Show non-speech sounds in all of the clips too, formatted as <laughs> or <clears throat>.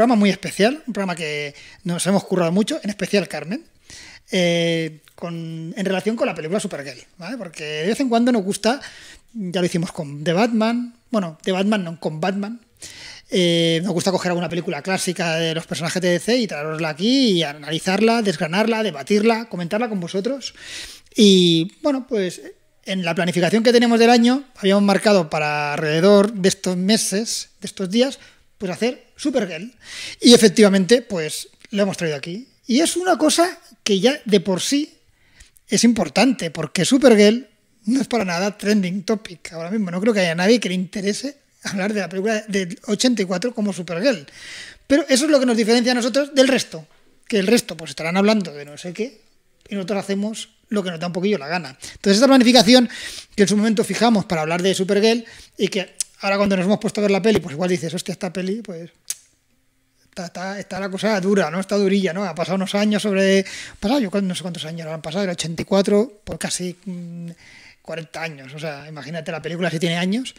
programa muy especial, un programa que nos hemos currado mucho, en especial Carmen, eh, en relación con la película Supergirl, ¿vale? Porque de vez en cuando nos gusta, ya lo hicimos con The Batman, bueno, The Batman no, con Batman. Eh, nos gusta coger alguna película clásica de los personajes de DC y traerosla aquí y analizarla, desgranarla, debatirla, comentarla con vosotros. Y bueno, pues en la planificación que tenemos del año habíamos marcado para alrededor de estos meses, de estos días, pues hacer Supergirl. Y efectivamente, pues lo hemos traído aquí. Y es una cosa que ya de por sí es importante, porque Supergirl no es para nada trending topic ahora mismo. No creo que haya nadie que le interese hablar de la película del 84 como Supergirl. Pero eso es lo que nos diferencia a nosotros del resto. Que el resto pues estarán hablando de no sé qué y nosotros hacemos lo que nos da un poquillo la gana. Entonces esta planificación que en su momento fijamos para hablar de Supergirl y que ahora cuando nos hemos puesto a ver la peli, pues igual dices, hostia, esta peli, pues Está, la cosa dura, ¿no? Está durilla, ¿no? Ha pasado unos años sobre... Pasado, yo no sé cuántos años han pasado, el 84, por casi 40 mm, años. O sea, imagínate, la película si tiene años.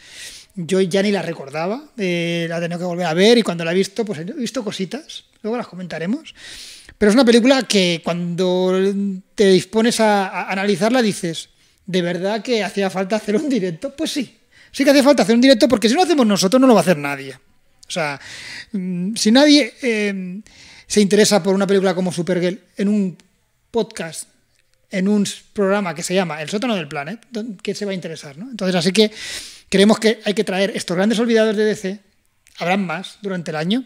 Yo ya ni la recordaba, eh, la he tenido que volver a ver y cuando la he visto, pues he visto cositas, luego las comentaremos. Pero es una película que cuando te dispones a analizarla dices, ¿de verdad que hacía falta hacer un directo? Pues sí, sí que hace falta hacer un directo porque si no lo hacemos nosotros no lo va a hacer nadie. O sea, mm, si nadie em, se interesa por una película como Supergirl en un podcast, en un programa que se llama El sótano del planet, ¿qué se va a interesar? Entonces, así que creemos que hay que traer estos grandes olvidados de DC, habrán más durante el año,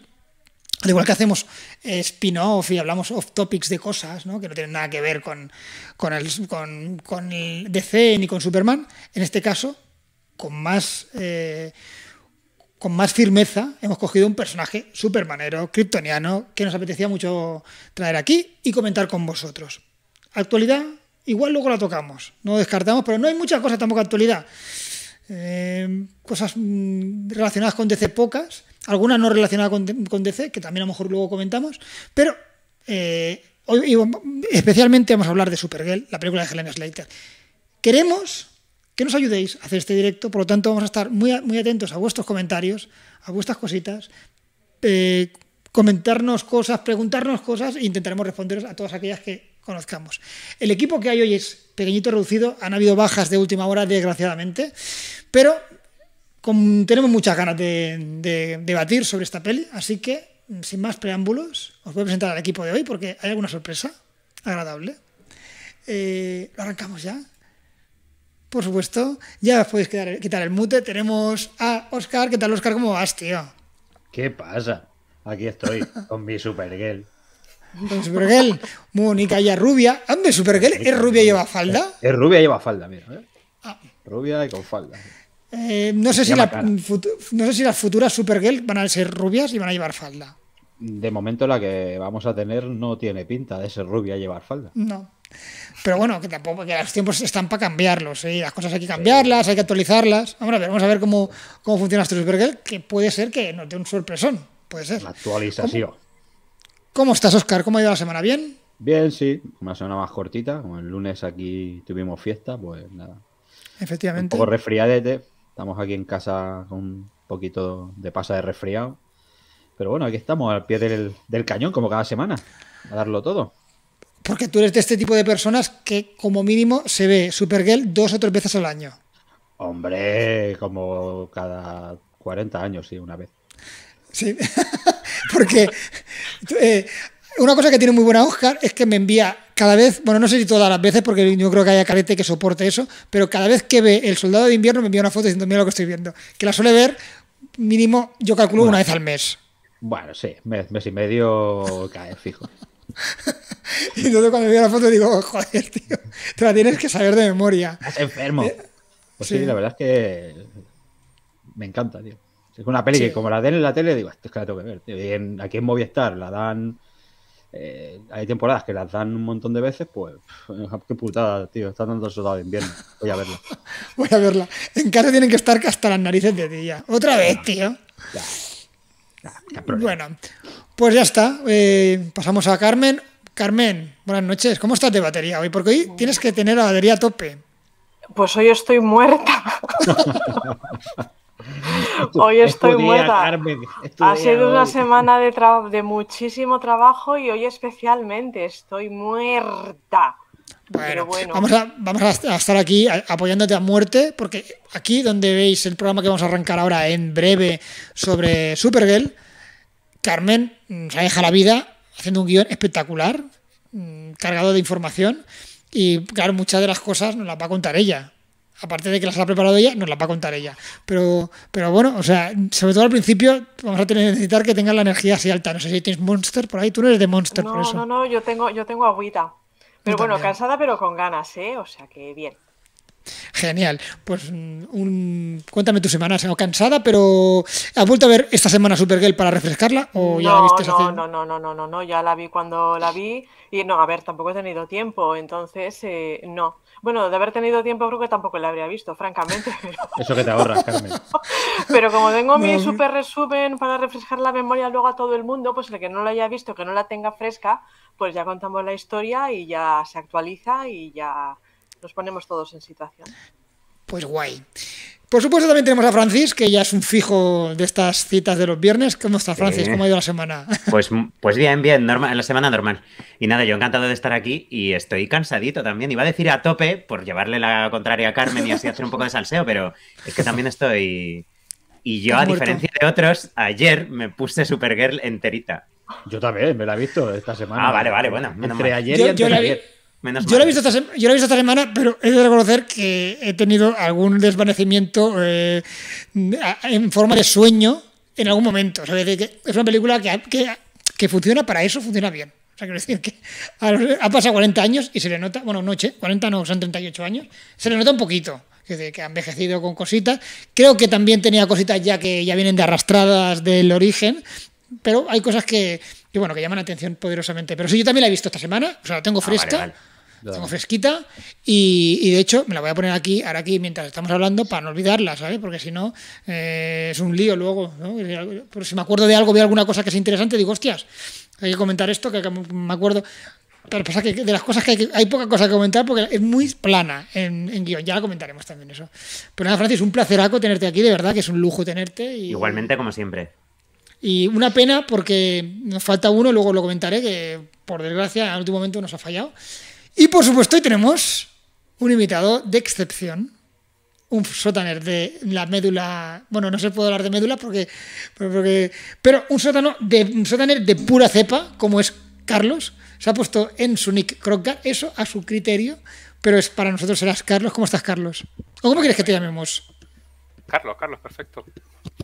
al igual que hacemos eh, spin-off y hablamos off topics de cosas ¿no? que no tienen nada que ver con, con, con DC ni con Superman, en este caso con más, eh, con más firmeza hemos cogido un personaje supermanero, kryptoniano, que nos apetecía mucho traer aquí y comentar con vosotros. Actualidad, igual luego la tocamos, no descartamos, pero no hay muchas eh, cosas tampoco mm, actualidad. cosas relacionadas con DC pocas, algunas no relacionadas con, DC, que también a lo mejor luego comentamos, pero eh, hoy especialmente vamos a hablar de Supergirl, la película de Helena Slater. Queremos que nos ayudéis a hacer este directo. Por lo tanto, vamos a estar muy, atentos a vuestros comentarios, a vuestras cositas. Eh, comentarnos cosas, preguntarnos cosas e intentaremos responderos a todas aquellas que conozcamos. El equipo que hay hoy es pequeñito reducido, han habido bajas de última hora, desgraciadamente, pero tenemos muchas ganas de, debatir sobre esta peli, así que sin más preámbulos, os voy a presentar al equipo de hoy porque hay alguna sorpresa agradable. Eh, ¿Lo arrancamos ya? Por supuesto, ya os podéis quitar el mute. Tenemos a Oscar. ¿Qué tal, Oscar? ¿Cómo vas, tío? ¿Qué pasa? Aquí estoy con mi Supergirl. Con Supergirl, Mónica ya rubia. Ande Supergirl es rubia y lleva falda. Es, rubia y lleva falda, mira. ¿eh? Ah. Rubia y con falda. Eh, no, sé si no sé si las futuras Supergirl van a ser rubias y van a llevar falda. De momento la que vamos a tener no tiene pinta de ser rubia y llevar falda. No. Pero bueno, que tampoco, que los tiempos están para cambiarlos, ¿eh? las cosas hay que cambiarlas, hay que actualizarlas. Vamos a ver, vamos a ver cómo, cómo funciona que puede ser que nos dé un sorpresón, puede ser. Actualización. ¿Cómo, estás, Oscar? ¿Cómo ha ido la semana? ¿Bien? Bien, sí, una semana más cortita, como el lunes aquí tuvimos fiesta, pues nada. Efectivamente. Un poco resfriadete, estamos aquí en casa con un poquito de pasa de resfriado. Pero bueno, aquí estamos al pie del, del cañón, como cada semana, a darlo todo. Porque tú eres de este tipo de personas que como mínimo se ve Supergirl dos o tres veces al año. Hombre, como cada 40 años, sí, una vez. Sí, <laughs> porque eh, una cosa que tiene muy buena Oscar es que me envía cada vez, bueno, no sé si todas las veces, porque yo creo que haya carete que soporte eso, pero cada vez que ve El Soldado de Invierno me envía una foto diciendo, mira lo que estoy viendo, que la suele ver mínimo, yo calculo, una vez al mes. Bueno, sí, mes, mes y medio cae, fijo y entonces cuando veo la foto digo, joder, tío, te la tienes que saber de memoria. Es enfermo. Pues sí. la verdad es que me encanta, tío. Es una peli que como la den en la tele, digo, esto es que la tengo que ver. Tío. Y aquí en Movistar la dan... hay temporadas que las dan un montón de veces, pues qué putada, tío, Están dando soldado de invierno. Voy a verla. Voy a verla. En casa tienen que estar hasta las narices de ti Otra vez, tío. bueno, pues ya está, eh, pasamos a Carmen. Carmen, buenas noches. ¿Cómo estás de batería hoy? Porque hoy tienes que tener la batería a tope. Pues hoy estoy muerta. <laughs> hoy estoy muerta. ha sido una semana de, muchísimo trabajo y hoy especialmente estoy muerta. Bueno, bueno, vamos a estar aquí apoyándote a muerte, porque aquí donde veis el programa que vamos a arrancar ahora en breve sobre Supergirl, Carmen mm, se deja la vida haciendo un guión espectacular, mm, cargado de información, y claro, muchas de las cosas nos las va a contar ella. Aparte de que las ha preparado ella, nos las va a contar ella. Pero, pero bueno, o sea, sobre todo al principio vamos a necesitar que tengan la energía así alta. No sé si tienes Monster por ahí, tú no eres de Monster no, por eso. No, no, yo tengo, yo tengo agüita. Pero bueno, cansada pero con ganas, ¿eh? O sea que bien. Genial. Pues mm, un... cuéntame tu semana. Se cansada, pero ¿has vuelto a ver esta semana Supergirl para refrescarla? ¿O ya no, viste no, no, no, no, no, no, no, ya la vi cuando la vi. Y no, a ver, tampoco he tenido tiempo, entonces eh, no. Bueno, de haber tenido tiempo creo que tampoco la habría visto, francamente. <laughs> Eso que te ahorras, Carmen. <laughs> pero como tengo mi super resumen para refrescar la memoria luego a todo el mundo, pues el que no la haya visto, que no la tenga fresca, pues ya contamos la historia y ya se actualiza y ya nos ponemos todos en situación. Pues guay. Por supuesto también tenemos a Francis, que ya es un fijo de estas citas de los viernes. ¿Cómo está Francis? ¿Cómo ha ido la semana? <laughs> Pues, pues, bien, bien, normal, la semana normal. Y nada, yo encantado de estar aquí y estoy cansadito también. Iba a decir a tope por llevarle la contraria a Carmen y así hacer un poco de salseo, pero es que también estoy... Y yo, a diferencia de otros, ayer me puse Supergirl enterita. Yo también, me la he visto esta semana. Ah, vale, vale, bueno. Entre ayer y yo, lo he visto esta semana, pero he de reconocer que he tenido algún desvanecimiento eh, en forma de sueño en algún momento. es una película que, funciona para eso, funciona bien. O sea, quiero decir que ha pasado 40 años y se le nota, bueno, noche, 40 no, son 38 años, se le nota un poquito que ha envejecido con cositas. Creo que también tenía cositas ya que ya vienen de arrastradas del origen, pero hay cosas que, que bueno, que llaman la atención poderosamente. Pero sí, yo también la he visto esta semana, o sea, la tengo ah, fresca. Tengo fresquita y, de hecho me la voy a poner aquí, ahora aquí mientras estamos hablando para no olvidarla, ¿sabes? Porque si no eh, es un lío luego, ¿no? si me acuerdo de algo, veo alguna cosa que es interesante, digo, hostias, hay que comentar esto, que me acuerdo. Pero pasa que de las cosas que hay, hay poca cosa que comentar porque es muy plana en, guión. Ya la comentaremos también eso. Pero pues nada, Francis, un placeraco tenerte aquí, de verdad, que es un lujo tenerte. Igualmente, como siempre. Y una pena porque nos falta uno, luego lo comentaré, que por desgracia el último momento nos ha fallado. Y por supuesto hoy tenemos un invitado de excepción, un sótaner de la médula, bueno, no se puede hablar de médula porque, pero un sótano de sótaner de pura cepa, como es Carlos, se ha puesto en su nick Crocker eso a su criterio, pero es para nosotros serás Carlos. ¿Cómo estás, Carlos? ¿O cómo quieres que te llamemos? Carlos, Carlos, perfecto.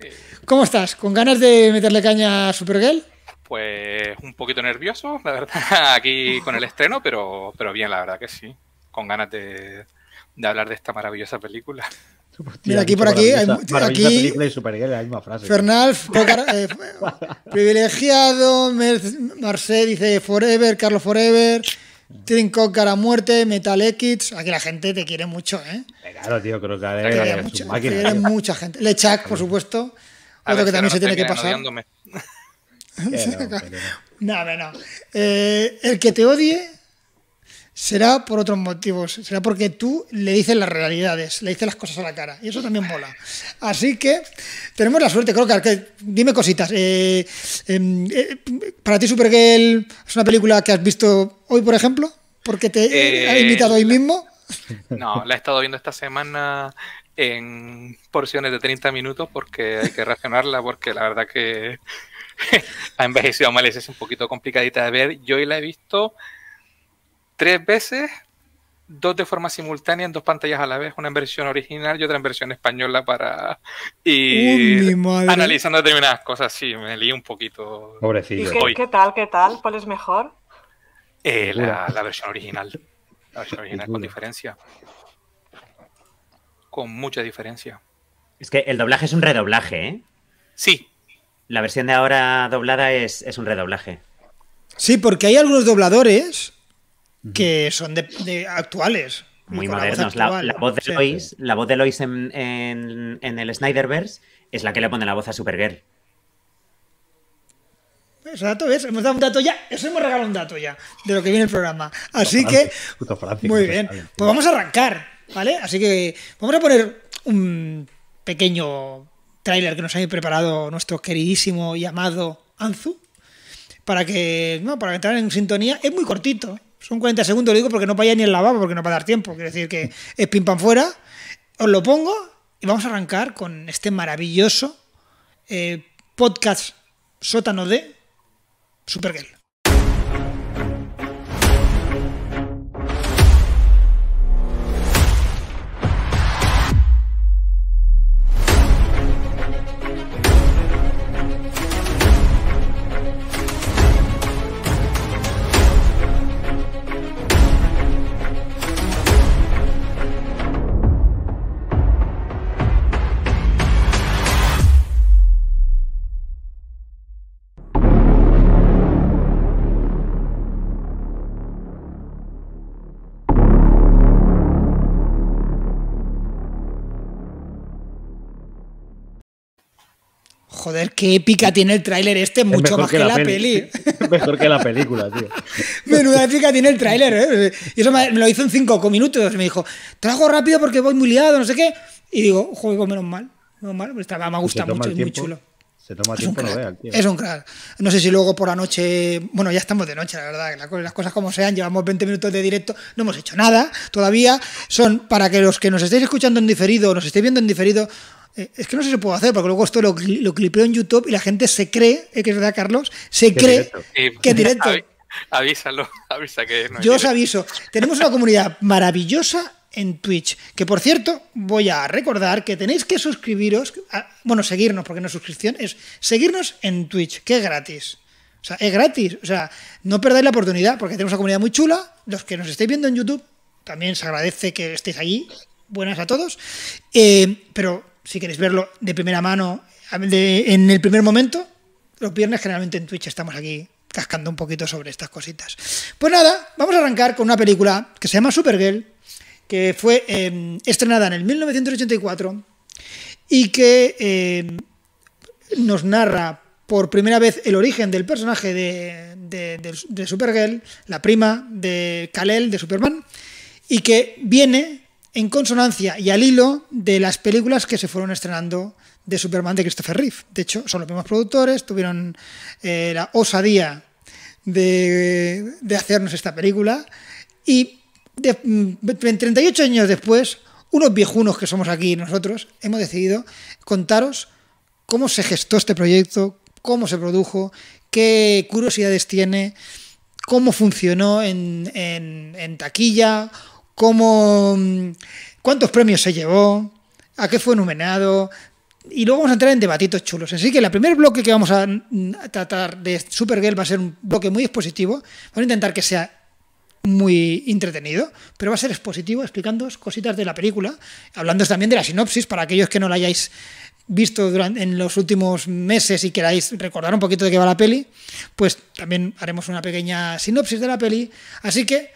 Eh, ¿Cómo estás? ¿Con ganas de meterle caña a Supergirl? Pues un poquito nervioso, la verdad, <laughs> aquí con el estreno, pero, pero bien, la verdad que sí. Con ganas de, hablar de esta maravillosa película. Mira, aquí por aquí. Hay, aquí película y Supergirl, la misma frase. <laughs> Eh, privilegiado, Marcet dice Forever, Carlos Forever. Trinco, cara a muerte, Metal X. Aquí la gente te quiere mucho, ¿eh? eh claro, tío, creo que te quiere mucho, mucha gente. Lechak, por supuesto. A otro que también se tiene que pasar. <laughs> no, no. no. Eh, el que te odie será por otros motivos, será porque tú le dices las realidades, le dices las cosas a la cara, y eso también mola. Así que tenemos la suerte, creo que, dime cositas. Eh, em, eh, para ti Supergirl es una película que has visto hoy, por ejemplo, porque te ha eh, invitado hoy mismo. No, la he estado viendo esta semana en porciones de 30 minutos porque hay que reaccionarla porque la verdad que <laughs> ha envejecido mal, es un poquito complicadita de ver. Yo hoy la he visto tres veces, dos de forma simultánea en dos pantallas a la vez, una en versión original y otra en versión española para <laughs> ir analizando determinadas cosas. Sí, me lié un poquito. Pobrecillo. qué, tal? ¿Qué tal? ¿Cuál es mejor? Eh, la, versión original. La versión original con diferencia. Con mucha diferencia. Es que el doblaje es un redoblaje, ¿eh? Sí. La versión de ahora doblada es, es un redoblaje. Sí, porque hay algunos dobladores que son de, actuales. Muy modernos. La, voz de Lois, en, en, el Snyderverse es la que le pone la voz a Supergirl. Exacto, pues, dato ya, eso hemos regalado un dato ya de lo que viene el programa. Así que. muy bien. Pues vamos a arrancar, ¿vale? Así que vamos a poner un pequeño trailer que nos ha preparado nuestro queridísimo y amado Anzu para que no, para entrar en sintonía. Es muy cortito, ¿eh? Son 40 segundos, lo digo porque no vaya ni el lavabo, porque no va a dar tiempo. Quiero decir que es pim fuera. Os lo pongo y vamos a arrancar con este maravilloso eh, podcast Sótano de Supergirl. joder, qué épica tiene el tráiler este, mucho más que, la, peli. <laughs> mejor que la película, tío. <laughs> Menuda épica tiene el tráiler, ¿eh? Y eso me, lo hizo en cinco minutos. Me dijo, trabajo rápido porque voy muy liado, no sé qué. Y digo, juego pues menos mal. Menos mal, esta me gusta mucho, es muy chulo. Se toma tiempo, no vean, tío. Es un crack. No sé si luego por la noche. Bueno, ya estamos de noche, la verdad. Las cosas como sean, llevamos 20 minutos de directo, no hemos hecho nada todavía. Son para que los que nos estéis escuchando en diferido, nos estéis viendo en diferido, eh, es que no sé si se puede hacer, porque luego esto lo, clipeo en YouTube y la gente se cree, eh, que es verdad, Carlos, se cree que es directo. <laughs> avísalo, <laughs> avisa que no Yo os aviso. Tenemos una comunidad maravillosa en Twitch. Que por cierto, voy a recordar que tenéis que suscribiros, bueno, seguirnos, porque no es suscripción, es seguirnos en Twitch, que es gratis. O sea, es gratis. O sea, no perdáis la oportunidad, porque tenemos una comunidad muy chula. Los que nos estéis viendo en YouTube, también se agradece que estéis allí. Buenas a todos. Eh, pero si queréis verlo de primera mano, en el primer momento, los viernes generalmente en Twitch estamos aquí cascando un poquito sobre estas cositas. Pues nada, vamos a arrancar con una película que se llama Supergirl, que fue eh, estrenada en el 1984 y que eh, nos narra por primera vez el origen del personaje de, de Supergirl, la prima de Kalel, de Superman, y que viene en consonancia y al hilo de las películas que se fueron estrenando de Superman de Christopher Reeve. De hecho, son los mismos productores, tuvieron eh, la osadía de, hacernos esta película y 38 mm, años después, unos viejunos que somos aquí nosotros, hemos decidido contaros cómo se gestó este proyecto, cómo se produjo, qué curiosidades tiene, cómo funcionó en taquilla como mm, cuántos premios se llevó, a qué fue nominado. Y luego vamos a entrar en debatitos chulos. Así que el primer bloque que vamos mm, a, tratar de Supergirl va a ser un bloque muy expositivo. Vamos a intentar que sea muy entretenido, pero va a ser expositivo explicando cositas de la película, hablando también de la sinopsis para aquellos que no la hayáis visto en los últimos meses y queráis recordar un poquito de qué va la peli, pues también haremos una pequeña sinopsis de la peli. Así que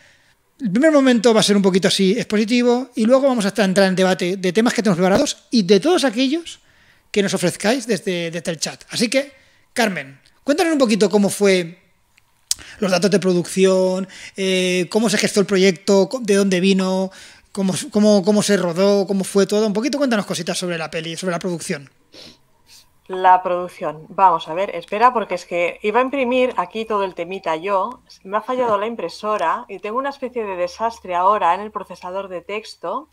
el primer momento va a ser un poquito así expositivo y luego vamos a entrar en debate de temas que tenemos preparados y de todos aquellos que nos ofrezcáis desde, el chat. Así que, Carmen, cuéntanos un poquito cómo fue los datos de producción, eh, cómo se gestó el proyecto, de dónde vino, cómo, cómo, cómo se rodó, cómo fue todo. Un poquito cuéntanos cositas sobre la peli, sobre la producción. La producción. Vamos a ver, espera, porque es que iba a imprimir aquí todo el temita yo. Me ha fallado la impresora y tengo una especie de desastre ahora en el procesador de texto.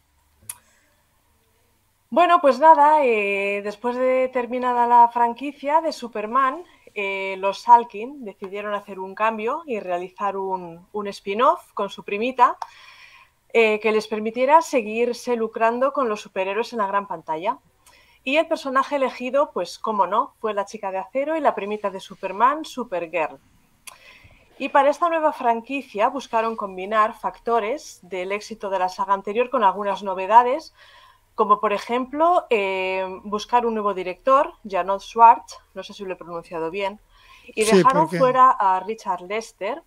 Bueno, pues nada, eh, después de terminada la franquicia de Superman, eh, los Salkin decidieron hacer un cambio y realizar un, spin-off con su primita eh, que les permitiera seguirse lucrando con los superhéroes en la gran pantalla. Y el personaje elegido, pues cómo no, fue la chica de acero y la primita de Superman, Supergirl. Y para esta nueva franquicia buscaron combinar factores del éxito de la saga anterior con algunas novedades, como por ejemplo eh, buscar un nuevo director, Janot Schwartz, no sé si lo he pronunciado bien, y dejaron fuera a Richard Lester.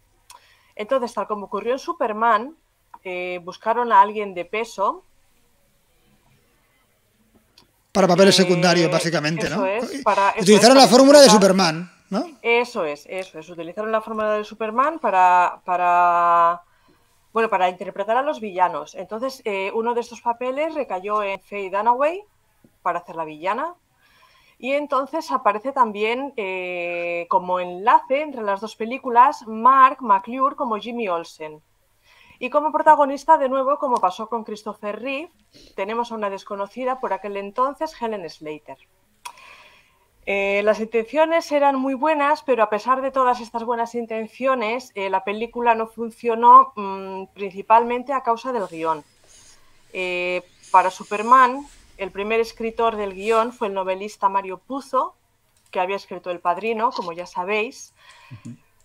Entonces, tal como ocurrió en Superman, eh, buscaron a alguien de peso para papeles eh, secundarios, básicamente, ¿no? para, Utilizaron la fórmula de Superman, ¿no? Eso es, eso es. Utilizaron la fórmula de Superman para, para, bueno, para interpretar a los villanos. Entonces, eh, uno de estos papeles recayó en Faye Dunaway para hacer la villana. Y entonces aparece también eh, como enlace entre las dos películas Mark McClure como Jimmy Olsen. Y como protagonista, de nuevo, como pasó con Christopher Reeve, tenemos a una desconocida por aquel entonces, Helen Slater. Eh, las intenciones eran muy buenas, pero a pesar de todas estas buenas intenciones, eh, la película no funcionó mm, principalmente a causa del guión. Eh, para Superman, el primer escritor del guión fue el novelista Mario Puzo, que había escrito El Padrino, como ya sabéis.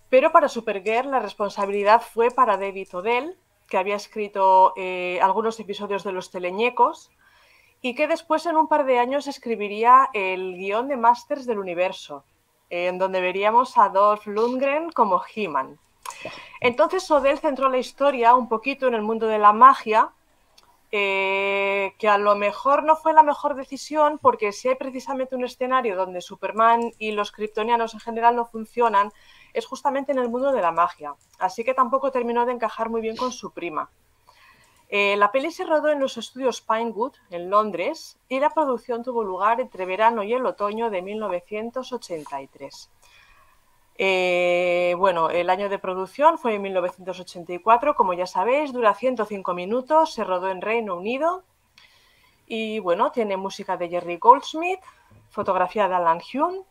Pero para Supergirl la responsabilidad fue para David Odell, que había escrito eh, algunos episodios de Los Teleñecos y que después en un par de años escribiría el guión de Masters del Universo, en donde veríamos a Dolph Lundgren como He-Man. Entonces Odell centró la historia un poquito en el mundo de la magia, eh, que a lo mejor no fue la mejor decisión porque si hay precisamente un escenario donde Superman y los kryptonianos en general no funcionan, es justamente en el mundo de la magia, así que tampoco terminó de encajar muy bien con su prima. Eh, la peli se rodó en los estudios Pinewood, en Londres, y la producción tuvo lugar entre verano y el otoño de 1983. Eh, bueno, el año de producción fue en 1984, como ya sabéis, dura 105 minutos, se rodó en Reino Unido y bueno, tiene música de Jerry Goldsmith, fotografía de Alan Hume,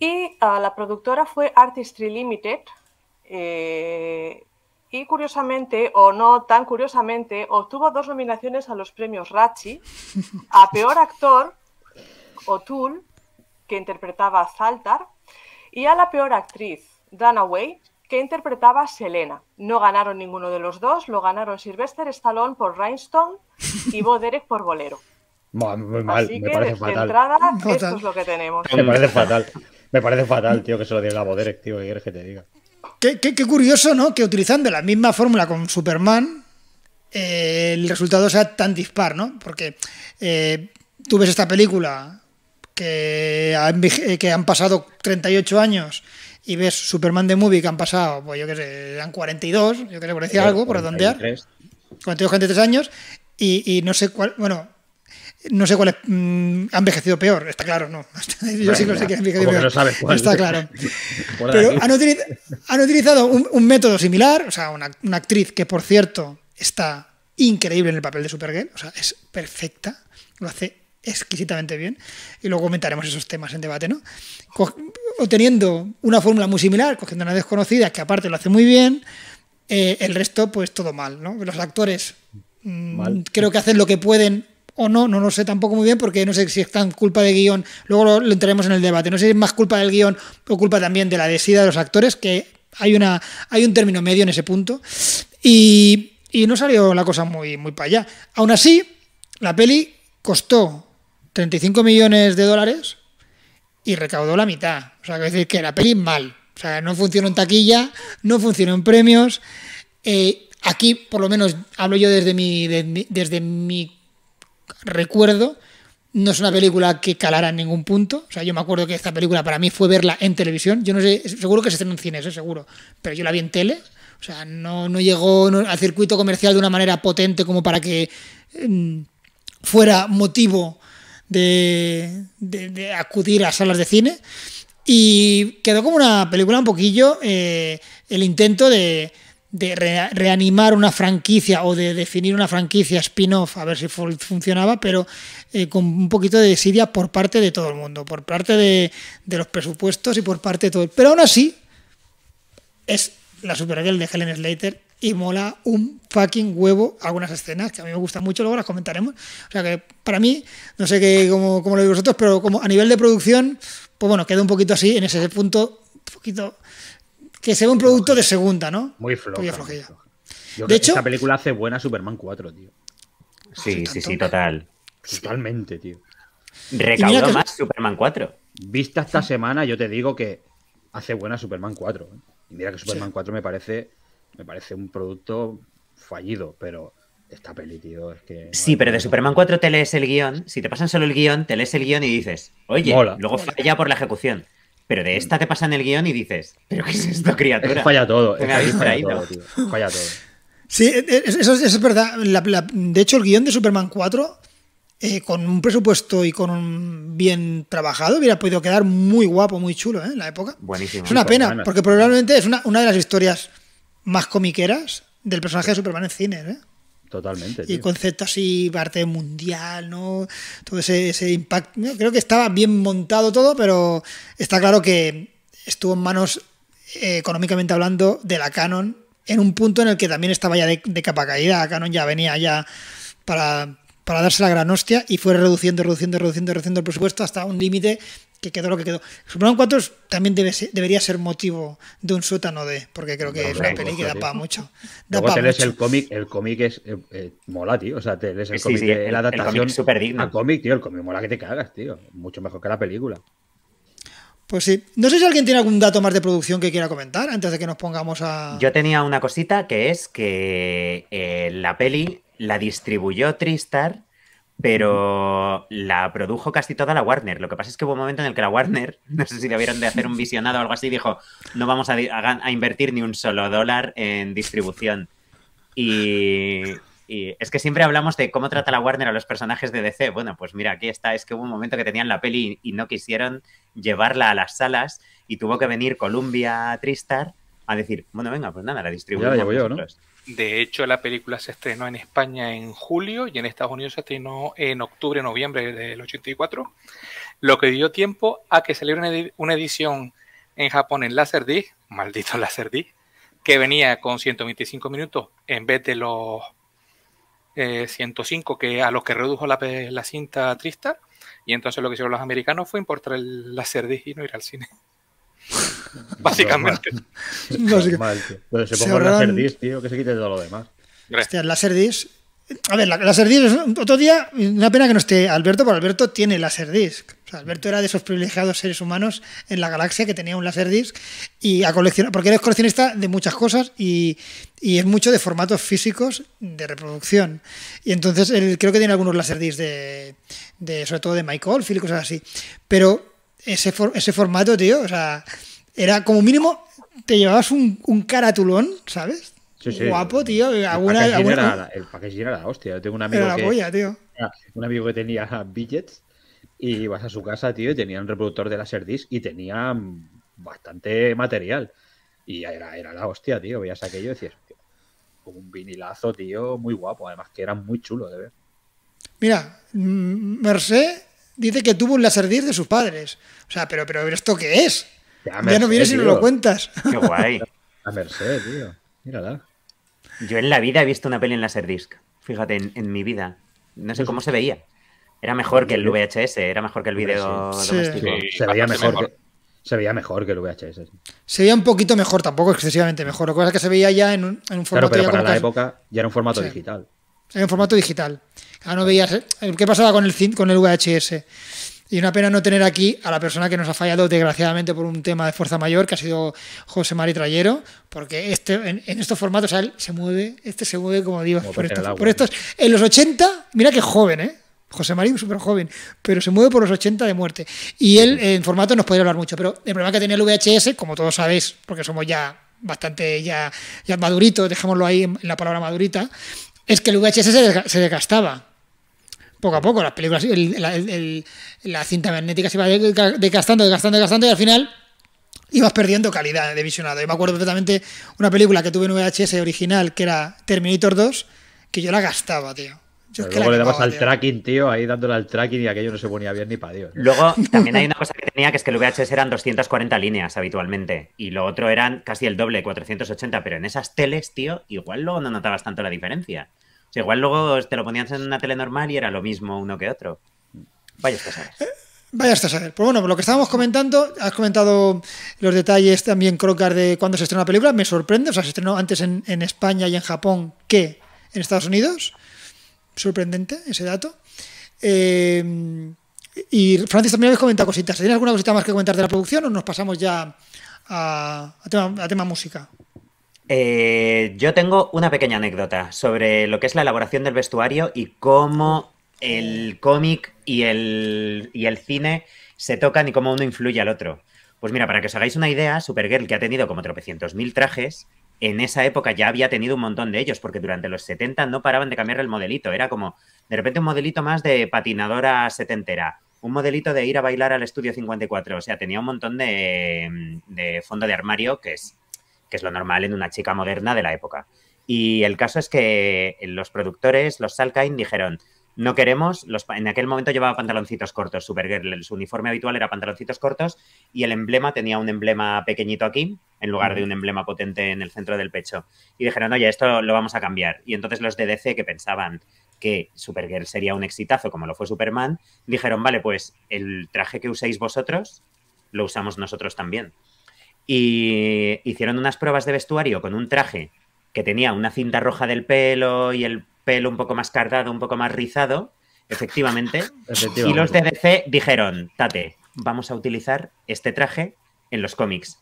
y ah, la productora fue Artistry Limited. Eh, y curiosamente, o no tan curiosamente, obtuvo dos nominaciones a los premios Rachi, a Peor Actor, O'Toole, que interpretaba a Zaltar, y a la Peor Actriz, Danaway, que interpretaba a Selena. No ganaron ninguno de los dos, lo ganaron Sylvester Stallone por Rhinestone y Bo por Bolero. Muy mal, Así me que parece de, entrada, esto es lo que tenemos. Me parece fatal. Me parece fatal, tío, que se lo diga a Boderek, tío, que quieres que te diga. Qué, curioso, ¿no? Que utilizando la misma fórmula con Superman, eh, el resultado sea tan dispar, ¿no? Porque eh, tú ves esta película que han, eh, que han pasado 38 años y ves Superman de Movie que han pasado, pues yo qué sé, eran 42, yo qué sé, por decir algo, por redondear. 42, 43 años, y, y no sé cuál, bueno, no sé cuál es, mm, ha envejecido peor, está claro, no. <laughs> Yo sí que sé que ha envejecido peor. No sabes Está claro. <laughs> Pero han, utilizado un, método similar, o sea, una, actriz que, por cierto, está increíble en el papel de Supergirl, o sea, es perfecta, lo hace exquisitamente bien, y luego comentaremos esos temas en debate, ¿no? obteniendo una fórmula muy similar, cogiendo una desconocida que aparte lo hace muy bien, eh, el resto pues todo mal, ¿no? Los actores mm, creo que hacen lo que pueden o no, no lo sé tampoco muy bien porque no sé si es tan culpa de guión, luego lo, entraremos en el debate, no sé si es más culpa del guión o culpa también de la desidia de los actores, que hay, una, hay un término medio en ese punto, y, no salió la cosa muy, muy para allá. Aún así, la peli costó 35 millones de dólares y recaudó la mitad, o sea, que decir que la peli mal, o sea, no funcionó en taquilla, no funcionó en premios, eh, aquí por lo menos hablo yo desde mi, desde mi recuerdo, no es una película que calara en ningún punto. O sea, yo me acuerdo que esta película para mí fue verla en televisión. Yo no sé, seguro que se estrenó en cines, ¿eh? seguro. Pero yo la vi en tele. O sea, no, llegó al circuito comercial de una manera potente como para que em, fuera motivo de, acudir a salas de cine. Y quedó como una película un poquillo eh, el intento de, de reanimar una franquicia o de definir una franquicia spin-off, a ver si funcionaba, pero eh, con un poquito de desidia por parte de todo el mundo, por parte de, los presupuestos y por parte de todo. Pero aún así, es la Supergirl de Helen Slater y mola un fucking huevo algunas escenas que a mí me gustan mucho, luego las comentaremos. O sea que para mí, no sé qué cómo, lo veis vosotros, pero como a nivel de producción, pues bueno, queda un poquito así, en ese punto, un poquito que se un producto de segunda, ¿no? Muy pues floja. Muy de hecho, esta película hace buena Superman 4, tío. Ah, sí, sí, sí, total. Totalmente, tío. Recaudó más Superman 4. Vista esta semana, yo te digo que hace buena Superman 4. ¿eh? Y mira que Superman 4 me parece, me parece un producto fallido, pero esta peli, tío, es que. Sí, pero de Superman 4 te lees el guión. Si te pasan solo el guión, te lees el guión y dices, oye, luego falla por la ejecución. Pero de esta te pasan el guión y dices, ¿pero qué es esto, criatura? falla todo. <laughs> Falla todo, Sí, e, e, eso, es verdad. de hecho, el guión de Superman 4, eh, con un presupuesto y con un bien trabajado, hubiera podido quedar muy guapo, muy chulo ¿eh? en la época. Buenísimo. Es una pena, porque probablemente es una, una, de las historias más comiqueras del personaje de Superman en cine. ¿eh? Totalmente. Y concepto así, parte mundial, ¿no? Todo ese, impacto. Creo que estaba bien montado todo, pero está claro que estuvo en manos, eh, económicamente hablando, de la Canon en un punto en el que también estaba ya de, capa caída. La Canon ya venía ya para, para darse la gran hostia y fue reduciendo, reduciendo, reduciendo, reduciendo el presupuesto hasta un límite que quedó lo que quedó. Superman 4 también debería ser motivo de un sótano de, porque creo que es una peli que da para mucho. el cómic, el cómic es eh, eh, mola, tío. O sea, te el cómic, la adaptación cómic, tío. El cómic mola que te cagas, tío. Mucho mejor que la película. Pues sí. No sé si alguien tiene algún dato más de producción que quiera comentar antes de que nos pongamos a. Yo tenía una cosita que es que eh, la peli la distribuyó Tristar pero la produjo casi toda la Warner. Lo que pasa es que hubo un momento en el que la Warner, <laughs> no sé si debieron de hacer un visionado o algo así, dijo, no vamos a, invertir ni un solo dólar en distribución. Y, es que siempre hablamos de cómo trata la Warner a los personajes de DC. Bueno, pues mira, aquí está, es que hubo un momento que tenían la peli y no quisieron llevarla a las salas y tuvo que venir Columbia Tristar a decir, bueno, venga, pues nada, la distribuimos. De hecho, la película se estrenó en España en julio y en Estados Unidos se estrenó en octubre, noviembre del 84, lo que dio tiempo a que saliera una edición en Japón en Laserdisc, maldito <laughs> Laserdisc, que venía con 125 minutos en vez de los eh, 105 que, a los que redujo la, cinta trista. Y entonces lo que hicieron los americanos fue importar el Laserdisc y no ir al cine. <laughs> Básicamente. No <laughs> Pero se ponga ahorran... láser disc, tío, que se quite todo lo demás. Hostia, el láser disc. A ver, la, Laserdisc otro día, una pena que no esté Alberto, Porque Alberto tiene láser disc Alberto era de esos privilegiados seres humanos en la galaxia que tenía un Laserdisc y a coleccionar, porque es coleccionista de muchas cosas y, y es mucho de formatos físicos de reproducción. Y entonces él creo que tiene algunos láser de, de sobre todo de Michael Phil cosas así. Pero ese, formato, tío, o sea, era como mínimo, te llevabas un, caratulón, ¿sabes? Sí, sí. Guapo, tío. el, packaging era, la hostia. Yo tengo un amigo que, polla, tío. Un amigo que tenía billets, y ibas a su casa, tío, y tenía un reproductor de Laserdisc y tenía bastante material. Y era, era la hostia, tío. Veías aquello y decías, un vinilazo, tío, muy guapo. Además que era muy chulo de ver. Mira, Mercé dice que tuvo un laserdisc de sus padres. O sea, pero, pero ¿esto qué es? Ya, no vienes y no lo cuentas. Qué guay. A merced, tío. Mírala. Yo en la vida he visto una peli en laserdisc. Fíjate, en, mi vida. No sé cómo se veía. Era mejor que el VHS, era mejor que el video se veía mejor. Que, se veía mejor que el VHS. Se veía un poquito mejor, tampoco excesivamente mejor. Lo que pasa es que se veía ya en un, formato. Claro, pero para la época ya era un formato digital. Era un formato digital. Ah, no veías eh, qué pasaba con el, con el VHS. Y una pena no tener aquí a la persona que nos ha fallado, desgraciadamente, por un tema de fuerza mayor, que ha sido José Mari Trayero, porque este, en, estos formatos, o él se mueve, este se mueve como digo, por, estos, En los 80, mira qué joven, ¿eh? José Mari, súper joven, pero se mueve por los 80 de muerte. Y él en formato nos puede hablar mucho, pero el problema que tenía el VHS, como todos sabéis, porque somos ya bastante ya, maduritos, dejémoslo ahí en la palabra madurita, es que el VHS se desgastaba poco a poco. Las películas, la cinta magnética se iba desgastando, desgastando, desgastando y al final ibas perdiendo calidad de visionado. Yo me acuerdo perfectamente una película que tuve en VHS original que era Terminator 2, que yo la gastaba, tío. Yo luego le dabas al tracking, tío, ahí dándole al tracking y aquello no se ponía bien ni para Dios. Luego, <laughs> también hay una cosa que tenía, que es que el VHS eran 240 líneas habitualmente, y lo otro eran casi el doble, 480, pero en esas teles, tío, igual luego no notabas tanto la diferencia igual luego te lo ponían en una tele normal y era lo mismo uno que otro. Vaya a saber. Eh, vaya a saber. Pues bueno, lo que estábamos comentando, has comentado los detalles también, Crocar, de cuándo se estrenó la película. Me sorprende, o sea, se estrenó antes en, España y en Japón que en Estados Unidos. Sorprendente ese dato. Eh, y Francis también habéis comentado cositas. ¿Tienes alguna cosita más que comentar de la producción o nos pasamos ya a, tema, a tema música? Eh, yo tengo una pequeña anécdota sobre lo que es la elaboración del vestuario y cómo el cómic y el, y el cine se tocan y cómo uno influye al otro. Pues mira, para que os hagáis una idea, Supergirl, que ha tenido como tropecientos mil trajes, en esa época ya había tenido un montón de ellos, porque durante los 70 no paraban de cambiar el modelito. Era como, de repente, un modelito más de patinadora setentera, un modelito de ir a bailar al estudio 54. O sea, tenía un montón de, de fondo de armario que es que es lo normal en una chica moderna de la época. Y el caso es que los productores, los Salkind, dijeron, no queremos, los, en aquel momento llevaba pantaloncitos cortos, Supergirl, su uniforme habitual era pantaloncitos cortos y el emblema tenía un emblema pequeñito aquí, en lugar de un emblema potente en el centro del pecho. Y dijeron, oye, esto lo vamos a cambiar. Y entonces los de DC que pensaban que Supergirl sería un exitazo como lo fue Superman, dijeron, vale, pues el traje que uséis vosotros, lo usamos nosotros también y hicieron unas pruebas de vestuario con un traje que tenía una cinta roja del pelo y el pelo un poco más cardado, un poco más rizado, efectivamente. <laughs> Y los de DC dijeron, tate, vamos a utilizar este traje en los cómics.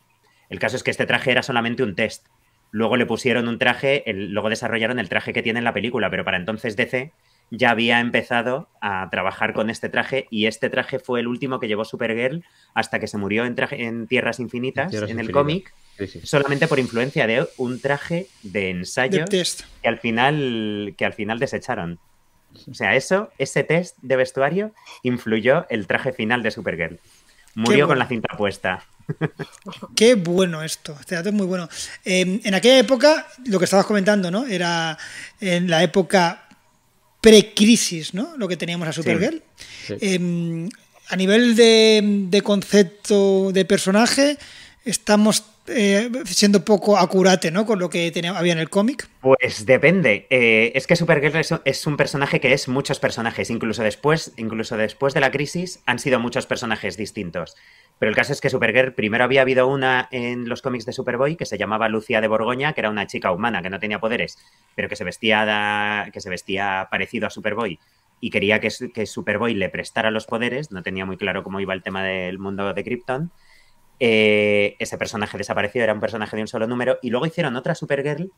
El caso es que este traje era solamente un test. Luego le pusieron un traje, luego desarrollaron el traje que tiene en la película, pero para entonces DC ya había empezado a trabajar con este traje y este traje fue el último que llevó Supergirl hasta que se murió en, Tierras Infinitas, en el cómic, solamente por influencia de un traje de ensayo que al final que al final desecharon. O sea, eso, ese test de vestuario influyó el traje final de Supergirl. Murió con la cinta puesta. <laughs> Qué bueno esto, este dato es muy bueno. Em, en aquella época, lo que estabas comentando, ¿no? Era en la época pre-crisis, ¿no? Lo que teníamos a Supergirl. Em, a nivel de, concepto de personaje, estamos eh, siendo poco acurate, ¿no? Con lo que tenía, había en el cómic. Pues depende. Eh, es que Supergirl es, un personaje que es muchos personajes. Incluso después, incluso después de la crisis han sido muchos personajes distintos. Pero el caso es que Supergirl, primero había habido una en los cómics de Superboy que se llamaba Lucía de Borgoña, que era una chica humana que no tenía poderes, pero que se vestía, que se vestía parecido a Superboy y quería que, que Superboy le prestara los poderes. No tenía muy claro cómo iba el tema del mundo de Krypton eh, ese personaje desapareció, era un personaje de un solo número. Y luego hicieron otra Supergirl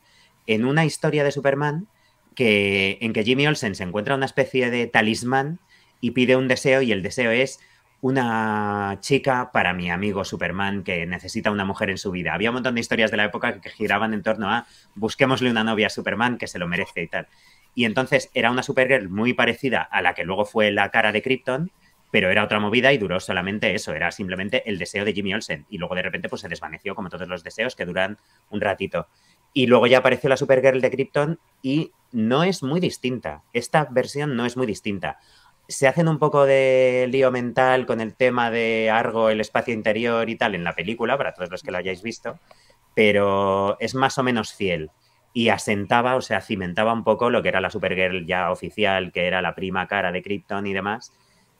en una historia de Superman que, en que Jimmy Olsen se encuentra una especie de talismán y pide un deseo y el deseo es una chica para mi amigo Superman que necesita una mujer en su vida. Había un montón de historias de la época que giraban en torno a busquémosle una novia a Superman que se lo merece y tal. Y entonces era una Supergirl muy parecida a la que luego fue la cara de Krypton, pero era otra movida y duró solamente eso, era simplemente el deseo de Jimmy Olsen y luego de repente pues se desvaneció como todos los deseos que duran un ratito. Y luego ya apareció la Supergirl de Krypton y no es muy distinta, esta versión no es muy distinta. Se hacen un poco de lío mental con el tema de Argo, el espacio interior y tal en la película, para todos los que la hayáis visto, pero es más o menos fiel y asentaba, o sea, cimentaba un poco lo que era la Supergirl ya oficial, que era la prima cara de Krypton y demás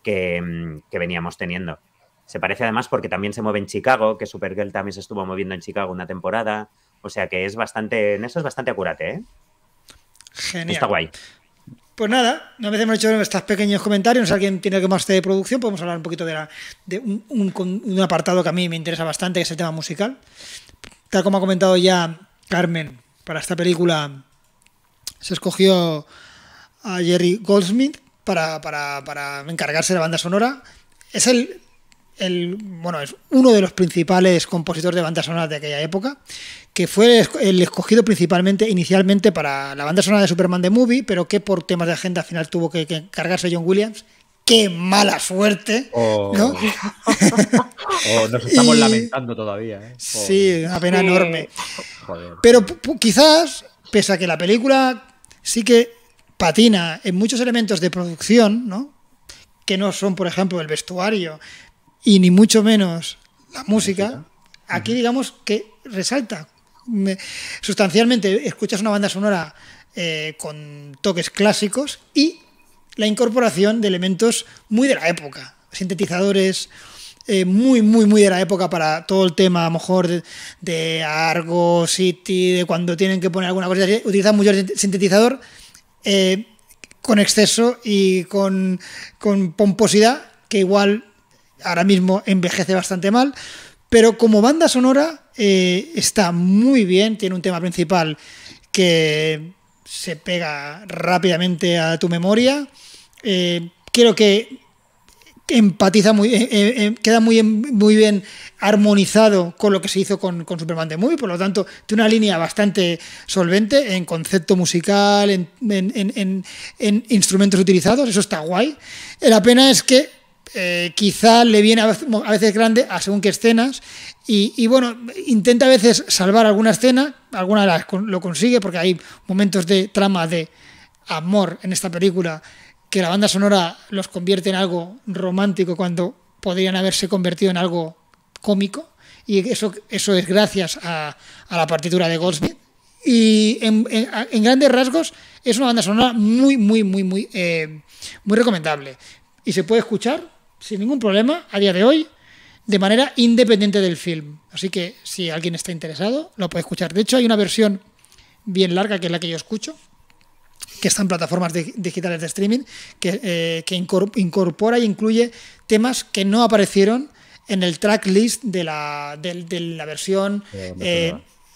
Mm, que, veníamos teniendo. Se parece además porque también se mueve en Chicago, que Supergirl también se estuvo moviendo en Chicago una temporada. O sea que es bastante, en eso es bastante acurate, ¿eh? Genial. Está guay. Pues nada, una vez hemos hecho estos pequeños comentarios, alguien tiene que más de producción, podemos hablar un poquito de, un, apartado que a mí me interesa bastante, que es el tema musical. Tal como ha comentado ya Carmen, para esta película se escogió a Jerry Goldsmith, para, para, para encargarse de la banda sonora. Es el, el, bueno, es uno de los principales compositores de bandas sonoras de aquella época, que fue el escogido principalmente inicialmente para la banda sonora de Superman de Movie, pero que por temas de agenda al final tuvo que, encargarse John Williams. ¡Qué mala suerte! Oh. <laughs> Oh, nos estamos lamentando todavía. ¿eh? Sí, una pena enorme. Pero quizás, pese a que la película sí que patina en muchos elementos de producción, ¿no? que no son, por ejemplo, el vestuario y ni mucho menos la música, aquí digamos que resalta. Sustancialmente escuchas una banda sonora eh, con toques clásicos y la incorporación de elementos muy de la época, sintetizadores, eh, muy, muy, muy de la época para todo el tema, a lo mejor, de, de, Argo City, de cuando tienen que poner alguna cosa. Utilizan mucho el sintetizador eh, con exceso y con, pomposidad, que igual ahora mismo envejece bastante mal, pero como banda sonora eh, está muy bien, tiene un tema principal que se pega rápidamente a tu memoria. quiero eh, que empatiza muy, eh, eh, eh, queda muy, muy bien armonizado con lo que se hizo con, Superman de Movie, por lo tanto, tiene una línea bastante solvente en concepto musical, en, instrumentos utilizados, eso está guay. La pena es que quizá le viene a veces grande a según qué escenas y, bueno, intenta a veces salvar alguna escena, alguna de las lo consigue porque hay momentos de trama de amor en esta película que la banda sonora los convierte en algo romántico cuando podrían haberse convertido en algo cómico. Y eso, eso es gracias a, la partitura de Goldsmith. Y en, grandes rasgos es una banda sonora muy, muy, muy, muy, eh, muy recomendable. Y se puede escuchar sin ningún problema a día de hoy de manera independiente del film. Así que si alguien está interesado, lo puede escuchar. De hecho, hay una versión bien larga que es la que yo escucho, que están plataformas digitales de streaming, que, eh, incorpora e incluye temas que no aparecieron en el tracklist de la, de, la versión eh,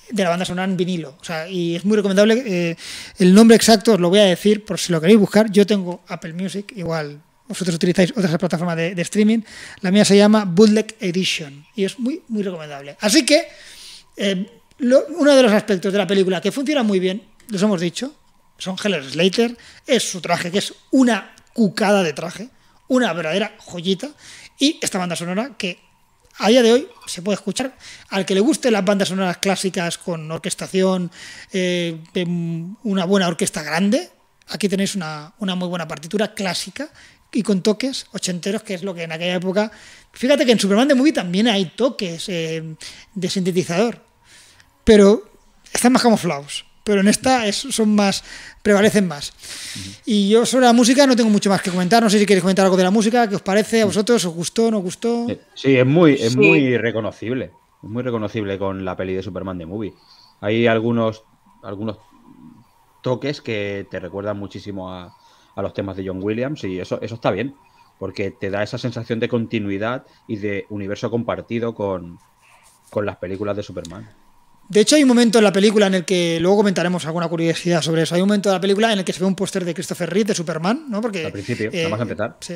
de la banda sonora en vinilo. O sea, y es muy recomendable. Eh, el nombre exacto os lo voy a decir por si lo queréis buscar. Yo tengo Apple Music, igual vosotros utilizáis otras plataformas de, streaming. La mía se llama Bootleg Edition y es muy, muy recomendable. Así que... uno de los aspectos de la película que funciona muy bien, los hemos dicho, son Heller Slater, es su traje, que es una cucada de traje, una verdadera joyita, y esta banda sonora que a día de hoy se puede escuchar. Al que le guste las bandas sonoras clásicas con orquestación, eh, una buena orquesta grande, aquí tenéis una, muy buena partitura clásica y con toques ochenteros, que es lo que en aquella época. Fíjate que en Superman de Movie también hay toques eh, de sintetizador, pero están más camuflados pero en esta son más, prevalecen más. Y yo sobre la música no tengo mucho más que comentar, no sé si queréis comentar algo de la música, qué os parece, a mm. vosotros, os gustó, no gustó. Eh, sí, es muy, es muy reconocible, es muy reconocible con la peli de Superman de Movie. Hay algunos, algunos toques que te recuerdan muchísimo a, a los temas de John Williams y eso, eso está bien porque te da esa sensación de continuidad y de universo compartido con las películas de Superman. De hecho, hay un momento en la película en el que luego comentaremos alguna curiosidad sobre eso. Hay un momento en la película en el que se ve un póster de Christopher Reeve de Superman, ¿no? Porque al principio, vamos a eh, empezar. Sí.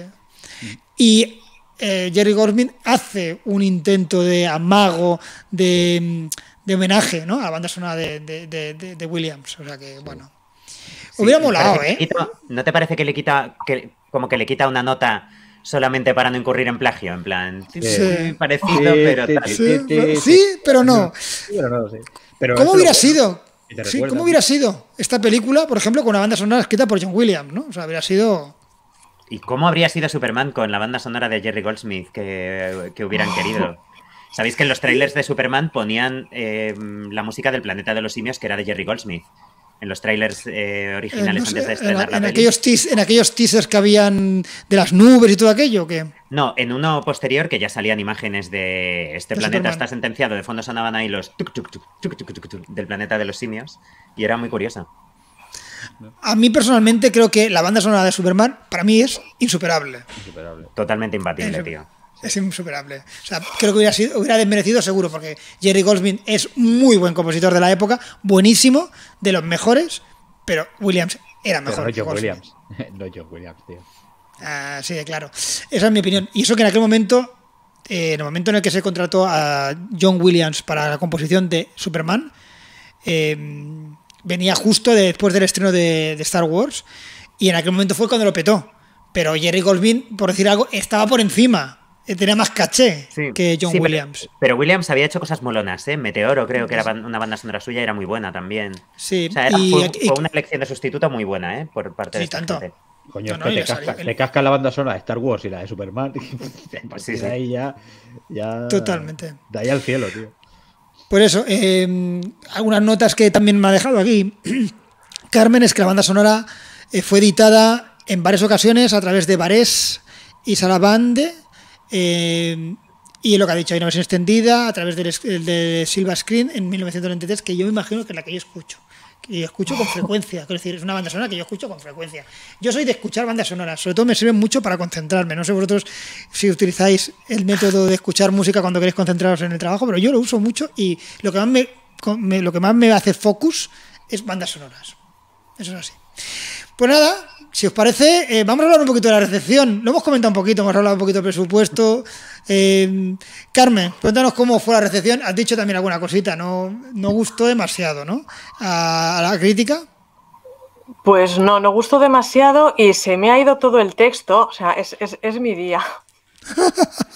Y eh, Jerry Goldsmith hace un intento de amago de, homenaje, ¿no? A la banda sonora de, Williams. O sea que, bueno. Hubiera molado, ¿eh? ¿No te parece que le quita que, como que le quita una nota? solamente para no incurrir en plagio, en plan, sí. parecido, pero Sí, pero no. Pero ¿Cómo hubiera sido? ¿Cómo hubiera sido esta película, por ejemplo, con una banda sonora escrita por John Williams? ¿no? O sea, sido... ¿Y cómo habría sido Superman con la banda sonora de Jerry Goldsmith que, hubieran oh. querido? Sabéis que en los trailers de Superman ponían eh, la música del planeta de los simios que era de Jerry Goldsmith en los trailers eh, eh, originales antes de estrenar en, la Aquellos en aquellos teasers que habían de las nubes y todo aquello, que No, en uno posterior que ya salían imágenes de este planeta está sentenciado, de fondo sonaban ahí los tuk tuk tuk del planeta de los simios y era muy curiosa. A mí personalmente creo que la banda sonora de Superman para mí es insuperable. Totalmente imbatible, tío es insuperable. O sea, creo que hubiera, sido, hubiera desmerecido seguro, porque Jerry Goldsmith es muy buen compositor de la época, buenísimo, de los mejores, pero Williams era mejor. no John Williams. <laughs> No John Williams, tío. ah, sí, claro. Esa es mi opinión. Y eso que en aquel momento, eh, en el momento en el que se contrató a John Williams para la composición de Superman, em, venía justo después del estreno de, de, Star Wars. Y en aquel momento fue cuando lo petó. Pero Jerry Goldsmith, por decir algo, estaba por encima eh, tenía más caché que John Williams. Pero, Williams había hecho cosas molonas, ¿eh? Meteoro creo que era una banda sonora suya era muy buena también. Sí, o sea, fue, una elección de sustituta muy buena, ¿eh? Por parte de tanto. Coño, te casca, la banda sonora de Star Wars y la de Superman. pues <laughs> sí, sí. ahí ya, Totalmente. De ahí al cielo, tío. Por eso, em, algunas notas que también me ha dejado aquí. <clears throat> Carmen es que la banda sonora eh, fue editada en varias ocasiones a través de Barés y Sarabande eh, y lo que ha dicho, hay una versión extendida a través del, de Silva Screen en 1993, que yo me imagino que es la que yo escucho. y escucho con frecuencia, es decir, es una banda sonora que yo escucho con frecuencia. Yo soy de escuchar bandas sonoras, sobre todo me sirve mucho para concentrarme. No sé vosotros si utilizáis el método de escuchar música cuando queréis concentraros en el trabajo, pero yo lo uso mucho y lo que más me, lo que más me hace focus es bandas sonoras. Eso es así. Pues nada, si os parece, eh, vamos a hablar un poquito de la recepción. Lo hemos comentado un poquito, hemos hablado un poquito del presupuesto. Eh, Carmen, cuéntanos cómo fue la recepción. Has dicho también alguna cosita, no, no gustó demasiado, ¿no? A, la crítica. Pues no, no gustó demasiado y se me ha ido todo el texto. O sea, es, mi día. <laughs>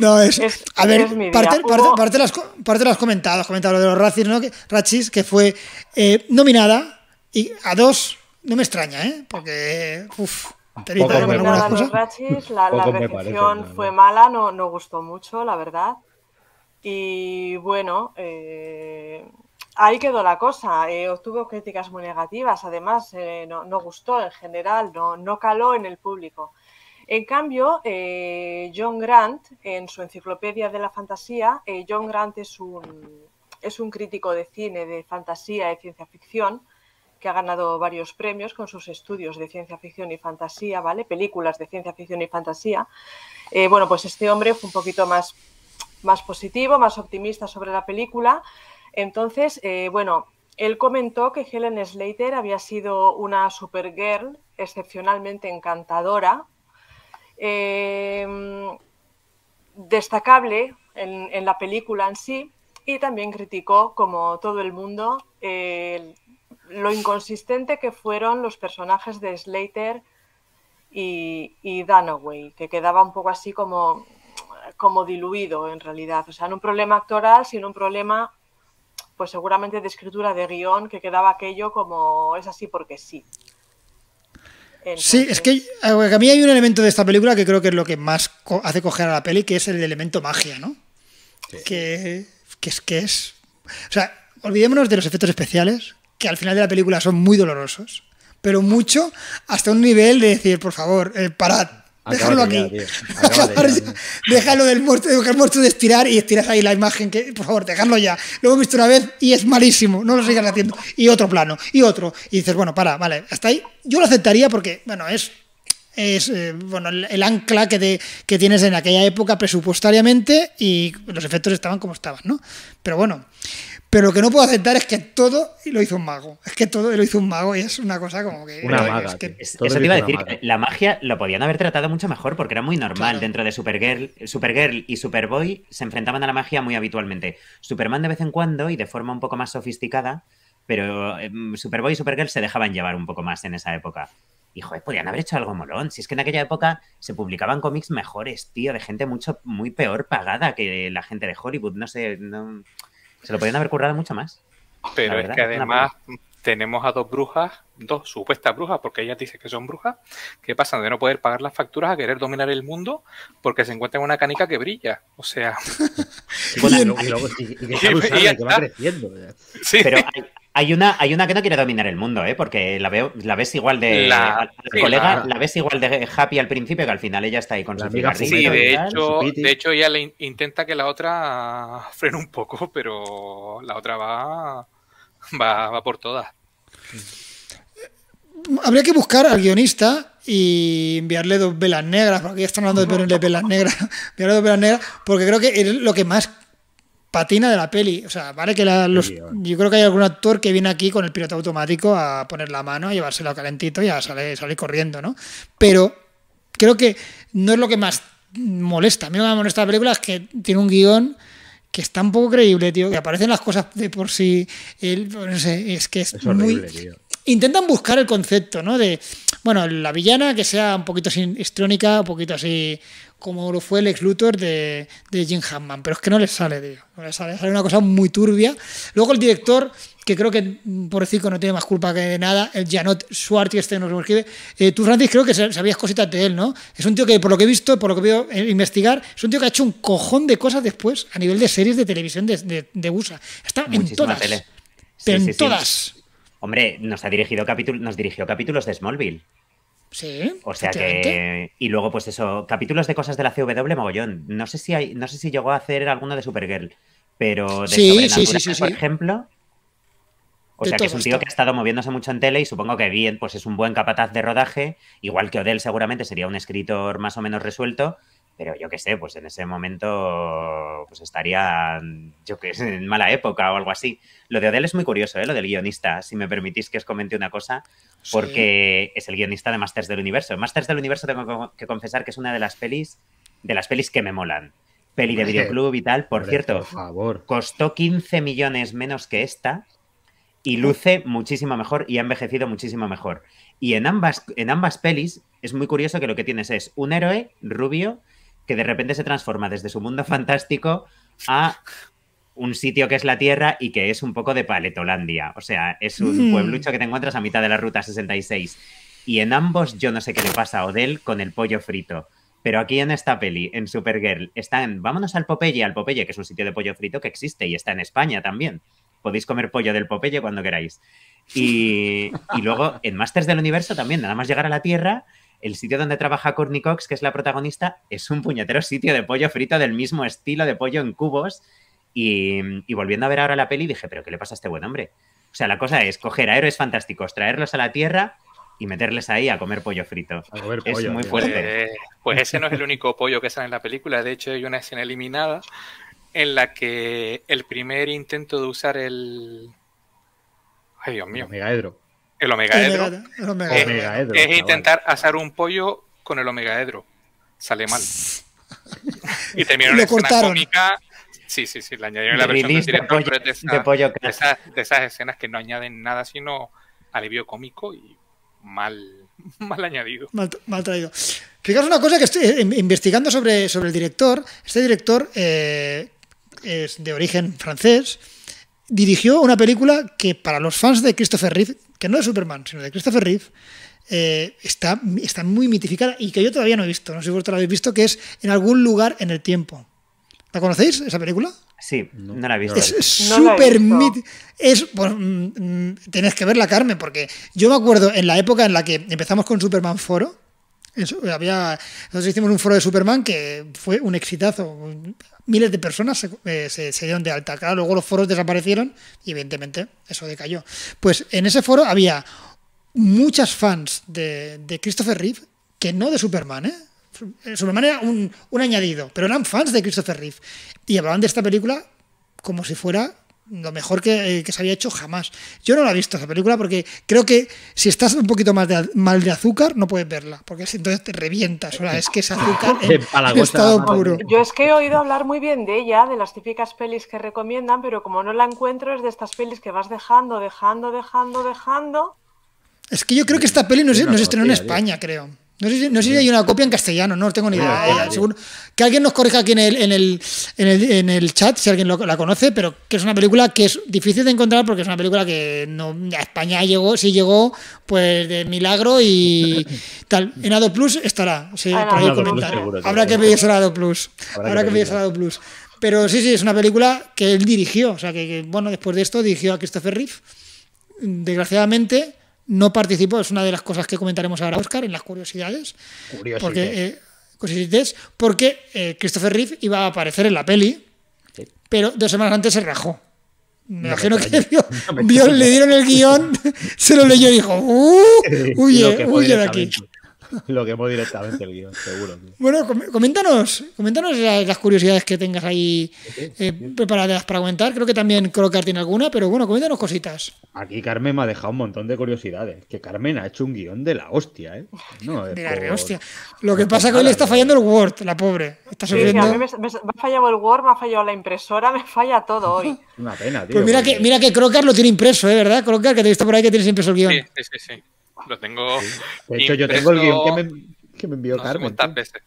no, es, A ver, parte, parte, parte, las, parte comentadas, comentado lo de los racis, ¿no? que, Rachis, que fue eh, nominada y a dos no me extraña, ¿eh? Porque, uff, Terita, la, recepción fue mala, no, no gustó mucho, la verdad. Y bueno, eh, ahí quedó la cosa. Eh, obtuvo críticas muy negativas, además eh, no, gustó en general, no, no caló en el público. En cambio, John Grant, en su enciclopedia de la fantasía, John Grant es un, es un crítico de cine, de fantasía, de ciencia ficción, que ha ganado varios premios con sus estudios de ciencia ficción y fantasía, ¿vale? Películas de ciencia ficción y fantasía. Eh, bueno, pues este hombre fue un poquito más, más positivo, más optimista sobre la película. Entonces, eh, bueno, él comentó que Helen Slater había sido una supergirl excepcionalmente encantadora, em, destacable en, la película en sí, y también criticó, como todo el mundo, el lo inconsistente que fueron los personajes de Slater y, y Dunaway, que quedaba un poco así como, como diluido en realidad. O sea, no un problema actoral, sino un problema, pues seguramente de escritura de guión, que quedaba aquello como es así porque sí. Sí, es que eh, a mí hay un elemento de esta película que creo que es lo que más hace coger a la peli, que es el elemento magia, ¿no? Que, que, es que es. O sea, olvidémonos de los efectos especiales, que al final de la película son muy dolorosos, pero mucho hasta un nivel de decir, por favor, eh, parad, Déjalo aquí. <laughs> déjalo del muerto, muerto de estirar y estiras ahí la imagen. que Por favor, déjalo ya. Lo hemos visto una vez y es malísimo. No lo sigas haciendo. Y otro plano. Y otro. Y dices, bueno, para, vale, hasta ahí. Yo lo aceptaría porque, bueno, es es eh, bueno, el, ancla que, de que tienes en aquella época presupuestariamente y los efectos estaban como estaban, ¿no? Pero bueno, pero lo que no puedo aceptar es que todo lo hizo un mago. Es que todo lo hizo un mago y es una cosa como que. Una maga. Eso te iba a decir, la magia lo podían haber tratado mucho mejor porque era muy normal. Dentro de Supergirl, Supergirl y Superboy se enfrentaban a la magia muy habitualmente. Superman de vez en cuando y de forma un poco más sofisticada, pero em, Superboy y Supergirl se dejaban llevar un poco más en esa época. Y joder, podían haber hecho algo molón. Si es que en aquella época se publicaban cómics mejores, tío, de gente mucho, muy peor pagada que la gente de Hollywood. No sé, no, se lo podrían haber currado mucho más. Pero es que además tenemos a dos brujas, dos supuestas brujas, porque ellas dicen que son brujas, que pasan de no poder pagar las facturas a querer dominar el mundo porque se encuentran una canica que brilla. O sea. y, que va creciendo. Pero hay una, hay una que no quiere dominar el mundo, ¿eh? Porque la, veo, la ves igual de... colega, la... ves igual de happy al principio que al final ella está ahí con su amiga. Sí, de hecho, de hecho ella intenta que la otra frene un poco, pero la otra va, va, va por todas. Habría que buscar al guionista y enviarle dos velas negras, porque ya están hablando de velas <laughs> negras, <laughs> enviarle dos velas negras, porque creo que es lo que más patina de la peli. O sea, vale que los, yo creo que hay algún actor que viene aquí con el piloto automático a poner la mano, a llevárselo calentito y a salir, corriendo, ¿no? Pero creo que no es lo que más molesta. A mí me molesta la película es que tiene un guión que está un poco creíble, tío, que aparecen las cosas de por sí. es que es, muy intentan buscar el concepto, ¿no? De, bueno, la villana que sea un poquito sin histrónica, un poquito así como lo fue el ex Luthor de, Jim Hammond, pero es que no le sale, tío. No le sale, sale una cosa muy turbia. Luego el director, que creo que mm, por decir no tiene más culpa que de nada, el Janot Schwartz, este no lo escribe. Eh, tú, Francis, creo que sabías cositas de él, ¿no? Es un tío que, por lo que he visto, por lo que he eh, investigar, es un tío que ha hecho un cojón de cosas después a nivel de series de televisión de, USA. Está en todas. en todas. Hombre, nos ha dirigido nos dirigió capítulos de Smallville. Sí. O sea que. Y luego, pues eso, capítulos de cosas de la CW mogollón. No sé si hay, no sé si llegó a hacer alguno de Supergirl. Pero de sí, sí, sí, por ejemplo. O sea que es un tío que ha estado moviéndose mucho en tele y supongo que bien, pues es un buen capataz de rodaje, igual que Odell seguramente sería un escritor más o menos resuelto, pero yo qué sé, pues en ese momento pues estaría, yo qué sé, en mala época o algo así. Lo de Odell es muy curioso, ¿eh? lo del guionista, si me permitís que os comente una cosa, porque es el guionista de Masters del Universo. Masters del Universo tengo que confesar que es una de las pelis, de las pelis que me molan. Peli de videoclub y tal, por cierto, por favor. costó 15 millones menos que esta y luce muchísimo mejor y ha envejecido muchísimo mejor. Y en ambas, en ambas pelis es muy curioso que lo que tienes es un héroe rubio que de repente se transforma desde su mundo <laughs> fantástico a un sitio que es la Tierra y que es un poco de paletolandia. O sea, es un mm. pueblucho que te encuentras a mitad de la Ruta 66. Y en ambos yo no sé qué le pasa a Odell con el pollo frito. Pero aquí en esta peli, en Supergirl, están, vámonos al Popeye, al Popeye, que es un sitio de pollo frito que existe y está en España también. Podéis comer pollo del Popeye cuando queráis. Y, y luego en Masters del Universo también, nada más llegar a la Tierra, el sitio donde trabaja Courtney Cox, que es la protagonista, es un puñetero sitio de pollo frito del mismo estilo de pollo en cubos. Y, volviendo a ver ahora la peli, dije, pero ¿qué le pasa a este buen hombre? O sea, la cosa es coger a héroes fantásticos, traerlos a la Tierra y meterles ahí a comer pollo frito. es muy fuerte. Eh, pues ese no es el único pollo que sale en la película. De hecho, hay una escena eliminada en la que el primer intento de usar el... Ay, Dios mío. El megaedro. El omegaedro. El, eh, Es, intentar asar un pollo con el omegaedro. Sale mal. <laughs> y terminó una escena cómica. Sí, sí, sí, le añadieron la versión del director, de, pollo de, esas, escenas que no añaden nada sino alivio cómico y mal, <laughs> mal añadido. Mal, traído. Fijaos una cosa que estoy eh, investigando sobre, sobre el director. Este director eh, es de origen francés. Dirigió una película que para los fans de Christopher Reeve que no de Superman, sino de Christopher Reeve, eh, está, está muy mitificada y que yo todavía no he visto. No sé si vosotros la habéis visto, que es en algún lugar en el tiempo. ¿La conocéis, esa película? Sí, no, la he visto. Es súper mitificada. Es, mm, mm, tenés que verla, Carmen, porque yo me acuerdo en la época en la que empezamos con Superman Foro, había, nosotros hicimos un foro de Superman que fue un exitazo. Miles de personas eh, se, dieron de alta. Claro, luego los foros desaparecieron y evidentemente eso decayó. Pues en ese foro había muchas fans de, Christopher Reeve que no de Superman, ¿eh? Superman era un, un añadido, pero eran fans de Christopher Reeve y hablaban de esta película como si fuera lo mejor eh, que, se había hecho jamás. Yo no la he visto esa película porque creo que si estás un poquito más mal de azúcar, no puedes verla, porque entonces te revientas. O es que es azúcar <laughs> en, estado puro. Yo es que he oído hablar muy bien de ella, de las típicas pelis que recomiendan, pero como no la encuentro, es de estas pelis que vas dejando, dejando, dejando, dejando. Es que yo creo que esta peli no, no estrenó en España, creo. No sé, si, hay una copia en castellano, no tengo ni idea. ¿eh? Que alguien nos corrija aquí en el, en el, en el, chat, si alguien la conoce, pero que es una película que es difícil de encontrar porque es una película que no, a España llegó, si llegó, pues de milagro y <laughs> tal. En Ado Plus estará, ah, Habrá que pedirse a Ado Plus. Habrá, que pedirse Ado Plus. Pero sí, sí, es una película que él dirigió. O sea, que, bueno, después de esto dirigió a Christopher Reeve. Desgraciadamente no participó, es una de las cosas que comentaremos ahora, Oscar, en las curiosidades. Curiosidades. Porque, eh, porque eh, Christopher Reeve iba a aparecer en la peli, pero dos semanas antes se rajó. Me imagino que <laughs> le dieron el guión, <laughs> se lo leyó y dijo, ¡Uh! Huye, de aquí. <laughs> lo quemo directamente el guión, seguro. Bueno, coméntanos, coméntanos las, curiosidades que tengas ahí eh, preparadas para aguantar Creo que también Crocar tiene alguna, pero bueno, coméntanos cositas. Aquí Carmen me ha dejado un montón de curiosidades. Que Carmen ha hecho un guión de la hostia, ¿eh? <laughs> de, la hostia. Lo que pasa es que hoy le está fallando el Word, la pobre. Está a mí me, ha fallado el Word, me ha fallado la impresora, <laughs> me falla todo hoy. Una pena, tío. Pues mira, que, mira que Crocar lo tiene impreso, ¿eh? ¿Verdad, Crocar? Que te he visto por ahí que tienes impreso el guión. Sí, sí, sí. <laughs> Lo tengo. De hecho, yo tengo el guión que me, que me envió no Carmen. Veces.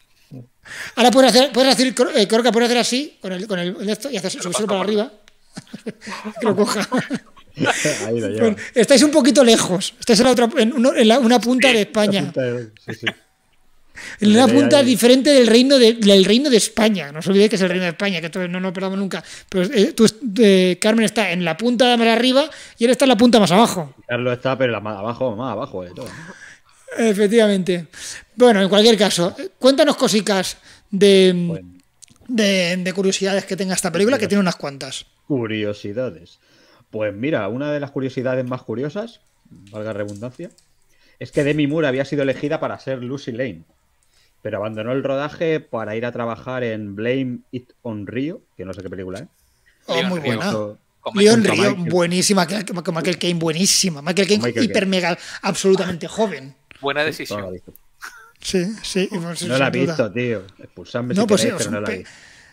Ahora puedes hacer, puedes hacer eh, que puedes hacer así, con el, con el esto, y hacer subirlo para arriba. <laughs> que lo coja. <laughs> Ahí estáis un poquito lejos. Estáis en, la otra, en, una punta de España. Sí, sí. En una punta diferente del reino de, reino de España. No se olvide que es el reino de España, que todos no nos perdamos nunca. Pero eh, eh, Carmen está en la punta más arriba y él está en la punta más abajo. Carlos está, pero la más abajo, más abajo de eh, todo. Efectivamente. Bueno, en cualquier caso, cuéntanos cositas de, de curiosidades que tenga esta película, que tiene unas cuantas. Curiosidades. Pues mira, una de las curiosidades más curiosas, valga redundancia, es que Demi Moore había sido elegida para ser Lucy Lane pero abandonó el rodaje para ir a trabajar en Blame It on Rio, que no sé qué película es. ¿eh? Oh, muy buena. Leon Rio, buenísima, Michael Caine, buenísima. Michael Caine, hiper Kane. mega, absolutamente joven. Buena decisión. Sí, sí. no la he visto, tío. Expulsadme no, pues sí, pero no la visto.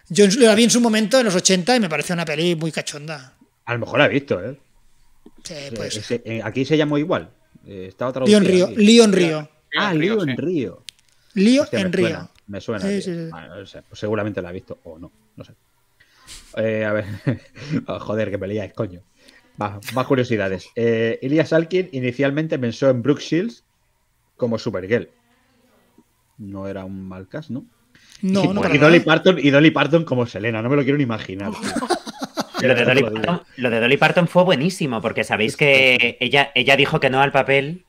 Yo la vi en su momento, en los 80, y me pareció una peli muy cachonda. A lo mejor la he visto, ¿eh? Sí, pues. aquí se llamó igual. Eh, estaba traducido. Leon Río. Leon Río. Ah, Leon Rio ah, Lío en me Río. Suena, me suena. Sí, sí, pues seguramente la ha visto o no, no sé. Eh, a ver, Joder, <laughs> oh, joder, que es, coño. más curiosidades. Eh, Elias Alkin inicialmente pensó en Brooke Shields como Supergirl. No era un mal cast, ¿no? No, y, no. y, Dolly Parton, como Selena, no me lo quiero ni imaginar. <laughs> Lo de, Dolly Parton, fue buenísimo, porque sabéis que ella, ella dijo que no al papel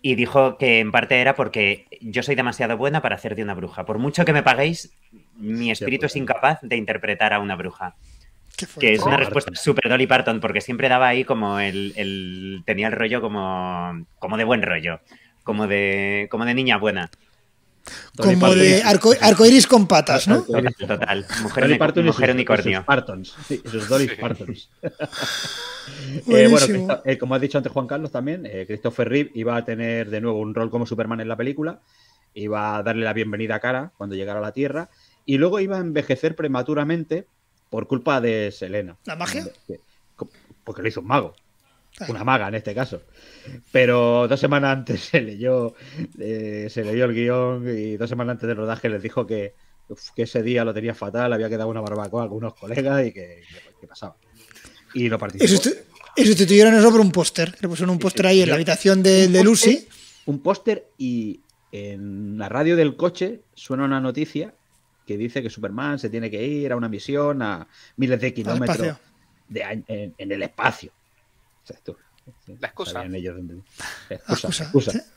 y dijo que en parte era porque yo soy demasiado buena para hacer de una bruja. Por mucho que me paguéis, mi espíritu pues es incapaz de interpretar a una bruja. Que es una respuesta súper Dolly Parton, porque siempre daba ahí como el, el, tenía el rollo como, como de buen rollo, como de, como de niña buena. Como de arco, iris con patas, ¿no? Total, Mujer, unicornio. Partons, sí, esos <laughs> eh, bueno, eh, como ha dicho antes Juan Carlos también, eh, Christopher Reeve iba a tener de nuevo un rol como Superman en la película, iba a darle la bienvenida a Cara cuando llegara a la Tierra y luego iba a envejecer prematuramente por culpa de Selena. ¿La magia? Porque lo hizo un mago. <laughs> una maga en este caso. Pero dos semanas antes se leyó, eh, se leyó el guión y dos semanas antes del rodaje les dijo que, ese día lo tenía fatal, había quedado una barbacoa a algunos colegas y que, pasaba. Y lo participó. Y, sustituyeron eso por un póster. Le pusieron un póster ahí en la habitación de, Lucy. un póster y en la radio del coche suena una noticia que dice que Superman se tiene que ir a una misión a miles de kilómetros de, en el espacio las La excusa. <laughs>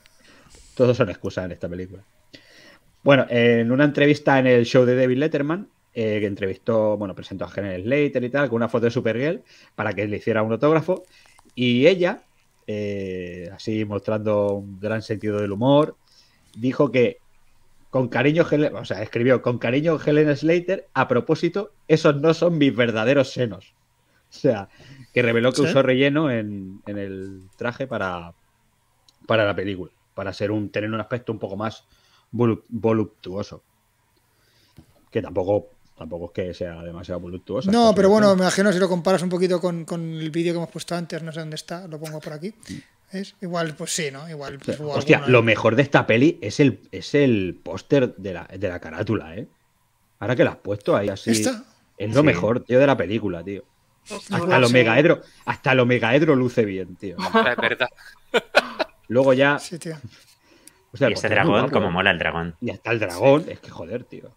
Todos son excusas en esta película. Bueno, en una entrevista en el show de David Letterman, eh, que entrevistó, bueno, presentó a Helen Slater y tal, con una foto de Supergirl para que le hiciera un autógrafo. Y ella, eh, así mostrando un gran sentido del humor, dijo que con cariño, o sea, escribió con cariño Helen Slater, a propósito, esos no son mis verdaderos senos. O sea, que reveló que usó relleno en, el traje para, para la película, para un, tener un aspecto un poco más voluptuoso. Que tampoco, tampoco es que sea demasiado voluptuoso. No, pero bueno, me imagino si lo comparas un poquito con, el vídeo que hemos puesto antes, no sé dónde está, lo pongo por aquí. Mm. ¿Es? Igual, pues sí, ¿no? Igual. Pues, hostia, lo mejor de esta peli es el, es el póster de la, carátula, ¿eh? Ahora que la has puesto ahí así. Es lo mejor, tío, de la película, tío. Hasta el omegaedro, hasta el omegaedro luce bien, tío. <laughs> Es verdad. Luego ya. Sí, tío. y este dragón, como ¿eh? mola el dragón. Y hasta el dragón, es que joder, tío.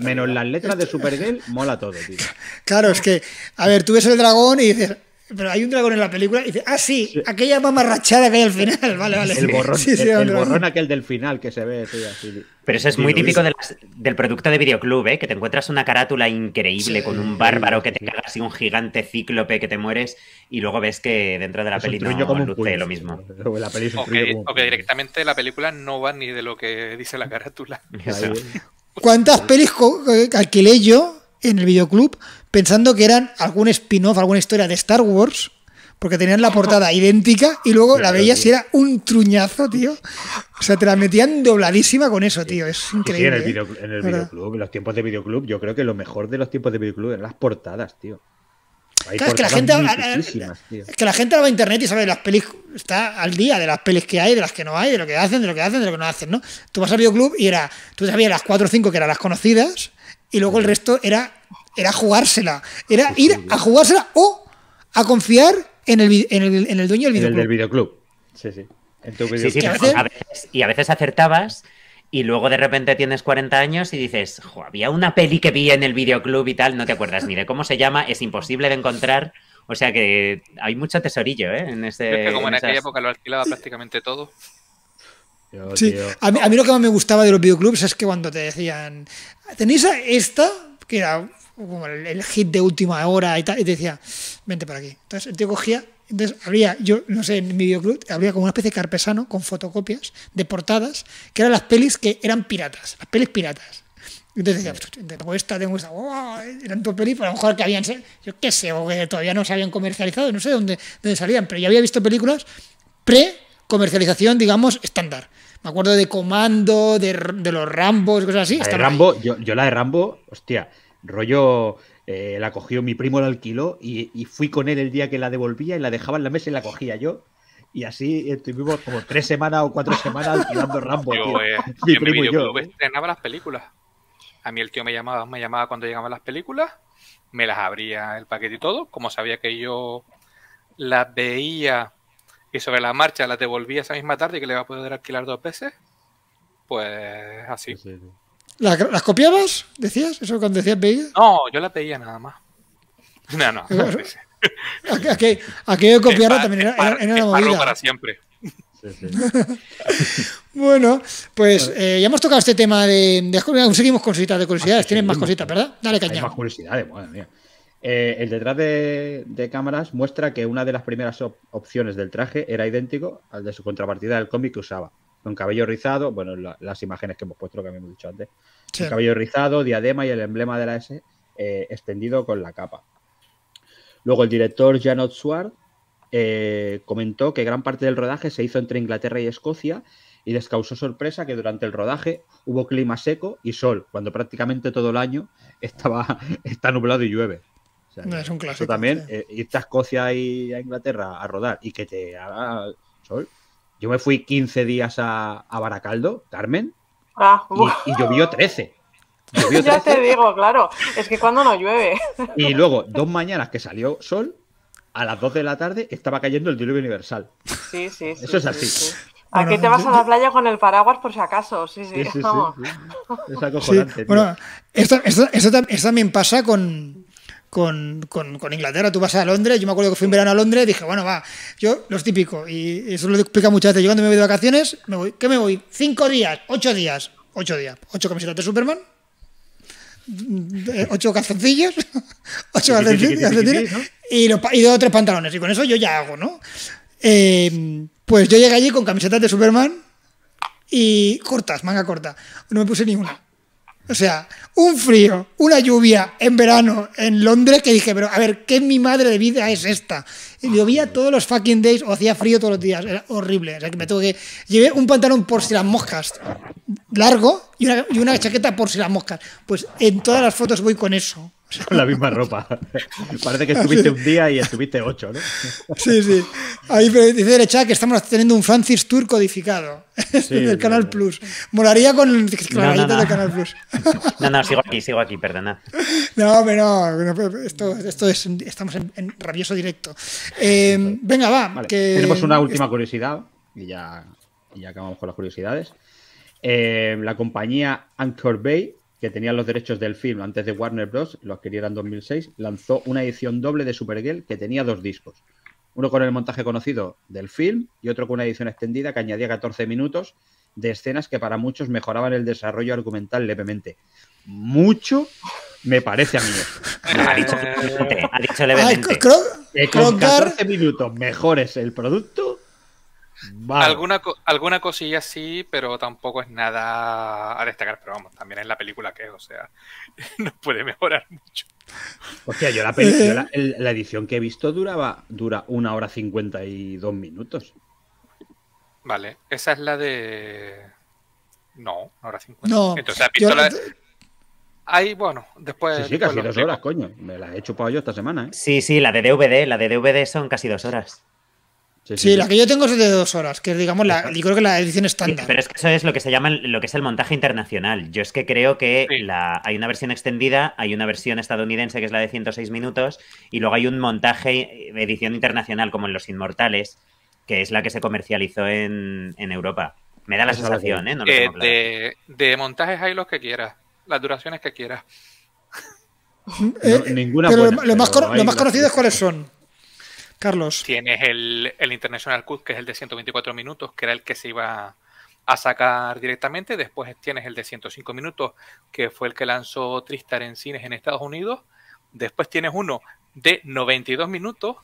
Menos las letras de Supergirl, mola todo, tío. <laughs> Claro, es que, a ver, tú ves el dragón y dices, pero hay un dragón en la película y dice, ah, sí, aquella mamarrachada que hay al final. Vale, vale. El borrón, aquel del final que se ve, Pero eso es muy típico del producto de videoclub, ¿eh? que te encuentras una carátula increíble con un bárbaro que te cagas y un gigante cíclope que te mueres y luego ves que dentro de la película no luce lo mismo. o, directamente la película no va ni de lo que dice la carátula. <laughs> ¿Cuántas pelis eh, alquilé yo en el videoclub? pensando que eran algún spin-off, alguna historia de Star Wars, porque tenían la portada <laughs> idéntica y luego la veías y era un truñazo, tío. O sea, te la metían dobladísima con eso, tío. Es increíble. en el, ¿eh? en videoclub, en los tiempos de videoclub, yo creo que lo mejor de los tiempos de videoclub eran las portadas, tío. es que la gente es que la gente va a internet y sabe de las pelis está al día de las pelis que hay de las que no hay de lo que hacen de lo que hacen de lo que no hacen no tú vas al videoclub y era tú sabías las cuatro o cinco que eran las conocidas y luego el resto era era jugársela. Era ir a jugársela o a confiar en el, en el, dueño del videoclub. En el videoclub. Sí, sí. En tu videoclub. y, a veces, y acertabas. Y luego de repente tienes 40 años y dices, jo, había una peli que vi en el videoclub y tal, no te acuerdas ni de cómo se llama, es imposible de encontrar. O sea que hay mucho tesorillo, ¿eh? En este, es que como en, aquella época lo alquilaba prácticamente todo. sí, a mí, a mí, lo que más me gustaba de los videoclubs es que cuando te decían, ¿tenéis esta? Que era como el, hit de última hora y tal, y te decía, vente para aquí. Entonces el tío cogía, entonces había yo no sé, en mi videoclub había como una especie de carpesano con fotocopias de portadas, que eran las pelis que eran piratas, las pelis piratas. Entonces decía, pues, tengo esta, tengo esta, ¡Oh! eran dos películas, a lo mejor que habían, yo qué sé, o que todavía no se habían comercializado, no sé dónde, dónde salían, pero ya había visto películas pre-comercialización, digamos, estándar. Me acuerdo de Comando, de, de los Rambos, cosas así. La Rambo, yo, yo la de Rambo, hostia, Rollo, eh, la cogió mi primo, la alquiló y, fui con él el día que la devolvía y la dejaba en la mesa y la cogía yo. Y así estuvimos como tres semanas o cuatro semanas alquilando Rambo. Eh, <laughs> mi primo yo. Estrenaba las películas. A mí el tío me llamaba, me llamaba cuando llegaban las películas, me las abría el paquete y todo. Como sabía que yo las veía y sobre la marcha las devolvía esa misma tarde y que le iba a poder alquilar dos veces, pues así. ¿Las, copiabas? ¿Decías? ¿Eso cuando decías pedir. No, yo la pedía nada más. <laughs> No, no. <laughs> aquello de copiarla también era, era una movida. para siempre. <laughs> bueno, pues eh, ya hemos tocado este tema de, Seguimos con cositas de curiosidades. Ah, Tienen más cositas, ¿verdad? Dale caña. más curiosidades, madre mía. Eh, el detrás de, cámaras muestra que una de las primeras opciones del traje era idéntico al de su contrapartida del cómic que usaba con cabello rizado, bueno, las imágenes que hemos puesto, que habíamos dicho antes, cabello rizado, diadema y el emblema de la S eh, extendido con la capa. Luego el director Janot Swart eh, comentó que gran parte del rodaje se hizo entre Inglaterra y Escocia y les causó sorpresa que durante el rodaje hubo clima seco y sol, cuando prácticamente todo el año estaba, <laughs> está nublado y llueve. es un Eso también, eh, ir a Escocia y a Inglaterra a rodar y que te haga sol, yo me fui 15 días a, Baracaldo, Carmen, ah, y, llovió 13. <laughs> ya te digo, claro, es que cuando no llueve. Y luego, dos mañanas que salió sol, a las 2 de la tarde estaba cayendo el diluvio universal. Sí, sí, sí. Eso es así. ¿A qué Aquí te vas a la playa con el paraguas por si acaso, sí, sí, sí, Es acojonante. Bueno, también pasa con, con, con, Inglaterra. Tú vas a Londres, yo me acuerdo que fui en verano a Londres, dije, bueno, va, yo los típico, y eso lo explica muchas veces, yo cuando me voy de vacaciones, me voy, ¿qué me voy? Cinco días, ocho días, ocho días, ocho camisetas de Superman, mm, ocho calzoncillos, <laughs> ocho calzoncillos, y, los, dos o tres pantalones, y con eso yo ya hago, ¿no? Eh, pues yo llegué allí con camisetas de Superman y cortas, manga corta, no me puse ninguna o sea, un frío, una lluvia en verano en Londres que dije, pero a ver, ¿qué mi madre de vida es esta? Y llovía ah, todos los fucking days o hacía frío todos los días, era horrible. O sea, que me tuve que. Llevé un pantalón por si las moscas largo una, y una chaqueta por si las moscas. Pues en todas las fotos voy con eso con la misma ropa. <laughs> Parece que estuviste un día y estuviste ocho, ¿no? Sí, sí. Ahí dice el chat que estamos teniendo un Francis Tour codificado en <laughs> del Canal Plus. Moraría con, el no, del Canal Plus. <laughs> No, no, sigo aquí, sigo aquí, perdona. No, pero esto, esto es, estamos en, rabioso directo. Eh, venga, va. Que... Tenemos una última curiosidad y ya, acabamos con las curiosidades. Eh, la compañía Anchor Bay que tenía los derechos del film antes de Warner Bros., lo adquirieron en 2006, lanzó una edición doble de Supergirl que tenía dos discos. Uno con el montaje conocido del film y otro con una edición extendida que añadía 14 minutos de escenas que para muchos mejoraban el desarrollo argumental levemente. Mucho me parece a mí. ha dicho, eh, ha dicho levemente. 14 minutos mejores el producto, Alguna, alguna cosilla sí, pero tampoco es nada a destacar. Pero vamos, también es la película que es, o sea, <laughs> no puede mejorar mucho. Hostia, yo la, <laughs> la, edición que he visto duraba, dura una hora cincuenta y dos minutos. Vale, esa es la de. No, una hora cincuenta Entonces, ¿has visto la Ahí, bueno, después. Sí, casi dos horas, coño. Me la he hecho para yo esta semana, ¿eh? Sí, sí, la de DVD, la de DVD son casi dos horas. Sí, la que yo tengo es de dos horas, que digamos, la, yo creo que la edición estándar. pero es que eso es lo que se llama lo que es el montaje internacional. Yo es que creo que hay una versión extendida, hay una versión estadounidense que es la de 106 minutos, y luego hay un montaje eh, edición internacional, como en Los Inmortales, que es la que se comercializó en, Europa. Me da la sensación, ¿eh? No lo eh, de, montajes hay los que quieras, las duraciones que quieras. Eh, ninguna más, lo más conocido es cuáles son. Carlos. Tienes el, el International Cut, que es el de 124 minutos, que era el que se iba a sacar directamente. Después tienes el de 105 minutos, que fue el que lanzó Tristar en cines en Estados Unidos. Después tienes uno de 92 minutos,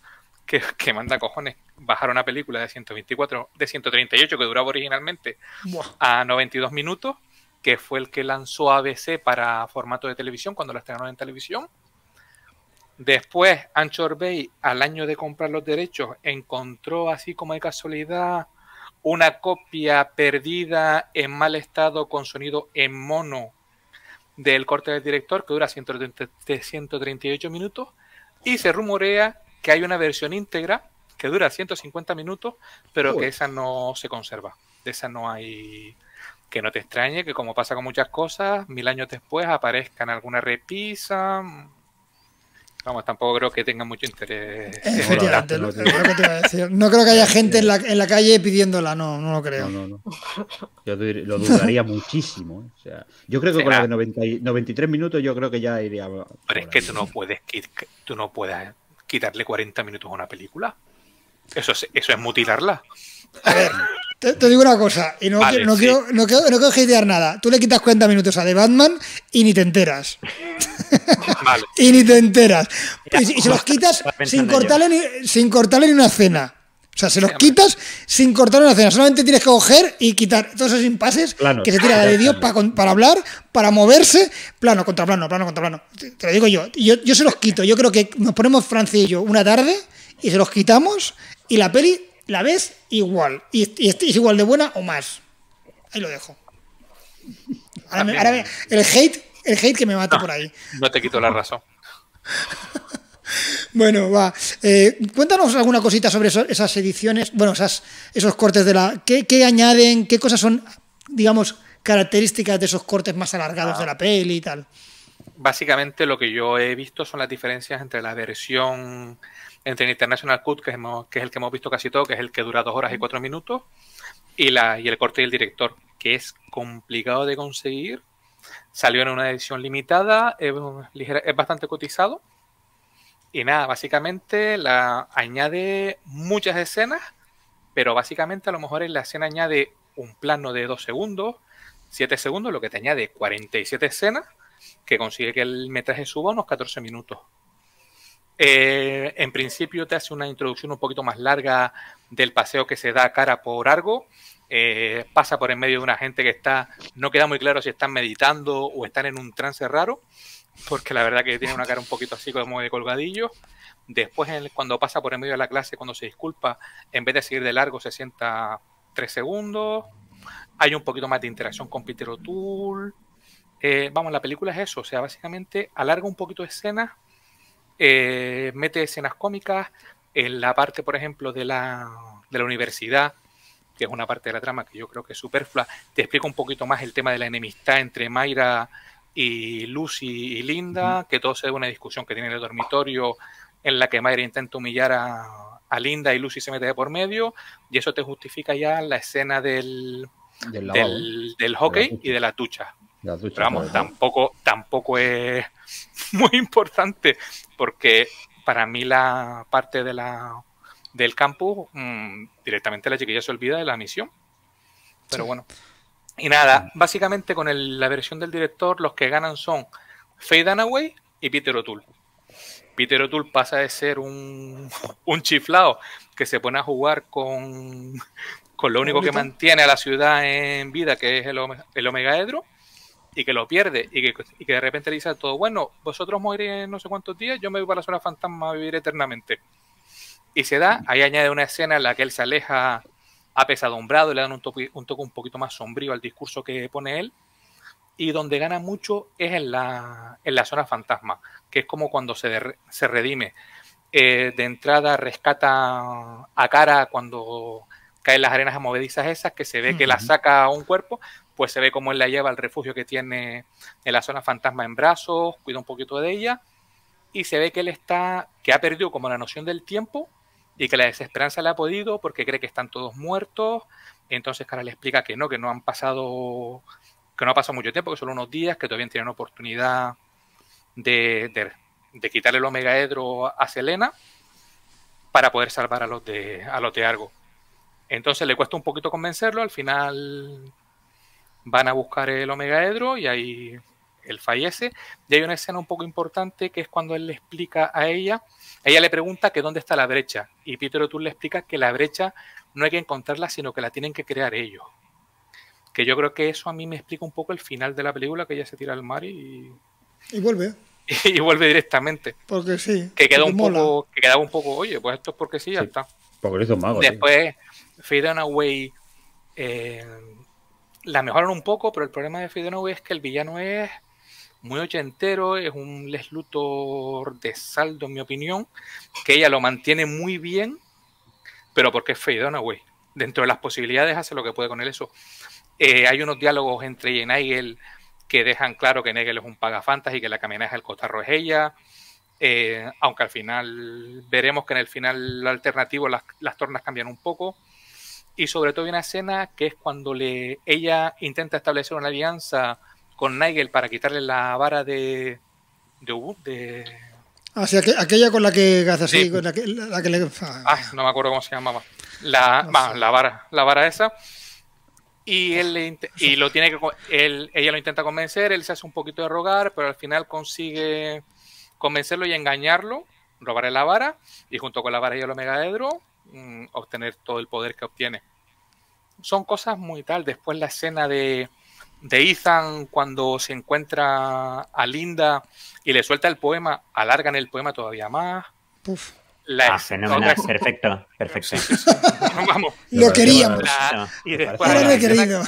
que, que manda cojones bajar una película de 124, de 138 que duraba originalmente a 92 minutos, que fue el que lanzó ABC para formato de televisión cuando la estrenaron en televisión. Después, Anchor Bay, al año de comprar los derechos, encontró así como de casualidad una copia perdida en mal estado con sonido en mono del corte del director que dura 138 minutos y se rumorea que hay una versión íntegra que dura 150 minutos pero que esa no se conserva de esa no hay que no te extrañe que como pasa con muchas cosas mil años después aparezcan alguna repisa Vamos, tampoco creo que tenga mucho interés. Efectivamente, no, creo que haya gente en la, calle pidiéndola, no, no lo creo. yo lo dudaría <laughs> muchísimo. ¿eh? yo creo que con la de 90 93 minutos yo creo que ya iría... Pero es que tú no, puedes, tú no puedes quitarle 40 minutos a una película. Eso eso es mutilarla. A ver, te, digo una cosa, y no, quiero, no, quiero, no, nada. Tú le quitas 40 minutos a The Batman y ni te enteras. <laughs> y ni te enteras. y, se los quitas sin cortarle, ni, sin cortarle una cena. O sea, se los quitas sin cortarle una cena. Solamente tienes que coger y quitar todos esos impases que se tira de Dios para, hablar, para moverse, plano contra plano, plano contra plano. Te, lo digo yo. yo. yo. se los quito. Yo creo que nos ponemos Francia y yo una tarde y se los quitamos y la peli la ves igual. Y, es igual de buena o más. Ahí lo dejo. Ahora, el, hate, el hate que me mata por ahí. No te quito la razón. <laughs> bueno, va. Eh, cuéntanos alguna cosita sobre esas ediciones, bueno, esas, esos cortes de la... ¿qué, añaden? ¿Qué cosas son, digamos, características de esos cortes más alargados de la peli y tal? Básicamente lo que yo he visto son las diferencias entre la versión entre el International Cut, que, es el que hemos visto casi todo, que es el que dura dos horas y cuatro minutos, y, la, y el corte del director, que es complicado de conseguir. Salió en una edición limitada, es, bastante cotizado. Y nada, básicamente la, añade muchas escenas, pero básicamente a lo mejor en la escena añade un plano de dos segundos, siete segundos, lo que te añade 47 escenas, que consigue que el metraje suba unos 14 minutos. Eh, en principio te hace una introducción un poquito más larga del paseo que se da cara por algo. Eh, pasa por en medio de una gente que está, no queda muy claro si están meditando o están en un trance raro, porque la verdad que tiene una cara un poquito así como de colgadillo. Después, cuando pasa por en medio de la clase, cuando se disculpa, en vez de seguir de largo, se sienta tres segundos. Hay un poquito más de interacción con Peter O'Toole. Eh, vamos, la película es eso, o sea, básicamente alarga un poquito de escenas eh, mete escenas cómicas, en la parte, por ejemplo, de la, de la universidad, que es una parte de la trama que yo creo que es superflua, te explica un poquito más el tema de la enemistad entre Mayra y Lucy y Linda, que todo se debe a una discusión que tiene en el dormitorio en la que Mayra intenta humillar a, Linda y Lucy se mete de por medio, y eso te justifica ya la escena del, del, hockey y de la tucha, vamos, tampoco, tampoco es <laughs> muy importante, porque para mí la parte de la, del campus mm, directamente la chiquilla se olvida de la misión. Pero bueno. Y nada, mm. básicamente con la versión del director, los que ganan son Faye Dunaway y Peter O'Toole. Peter O'Toole pasa de ser un, <laughs> un chiflado que se pone a jugar con, con lo único que mantiene a la ciudad en vida, que es el, el Omega y que lo pierde y que, de repente le dice todo, bueno, vosotros moriréis no sé cuántos días, yo me voy para la zona fantasma a vivir eternamente. Y se da, ahí añade una escena en la que él se aleja apesadumbrado y le dan un toque, un poquito más sombrío al discurso que pone él. Y donde gana mucho es en la, en la zona fantasma, que es como cuando se, se redime. Eh, de entrada rescata a cara cuando caen las arenas movedizas esas, que se ve que la saca a un cuerpo, pues se ve cómo él la lleva al refugio que tiene en la zona fantasma en brazos, cuida un poquito de ella, y se ve que él está, que ha perdido como la noción del tiempo y que la desesperanza le ha podido porque cree que están todos muertos, entonces Cara le explica que no, que no han pasado, que no ha pasado mucho tiempo, que solo unos días, que todavía tienen oportunidad de, de, quitarle el omegaedro a Selena para poder salvar a los de, a los de Argo. Entonces le cuesta un poquito convencerlo, al final van a buscar el omegaedro y ahí él fallece. Y hay una escena un poco importante que es cuando él le explica a ella, ella le pregunta que dónde está la brecha y Peter O'Toole le explica que la brecha no hay que encontrarla, sino que la tienen que crear ellos. Que yo creo que eso a mí me explica un poco el final de la película, que ella se tira al mar y... Y vuelve. <laughs> y vuelve directamente. Porque sí. Que queda un poco, que quedaba un poco, oye, pues esto es porque sí, ya está. Porque eso mago. Después, Fade Away... Eh, la mejoran un poco, pero el problema de Fidenow es que el villano es muy ochentero, es un leslutor de saldo, en mi opinión, que ella lo mantiene muy bien, pero porque es Faye Dentro de las posibilidades hace lo que puede con él eso. Eh, hay unos diálogos entre ella y Nigel que dejan claro que Nigel es un pagafantas y que la es del cotarro es ella. Eh, aunque al final veremos que en el final alternativo las tornas cambian un poco y sobre todo hay una escena que es cuando le, ella intenta establecer una alianza con Nigel para quitarle la vara de... de, de... Ah, aquella con la que no me acuerdo cómo se llamaba. La, la vara, la vara esa. Y él y lo tiene que ella lo intenta convencer, él se hace un poquito de rogar, pero al final consigue convencerlo y engañarlo, robarle la vara, y junto con la vara y el omegaedro, Mm, obtener todo el poder que obtiene. Son cosas muy tal. Después la escena de, de Ethan cuando se encuentra a Linda y le suelta el poema, alargan el poema todavía más. La ah, perfecto, perfecto. <laughs> Lo queríamos. La... Escena,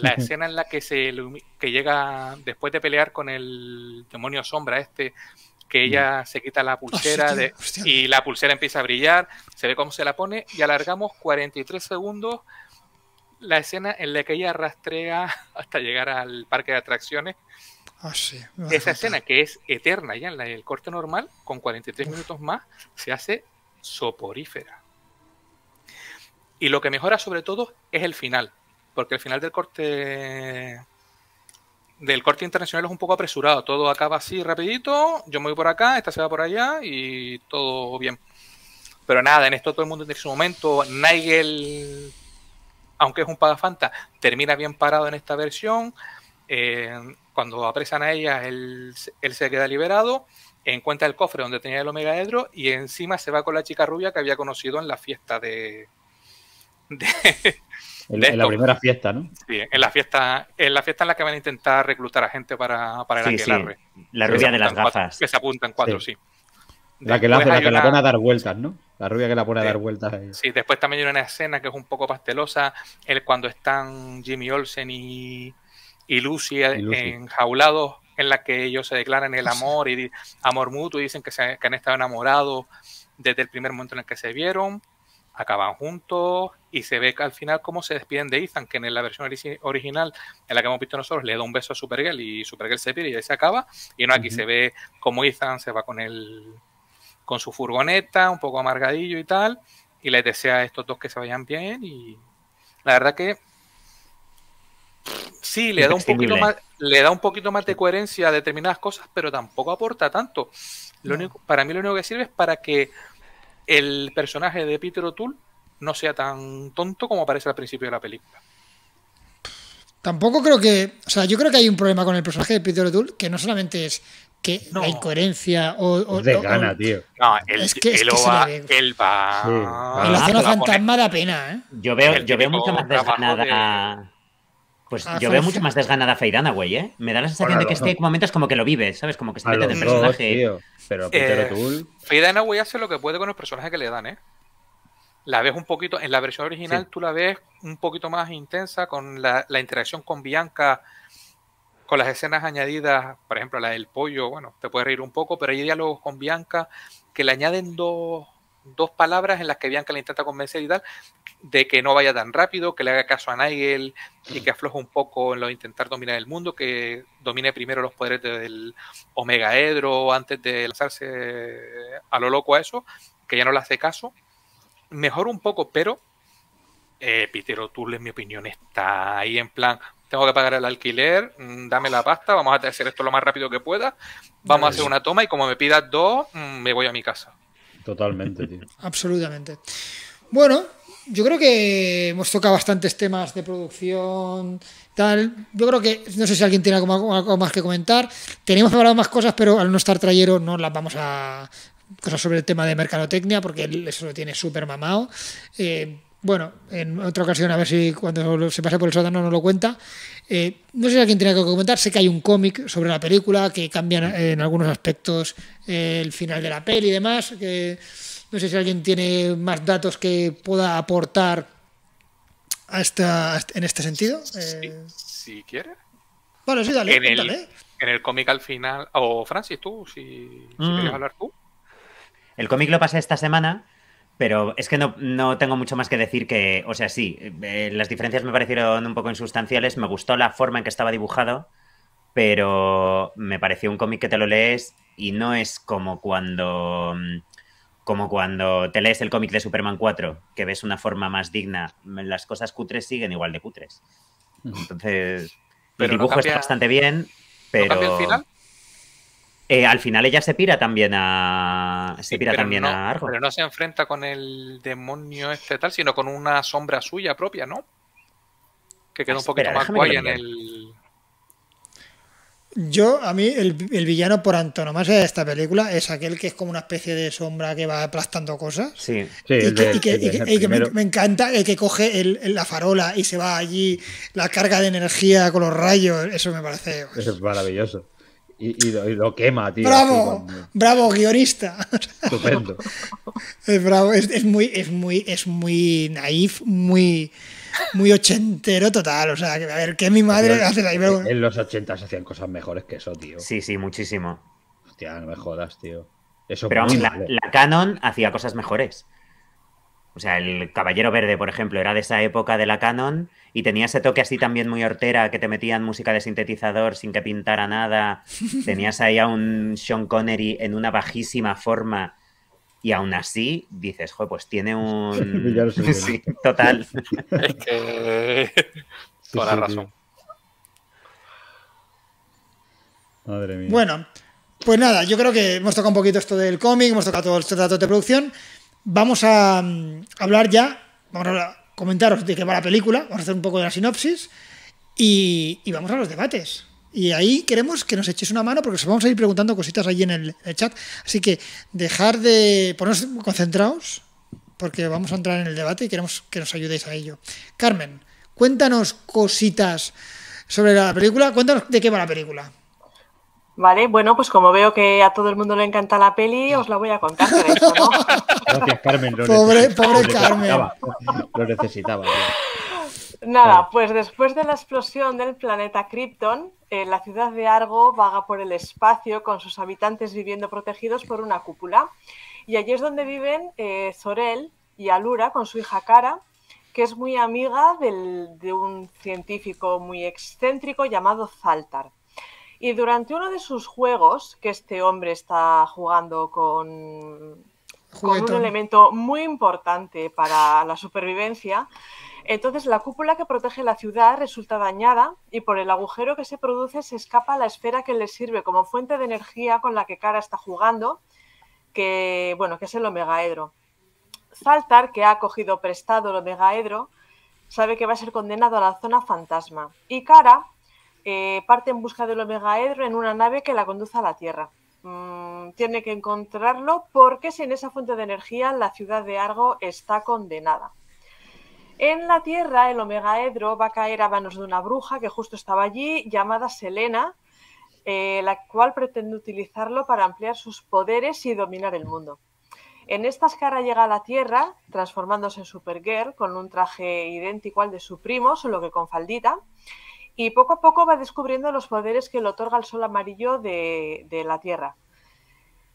la escena en la que se que llega después de pelear con el demonio sombra este que ella mm. se quita la ah, pulsera de, y la pulsera empieza a brillar, se ve cómo se la pone y alargamos 43 segundos la escena en la que ella rastrea <laughs> hasta llegar al parque de atracciones. Ah, Esa escena que es eterna ya en el corte normal, con 43 minutos más, se hace soporífera. Y lo que mejora sobre todo es el final, porque el final del corte del corte internacional es un poco apresurado. Todo acaba así rapidito, yo me voy por acá, esta se va por allá y todo bien. Pero nada, en esto todo el mundo en su momento. Nigel, aunque es un pagafanta, termina bien parado en esta versión. Eh, cuando apresan a ella, él, él, se queda liberado, encuentra el cofre donde tenía el omegaedro y encima se va con la chica rubia que había conocido en la fiesta de, de en, la primera fiesta, ¿no? Sí, en la fiesta, en la fiesta en la que van a intentar reclutar a gente para, para el La rubia de las gafas. que se apuntan cuatro, sí. La que, la, pone a dar vueltas, ¿no? La rubia que la pone a dar vueltas. Sí, después también hay una escena que es un poco pastelosa, el cuando están Jimmy Olsen y, y Lucy, eh, enjaulados en la que ellos se declaran el ah, amor y amor mutuo y dicen que, se, que han estado enamorados desde el primer momento en el que se vieron acaban juntos y se ve al final cómo se despiden de Ethan, que en la versión original, en la que hemos visto nosotros, le da un beso a Supergirl y Supergirl se pide y ahí se acaba. Y no, aquí se ve cómo Ethan se va con el con su furgoneta, un poco amargadillo y tal, y le desea a estos dos que se vayan bien y la verdad que sí le da un poquito más le da un poquito más de coherencia a determinadas cosas pero tampoco aporta tanto lo único, para mí lo único que sirve es para que el personaje de Peter O'Toole no sea tan tonto como parece al principio de la película. Tampoco creo que. O sea, yo creo que hay un problema con el personaje de Peter O'Toole que no solamente es que la incoherencia o. de gana, tío. No, el, él, va, En la zona fantasma da pena, ¿eh? Yo veo, yo mucho más De pues ah, yo veo mucho más desganada a Feidana güey, ¿eh? Me da la sensación de que este momento es como que lo vive, ¿sabes? Como que se mete en el personaje. Dos, Pero güey, eh, hace lo que puede con los personajes que le dan, ¿eh? La ves un poquito, en la versión original tú la ves un poquito más intensa con la, la, interacción con Bianca, con las escenas añadidas, por ejemplo, la del pollo, bueno, te puedes reír un poco, pero hay diálogos con Bianca que le añaden dos, dos palabras en las que Bianca le intenta convencer y tal, de que no vaya tan rápido, que le haga caso a Nigel y que afloje un poco en lo de intentar dominar el mundo, que domine primero los poderes del Omegaedro antes de lanzarse a lo loco a eso, que ya no le hace caso. Mejor un poco, pero eh, Peter O'Toole, mi opinión, está ahí en plan, tengo que pagar el alquiler, mm, dame la pasta, vamos a hacer esto lo más rápido que pueda, vamos a hacer una toma y como me pidas dos, mm, me voy a mi casa. Totalmente, tío. <laughs> Absolutamente. Bueno, yo creo que hemos tocado bastantes temas de producción, tal. Yo creo que, no sé si alguien tiene algo, más que comentar. Teníamos preparado más cosas, pero al no estar trayero no las vamos a... Cosas sobre el tema de mercadotecnia, porque eso lo tiene súper mamado. Eh, bueno, en otra ocasión, a ver si cuando se pase por el sótano no lo cuenta. Eh, no sé si alguien tiene que comentar, sé que hay un cómic sobre la película que cambia eh, en algunos aspectos eh, el final de la peli y demás. no sé si alguien tiene más datos que pueda aportar en este sentido. Si, quiere. Bueno, sí, dale. En el, cómic al final. O Francis, tú, si, si mm. quieres hablar tú. El cómic lo pasé esta semana pero es que no, tengo mucho más que decir que, o sea, sí, eh, las diferencias me parecieron un poco insustanciales, me gustó la forma en que estaba dibujado, pero me pareció un cómic que te lo lees y no es como cuando como cuando te lees el cómic de Superman 4, que ves una forma más digna, las cosas cutres siguen igual de cutres. Entonces, el dibujo está bastante bien, pero eh, al final ella se pira también a. Se pira también a Argo. Pero no se enfrenta con el demonio este tal, sino con una sombra suya propia, ¿no? Que queda un poquito más guay en el. Yo, a mí, el, villano por antonomasia de esta película es aquel que es como una especie de sombra que va aplastando cosas. Sí, sí. Y que, me, encanta el que coge el, la farola y se va allí, la carga de energía con los rayos, eso me parece. Pues, eso es maravilloso. Y, lo, quema, tío. ¡Bravo! ¡Bravo, guionista! Estupendo. <laughs> es bravo, es, muy, es muy, es muy naif, muy muy ochentero total. O sea, a ver, ¿qué mi madre hace la en, en los ochentas hacían cosas mejores que eso, tío. Sí, sí, muchísimo. Hostia, no me jodas, tío. Pero a la, Canon hacía cosas mejores. O sea, el Caballero Verde, por ejemplo, era de esa época de la canon y tenía ese toque así también muy hortera que te metían música de sintetizador sin que pintara nada. <laughs> Tenías ahí a un Sean Connery en una bajísima forma y aún así dices, joder, pues tiene <laughs> un... sí, total. <laughs> Es Toda la razón. Madre mía. Bueno, pues nada, yo creo que hemos tocado un poquito esto del cómic, hemos tocado todos los datos de producción vamos a mm, hablar ya, vamos a comentaros de qué va la película, vamos a hacer un poco de la sinopsis y, vamos a los debates. Y ahí queremos que nos echéis una mano porque os vamos a ir preguntando cositas ahí en el, chat. Así que dejar de ponernos concentrados porque vamos a entrar en el debate y queremos que nos ayudéis a ello. Carmen, cuéntanos cositas sobre la película. Cuéntanos de qué va la película. Vale, bueno, pues como veo que a todo el mundo le encanta la peli, os la voy a contar. Gracias, Carmen. pobre, Carmen. Lo necesitaba. Nada, pues después de la explosión del planeta Krypton, eh, la ciudad de Argo vaga por el espacio con sus habitantes viviendo protegidos por una cúpula. Y allí es donde viven Zorel eh, y Alura con su hija Cara, que es muy amiga de un científico muy excéntrico llamado Zaltar. Y durante uno de sus juegos, que este hombre está jugando con, un elemento muy importante para la supervivencia, entonces la cúpula que protege la ciudad resulta dañada y por el agujero que se produce se escapa la esfera que le sirve como fuente de energía con la que Cara está jugando, que, bueno, que es el omegaedro. Zaltar, que ha cogido prestado el omegaedro, sabe que va a ser condenado a la zona fantasma. Y Cara eh, parte en busca del omegaedro en una nave que la conduce a la Tierra. Mm, tiene que encontrarlo porque sin esa fuente de energía la ciudad de Argo está condenada. En la Tierra el omegaedro va a caer a manos de una bruja que justo estaba allí, llamada Selena, eh, la cual pretende utilizarlo para ampliar sus poderes y dominar el mundo. En esta escara llega a la Tierra, transformándose en Supergirl con un traje idéntico al de su primo, solo que con faldita, y poco a poco va descubriendo los poderes que le otorga el sol amarillo de, la Tierra.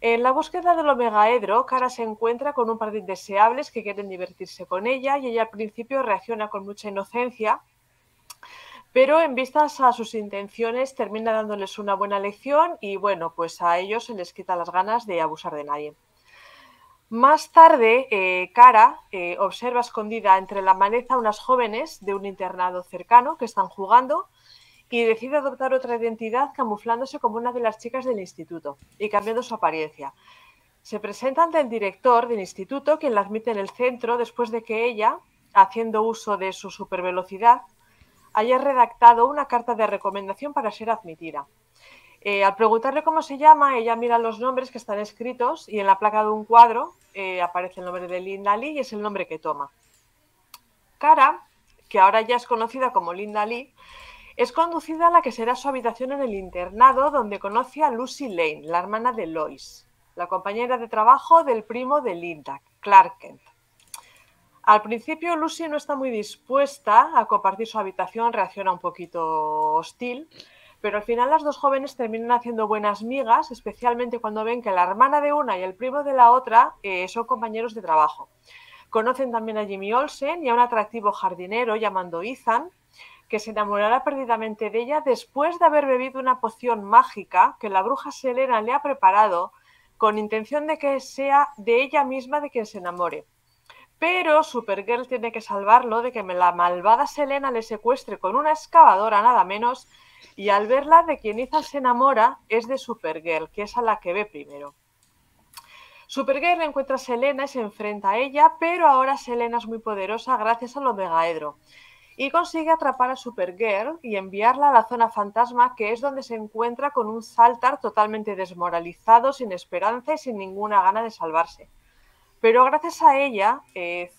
En la búsqueda del omegaedro, Kara se encuentra con un par de indeseables que quieren divertirse con ella y ella al principio reacciona con mucha inocencia, pero en vistas a sus intenciones termina dándoles una buena lección y bueno, pues a ellos se les quita las ganas de abusar de nadie. Más tarde, eh, Kara Cara eh, observa escondida entre la maleza unas jóvenes de un internado cercano que están jugando y decide adoptar otra identidad camuflándose como una de las chicas del instituto y cambiando su apariencia. Se presenta ante el director del instituto, quien la admite en el centro después de que ella, haciendo uso de su supervelocidad, haya redactado una carta de recomendación para ser admitida. Eh, al preguntarle cómo se llama, ella mira los nombres que están escritos y en la placa de un cuadro eh, aparece el nombre de Linda Lee y es el nombre que toma. Cara, que ahora ya es conocida como Linda Lee, es conducida a la que será su habitación en el internado, donde conoce a Lucy Lane, la hermana de Lois, la compañera de trabajo del primo de Linda, Clark Kent. Al principio Lucy no está muy dispuesta a compartir su habitación, reacciona un poquito hostil, pero al final las dos jóvenes terminan haciendo buenas migas, especialmente cuando ven que la hermana de una y el primo de la otra eh, son compañeros de trabajo. Conocen también a Jimmy Olsen y a un atractivo jardinero llamando Ethan, que se enamorará perdidamente de ella después de haber bebido una poción mágica que la bruja Selena le ha preparado con intención de que sea de ella misma de quien se enamore. Pero Supergirl tiene que salvarlo de que la malvada Selena le secuestre con una excavadora nada menos y al verla de quien Izan se enamora es de Supergirl, que es a la que ve primero. Supergirl encuentra a Selena y se enfrenta a ella, pero ahora Selena es muy poderosa gracias a al Megaedro y consigue atrapar a Supergirl y enviarla a la zona fantasma que es donde se encuentra con un Saltar totalmente desmoralizado, sin esperanza y sin ninguna gana de salvarse. Pero gracias a ella,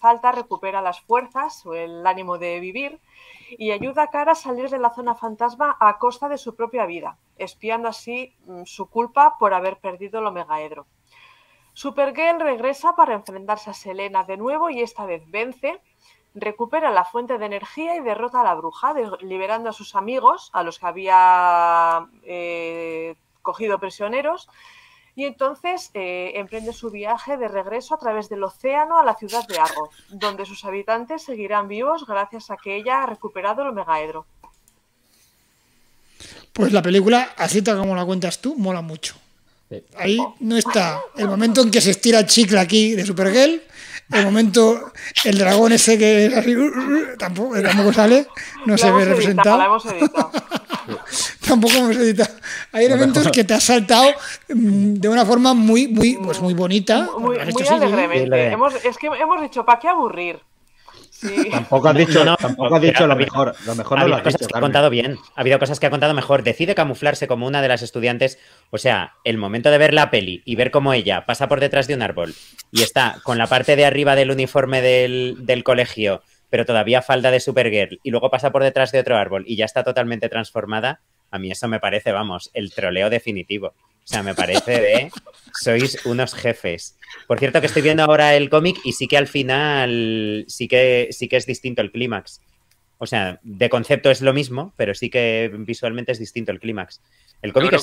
Zaltar eh, recupera las fuerzas o el ánimo de vivir y ayuda a Kara a salir de la zona fantasma a costa de su propia vida, espiando así mm, su culpa por haber perdido el Omegaedro. Supergirl regresa para enfrentarse a Selena de nuevo y esta vez vence, recupera la fuente de energía y derrota a la bruja, liberando a sus amigos, a los que había eh, cogido prisioneros, y entonces eh, emprende su viaje de regreso a través del océano a la ciudad de Argo, donde sus habitantes seguirán vivos gracias a que ella ha recuperado el megaedro. Pues la película, así tal como la cuentas tú, mola mucho. Ahí oh. no está el momento en que se estira el chicle aquí de Supergirl de momento, el dragón ese que tampoco, sale, no se ve representado. la hemos editado. <laughs> tampoco hemos editado. Hay elementos que te has saltado mm, de una forma muy, muy, pues muy bonita. Muy, alegremente. Hemos, es que hemos dicho, ¿para qué aburrir? Tampoco ha dicho, dicho lo mejor. Lo ha cosas ha contado bien. Ha habido cosas que ha contado mejor. Decide camuflarse como una de las estudiantes. O sea, el momento de ver la peli y ver cómo ella pasa por detrás de un árbol y está con la parte de arriba del uniforme del, del colegio, pero todavía falda de Supergirl, y luego pasa por detrás de otro árbol y ya está totalmente transformada. A mí eso me parece, vamos, el troleo definitivo. O sea, me parece ¿eh? Sois unos jefes. Por cierto, que estoy viendo ahora el cómic y sí que al final sí que, sí que es distinto el clímax. O sea, de concepto es lo mismo, pero sí que visualmente es distinto el clímax. El cómic es,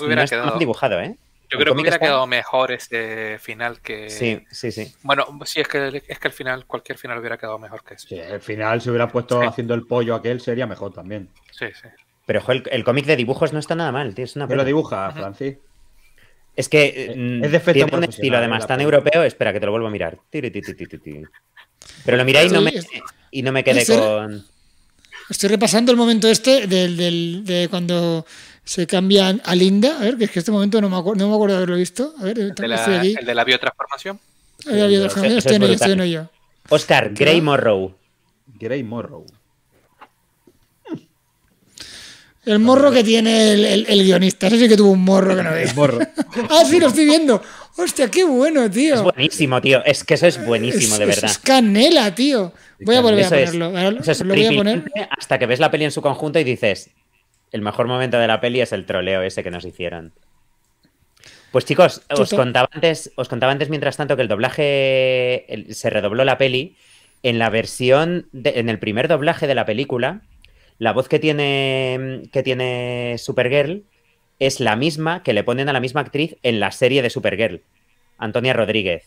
dibujado, ¿eh? Yo creo que hubiera quedado mejor ese final que. Sí, sí, sí. Bueno, sí, es que, es que al final, cualquier final hubiera quedado mejor que ese. Sí, este. el final, si hubiera puesto haciendo el pollo aquel, sería mejor también. Sí, sí. Pero el, cómic de dibujos no está nada mal, tío. Es una ¿Qué lo dibuja, Francis? Es que eh, eh, es mm, de tiene un estilo además eh, tan europeo. Espera, que te lo vuelvo a mirar. Pero lo miré y no me, quedé con. Estoy repasando el momento este del, de cuando se cambian a Linda. A ver, que es que este momento no me, acuerdo, no me de haberlo visto. A ver, el de la, biotransformación. El de la biotransformación, en Oscar, Grey Morrow. Grey Morrow. El morro que tiene el, guionista. Ese sí que tuvo un morro que no es. morro. <laughs> ah, sí, lo estoy viendo. Hostia, qué bueno, tío. Es buenísimo, tío. Es que eso es buenísimo, de verdad. Es canela, tío. Voy a volver a ponerlo. Hasta que ves la peli en su conjunto y dices, el mejor momento de la peli es el troleo ese que nos hicieron. Pues chicos, os contaba, antes, os contaba antes mientras tanto que el doblaje se redobló la peli. En la versión, en el primer doblaje de la película, la voz que tiene, que tiene Supergirl es la misma que le ponen a la misma actriz en la serie de Supergirl, Antonia Rodríguez.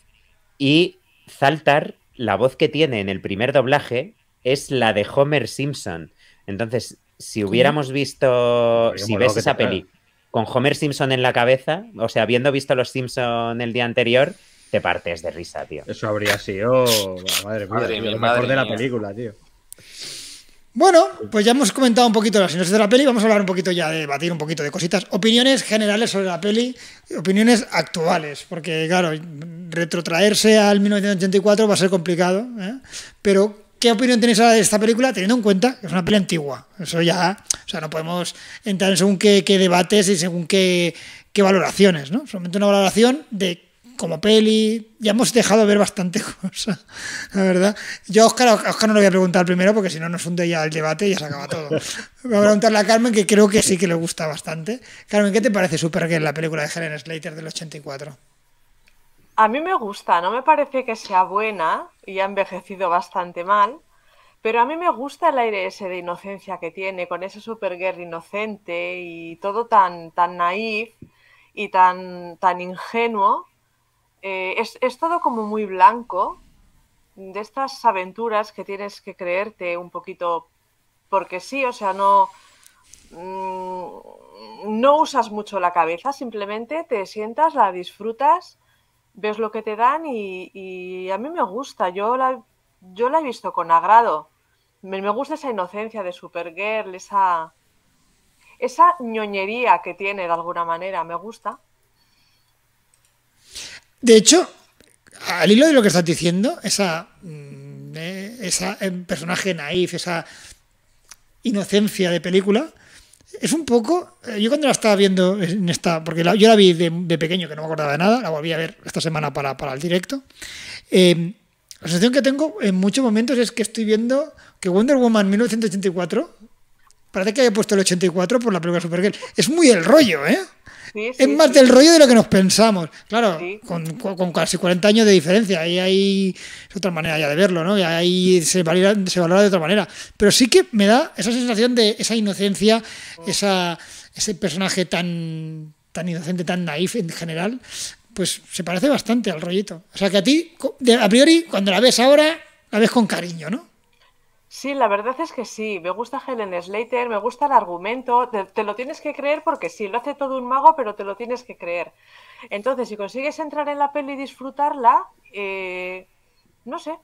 Y Zaltar, la voz que tiene en el primer doblaje, es la de Homer Simpson. Entonces, si hubiéramos visto, si ves esa peli con Homer Simpson en la cabeza, o sea, habiendo visto los Simpson el día anterior, te partes de risa, tío. Eso habría sido, madre, lo mejor de la película, tío. Bueno, pues ya hemos comentado un poquito las sinopsis de la peli, vamos a hablar un poquito ya, de debatir un poquito de cositas. Opiniones generales sobre la peli, opiniones actuales, porque claro, retrotraerse al 1984 va a ser complicado, ¿eh? pero ¿qué opinión tenéis ahora de esta película? Teniendo en cuenta que es una peli antigua, eso ya, o sea, no podemos entrar en según qué, debates y según qué, qué valoraciones, ¿no? Solamente una valoración de como peli, ya hemos dejado ver bastante <laughs> cosas la verdad. Yo a Oscar, no lo voy a preguntar primero porque si no nos hunde ya el debate y ya se acaba todo. <laughs> Voy a preguntarle a Carmen que creo que sí que le gusta bastante. Carmen, ¿qué te parece Supergirl, la película de Helen Slater del 84? A mí me gusta, no me parece que sea buena y ha envejecido bastante mal, pero a mí me gusta el aire ese de inocencia que tiene, con ese Supergirl inocente y todo tan, tan naif y tan, tan ingenuo eh, es, todo como muy blanco, de estas aventuras que tienes que creerte un poquito porque sí, o sea, no, mm, no usas mucho la cabeza, simplemente te sientas, la disfrutas, ves lo que te dan y, a mí me gusta, yo la, yo la he visto con agrado. Me, me gusta esa inocencia de Supergirl, esa, esa ñoñería que tiene de alguna manera, me gusta. De hecho, al hilo de lo que estás diciendo, esa, mm, eh, esa em, personaje naif, esa inocencia de película, es un poco. Eh, yo cuando la estaba viendo en esta. Porque yo la vi de, pequeño, que no me acordaba de nada, la volví a ver esta semana para, el directo. Em, la sensación que tengo en muchos momentos es que estoy viendo que Wonder Woman 1984 parece que haya puesto el 84 por la película Supergirl. Es muy el rollo, ¿eh? es más del rollo de lo que nos pensamos. Claro, con, casi 40 años de diferencia. Ahí hay otra manera ya de verlo, ¿no? ahí se valora, se valora de otra manera. Pero sí que me da esa sensación de esa inocencia, esa, ese personaje tan, tan inocente, tan naif en general, pues se parece bastante al rollito. O sea que a ti, a priori, cuando la ves ahora, la ves con cariño, ¿no? Sí, la verdad es que sí. Me gusta Helen Slater, me gusta el argumento. Te, lo tienes que creer porque sí, lo hace todo un mago, pero te lo tienes que creer. Entonces, si consigues entrar en la peli y disfrutarla, eh, no sé,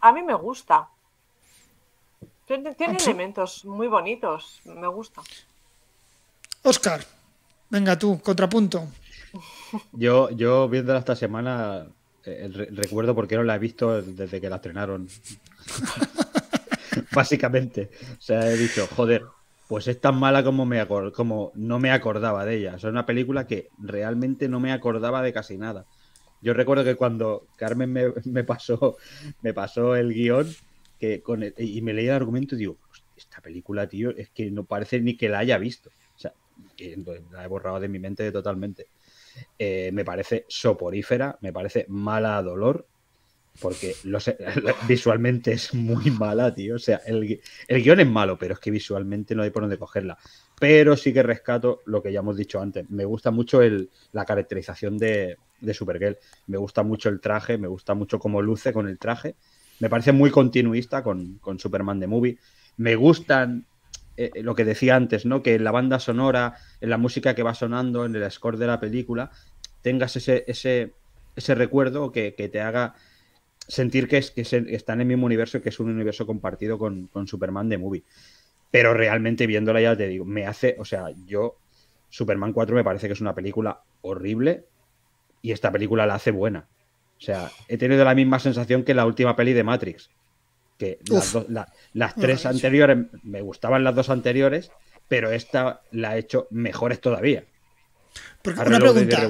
a mí me gusta. Tiene, elementos muy bonitos, me gusta. Oscar, venga tú, contrapunto. Yo, yo esta semana, eh, recuerdo porque no la he visto desde que la estrenaron. <laughs> <laughs> básicamente. O sea, he dicho, joder, pues es tan mala como, me como no me acordaba de ella. es una película que realmente no me acordaba de casi nada. Yo recuerdo que cuando Carmen me, me pasó, me pasó el guión que e, y me leía el argumento, digo, esta película, tío, es que no parece ni que la haya visto. O sea, la he borrado de mi mente totalmente. Eh, me parece soporífera, me parece mala a dolor porque <laughs> visualmente es muy mala, tío. O sea, el, el, guión es malo, pero es que visualmente no hay por dónde cogerla. Pero sí que rescato lo que ya hemos dicho antes. Me gusta mucho la caracterización de, de Supergirl. Me gusta mucho el traje, me gusta mucho cómo luce con el traje. Me parece muy continuista con, Superman de Movie. Me gustan eh, eh, lo que decía antes, ¿no? Que en la banda sonora, en la música que va sonando, en el score de la película, tengas ese, ese, recuerdo que, que te haga sentir que, es, que están en el mismo universo, que es un universo compartido con, Superman de movie. Pero realmente viéndola ya te digo, me hace, o sea, yo, Superman 4 me parece que es una película horrible y esta película la hace buena. O sea, he tenido la misma sensación que la última peli de Matrix, que las, las tres anteriores, me gustaban las dos anteriores, pero esta la he hecho mejores todavía. Porque, una pregunta.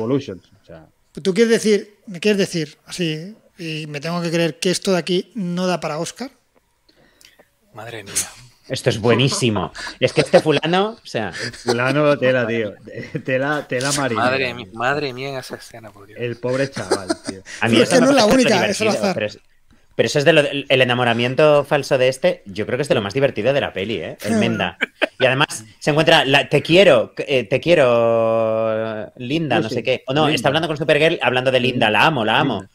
¿Tú quieres decir, me quieres decir, así, y me tengo que creer que esto de aquí no da para Oscar. Madre mía. Esto es buenísimo. Es que este fulano, o sea. Fulano tela, tío. Tela, tela marina. Madre, mía, madre en por Dios. El pobre chaval, tío. A no es la única, Pero, eso es de el enamoramiento falso de este. Yo creo que es de lo más divertido de la peli, ¿eh? El <laughs> Menda. Y además se encuentra, te quiero, eh, te quiero, Linda, no, sé qué. O no, está hablando con Supergirl, hablando de Linda, la amo, la amo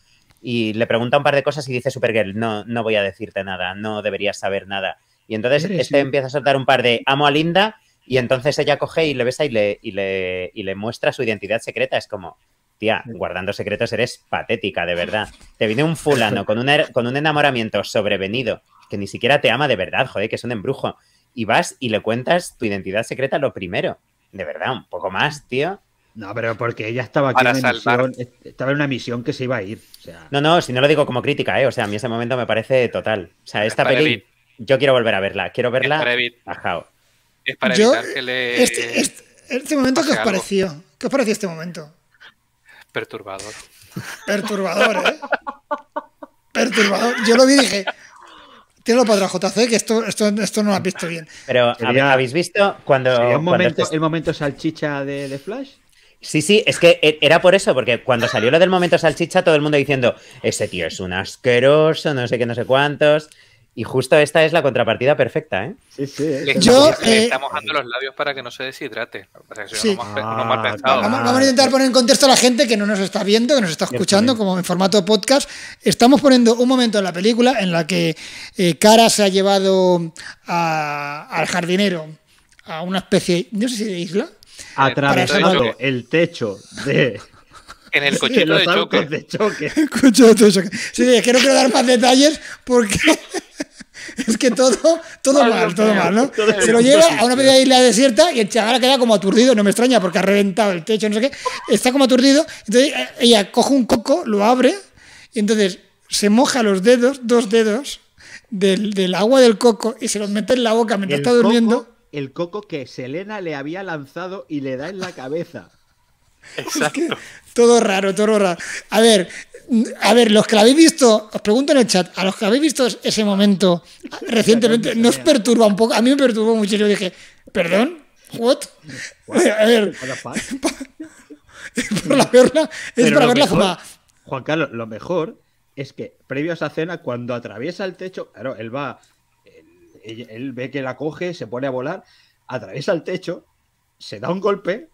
y le pregunta un par de cosas y dice Supergirl, no, no voy a decirte nada, no deberías saber nada. Y entonces este empieza a soltar un par de amo a Linda y entonces ella coge y le besa y le, y le, muestra su identidad secreta. Es como, tía, guardando secretos eres patética, de verdad. <laughs> Te viene un fulano con, er, con un enamoramiento sobrevenido que ni siquiera te ama de verdad, joder, que es un embrujo. Y vas y le cuentas tu identidad secreta lo primero. De verdad, un poco más, tío. No, pero porque ella estaba aquí en misión, estaba en una misión que se iba a ir. No, no, si no lo digo como crítica, ¿eh? O sea, a mí ese momento me parece total. O sea, esta peli, yo quiero volver a verla. Quiero verla bajado. Es para evitar este, este, este, momento, ¿qué os pareció? ¿Qué os pareció este momento? Perturbador. Perturbador, ¿eh? Perturbador. Yo lo vi y dije, Tíralo para atrás, JC, que esto, esto, esto no lo has visto bien. Pero, ¿habéis visto cuando. el momento salchicha de, de, Flash? Sí, sí, es que e-, era por eso, porque cuando salió lo del momento salchicha, todo el mundo diciendo, ese tío es un asqueroso, no sé qué, no sé cuántos. Y justo esta es la contrapartida perfecta, ¿eh? Sí, sí. yo, está eh, mojando los labios para que no se deshidrate. Vamos, a intentar poner en contexto a la gente que no nos está viendo, que nos está escuchando, como en formato podcast. Estamos poniendo un momento en la película en la que eh, Cara se ha llevado al jardinero a una especie, no sé si de isla, eh, Atravesando el techo de <laughs> en el coche de, choque. de, <laughs> El coche de choque. Sí, quiero dar más detalles porque <laughs> es que todo, todo mal, todo mal, ¿no? se lo lleva a una pequeña isla desierta y el chaval queda como aturdido, no me extraña porque ha reventado el techo, no sé qué. Está como aturdido, entonces eh, ella coge un coco, lo abre y entonces se moja los dedos, dos dedos del, del agua del coco y se los mete en la boca mientras está durmiendo el coco que Selena le había lanzado y le da en la cabeza. <laughs> Exacto. todo raro, todo raro. A ver, a ver, los que lo habéis visto, os pregunto en el chat, a los que habéis visto ese momento recientemente, ¿nos perturba un poco? A mí me perturbó mucho Yo Dije, ¿perdón? ¿What? <laughs> A ver. <laughs> es Pero para verla Juan Carlos, lo mejor es que previo a esa cena, cuando atraviesa el techo, claro, él va él, ve que la coge, se pone a volar, atraviesa el techo, se da un golpe,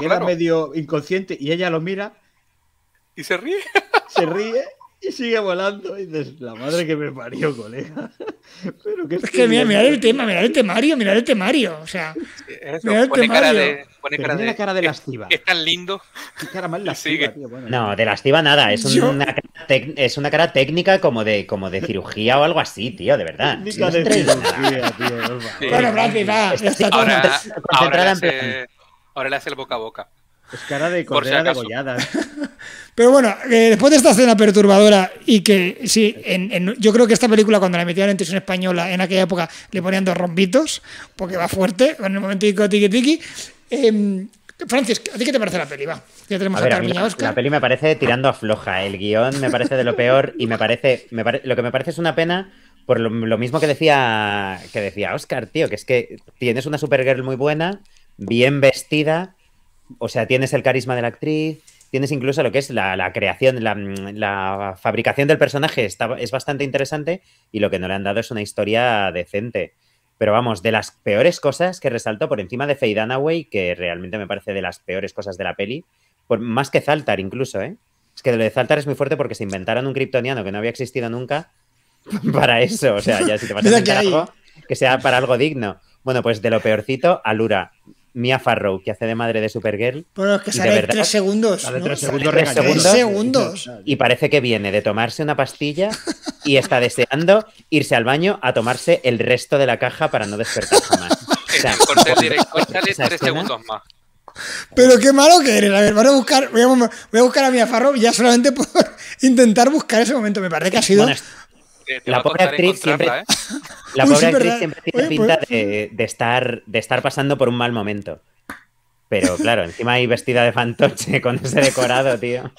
queda medio inconsciente y ella lo mira. Y se ríe. <laughs> Se ríe y sigue volando. Y dices, la madre que me parió, colega. <laughs> Pero que es que mira, mirad el tema, mirad el temario, mirad el temario. O sea, mirad el temario. pone cara de, la de Es tan lindo. Qué cara más <laughs> lastiva, no, de lastiva nada. Es, una, es una cara técnica como de, como de cirugía o algo así, tío, de verdad. Bueno, Francis, ahora, le hace, el boca a boca. Es cara de cordera de degollada. <laughs> Pero bueno, eh, después de esta escena perturbadora y que sí, yo creo que esta película cuando la metían en televisión española en aquella época le ponían dos rompitos porque va fuerte, en el momento tiqui tiki em, Francis, ¿a ti qué te parece la peli? ya tenemos a, ver, La peli me parece tirando a floja, el guión me parece de lo peor y me parece, me lo que me parece es una pena por lo, mismo que decía, que decía Oscar, tío, que es que tienes una Supergirl muy buena, bien vestida, o sea, tienes el carisma de la actriz, tienes incluso lo que es la, creación, mm, la, fabricación del personaje es bastante interesante y lo que no le han dado es una historia decente. Pero vamos, de las peores cosas que resaltó por encima de Faye Dunaway, que realmente me parece de las peores cosas de la peli, por, más que Zaltar incluso, ¿eh? Es que lo de Zaltar es muy fuerte porque se inventaron un kryptoniano que no había existido nunca <laughs> para eso. O sea, ya si te vas que sea para algo digno. Bueno, pues de lo peorcito, Alura. Mia Farrow, que hace de madre de Supergirl. Bueno, es que sale tres segundos. segundos, Y parece que viene de tomarse una pastilla y está deseando irse al baño a tomarse el resto de la caja para no despertar jamás. <laughs> tres segundos más. Pero qué malo que eres. A ver, voy a buscar, voy a, buscar a Mia Farrow ya solamente por <laughs> intentar buscar ese momento. Me parece que ha sido la pobre actriz siempre, ¿eh? <laughs> la pobre actriz siempre tiene pinta pues- de, estar, de estar pasando por un mal momento. Pero claro, encima hay vestida de fantoche con ese decorado, tío.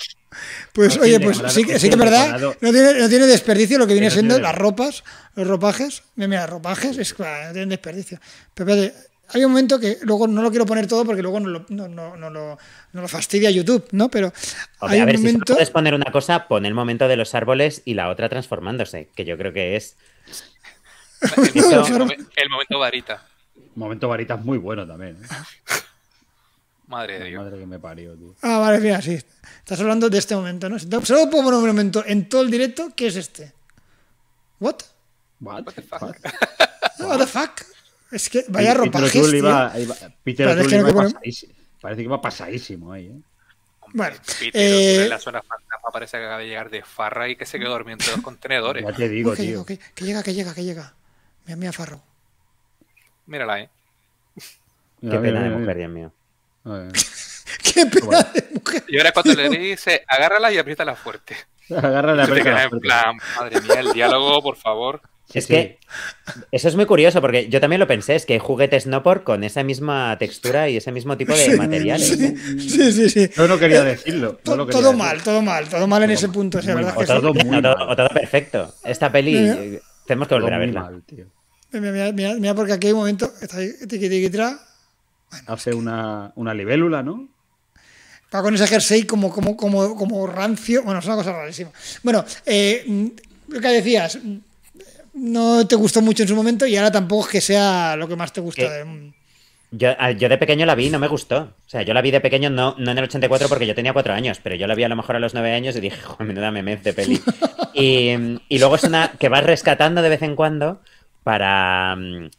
Pues oye, pues sí, que, es verdad, no tiene, desperdicio lo que viene siendo las ropas, los ropajes, mira, ropajes, es claro, ah, no tienen desperdicio. Pero hay un momento que luego no lo quiero poner todo porque luego no lo, fastidia YouTube, ¿no? Pero hay un momento... puedes poner una cosa, pon el momento de los árboles y la otra transformándose, que yo creo que es... el, momento, <laughs> el momento varita. Momento varita muy bueno también. ¿eh? Madre de Dios. Madre que me parió, tú. Ah, vale, sí. Estás hablando de este momento, ¿no? Solo pongo un momento en todo el directo ¿qué es este. ¿What? What, What the fuck? What the fuck? Es que vaya ropa Peter iba, Peter parece, que iba parece, que va pasadísimo ahí, ¿eh? Peter eh... en la zona fantasma parece que acaba de llegar de Farra y que se quedó durmiendo en los contenedores. ya te digo, okay, tío. Que llega, que llega, que llega. Mira, mira, Farro. Mírala, eh. Qué pena de mujer, Dios mío. <laughs> Qué pena de mujer. Y ahora cuando le dice, agárrala y apriétala fuerte. <laughs> Agárrala y apriétala fuerte. En plan, madre mía, el diálogo, por favor es que eso es muy curioso porque yo también lo pensé, es que hay juguetes no por con esa misma textura y ese mismo tipo de materiales. Sí, sí, sí, Yo no quería eh, decirlo. todo mal, todo mal, todo mal en ese punto, o verdad todo perfecto. Esta peli tenemos que volver a verla. Mira, mira, porque aquí hay un momento, está ahí, tiqui, tiqui, tra. Bueno, Hace una, una libélula, ¿no? Está con ese jersey como, como, como, como rancio. Bueno, es una cosa rarísima. Bueno, eh, mm, lo que decías, no te gustó mucho en su momento y ahora tampoco es que sea lo que más te gusta. Eh, yo, yo, de pequeño la vi, no me gustó. O sea, yo la vi de pequeño, no, no en el 84 porque yo tenía 4 años, pero yo la vi a lo mejor a los 9 años y dije, <laughs> joder, menuda meme de peli. Y, luego es una que vas rescatando de vez en cuando para... Mm,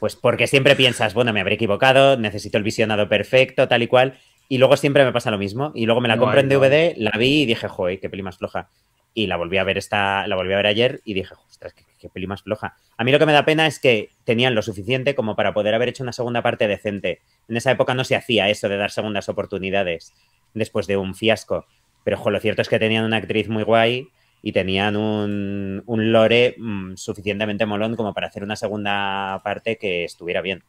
pues porque siempre piensas, bueno, me habré equivocado, necesito el visionado perfecto, tal y cual. Y luego siempre me pasa lo mismo. Y luego me la compré compro en DVD, la vi y dije, joder, qué peli más floja. Y la volví a ver esta, la volví a ver ayer y dije, ostras, qué, qué peli más floja. A mí lo que me da pena es que tenían lo suficiente como para poder haber hecho una segunda parte decente. En esa época no se hacía eso de dar segundas oportunidades después de un fiasco. Pero lo cierto es que tenían una actriz muy guay y tenían un, un lore mm, suficientemente molón como para hacer una segunda parte que estuviera bien.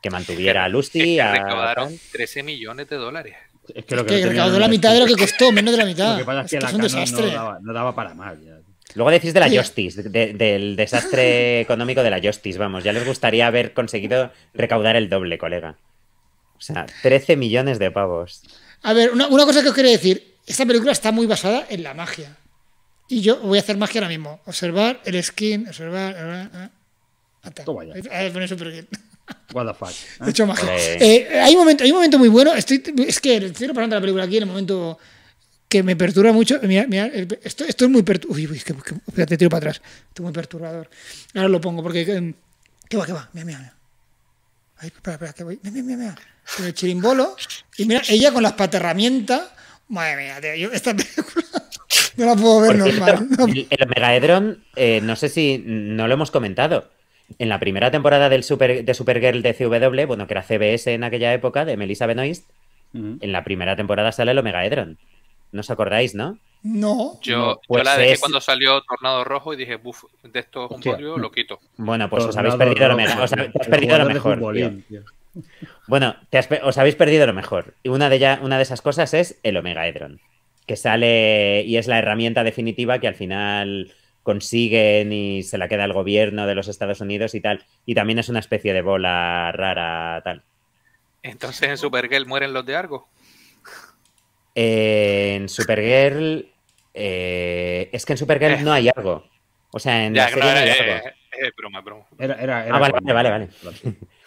Que mantuviera a Lucy. A... 13 millones de dólares. que, recaudó la mitad de lo que costó, menos de la mitad. es un desastre. No, daba, para más. Ya. Luego decís de la Justice, del desastre <laughs> económico de la Justice, vamos, ya les gustaría haber conseguido recaudar el doble, colega. O sea, 13 millones de pavos. A ver, una, cosa que os quería decir, esta película está muy basada en la magia. Y yo voy a hacer magia ahora mismo. Observar el skin, observar... A ver, súper bien. What the fuck. He <laughs> hecho ¿eh? magia. Eh, hay, un momento, momento muy bueno. Estoy, es que estoy preparando la película aquí en el momento que me perturba mucho. Mira, mira, esto, esto es muy perturbador. Uy, uy, espérate, tiro para atrás. Esto es muy perturbador. Ahora lo pongo porque. Em, ¿Qué va, qué va? Mira, mira, mira. espera, espera, que voy. Mira, mira, mira. Con el chirimbolo. Y mira, ella con las paterramientas. Madre mía, esta película. <laughs> No la puedo ver normal. el, el eh, no sé si no lo hemos comentado. En la primera temporada del de Supergirl de CW, bueno, que era CBS en aquella época, de Melissa Benoist, en la primera temporada sale el Omegaedron. ¿No os acordáis, no? No. Yo, yo pues la dejé cuando salió Tornado Rojo y dije, buf, de esto es un lo quito. Bueno, pues os habéis perdido lo mejor. Os habéis perdido lo mejor. Bueno, os habéis perdido lo mejor. Y una de, una de esas cosas es el Omegaedron, que sale y es la herramienta definitiva que al final consiguen y se la queda el gobierno de los Estados Unidos y tal. Y también es una especie de bola rara, tal. Entonces en Supergirl mueren los de Argo en Supergirl. Eh, es que en Supergirl no hay eh. algo. O sea, en la serie no, hay eh, algo. Eh, broma, broma. ah, vale, vale, vale,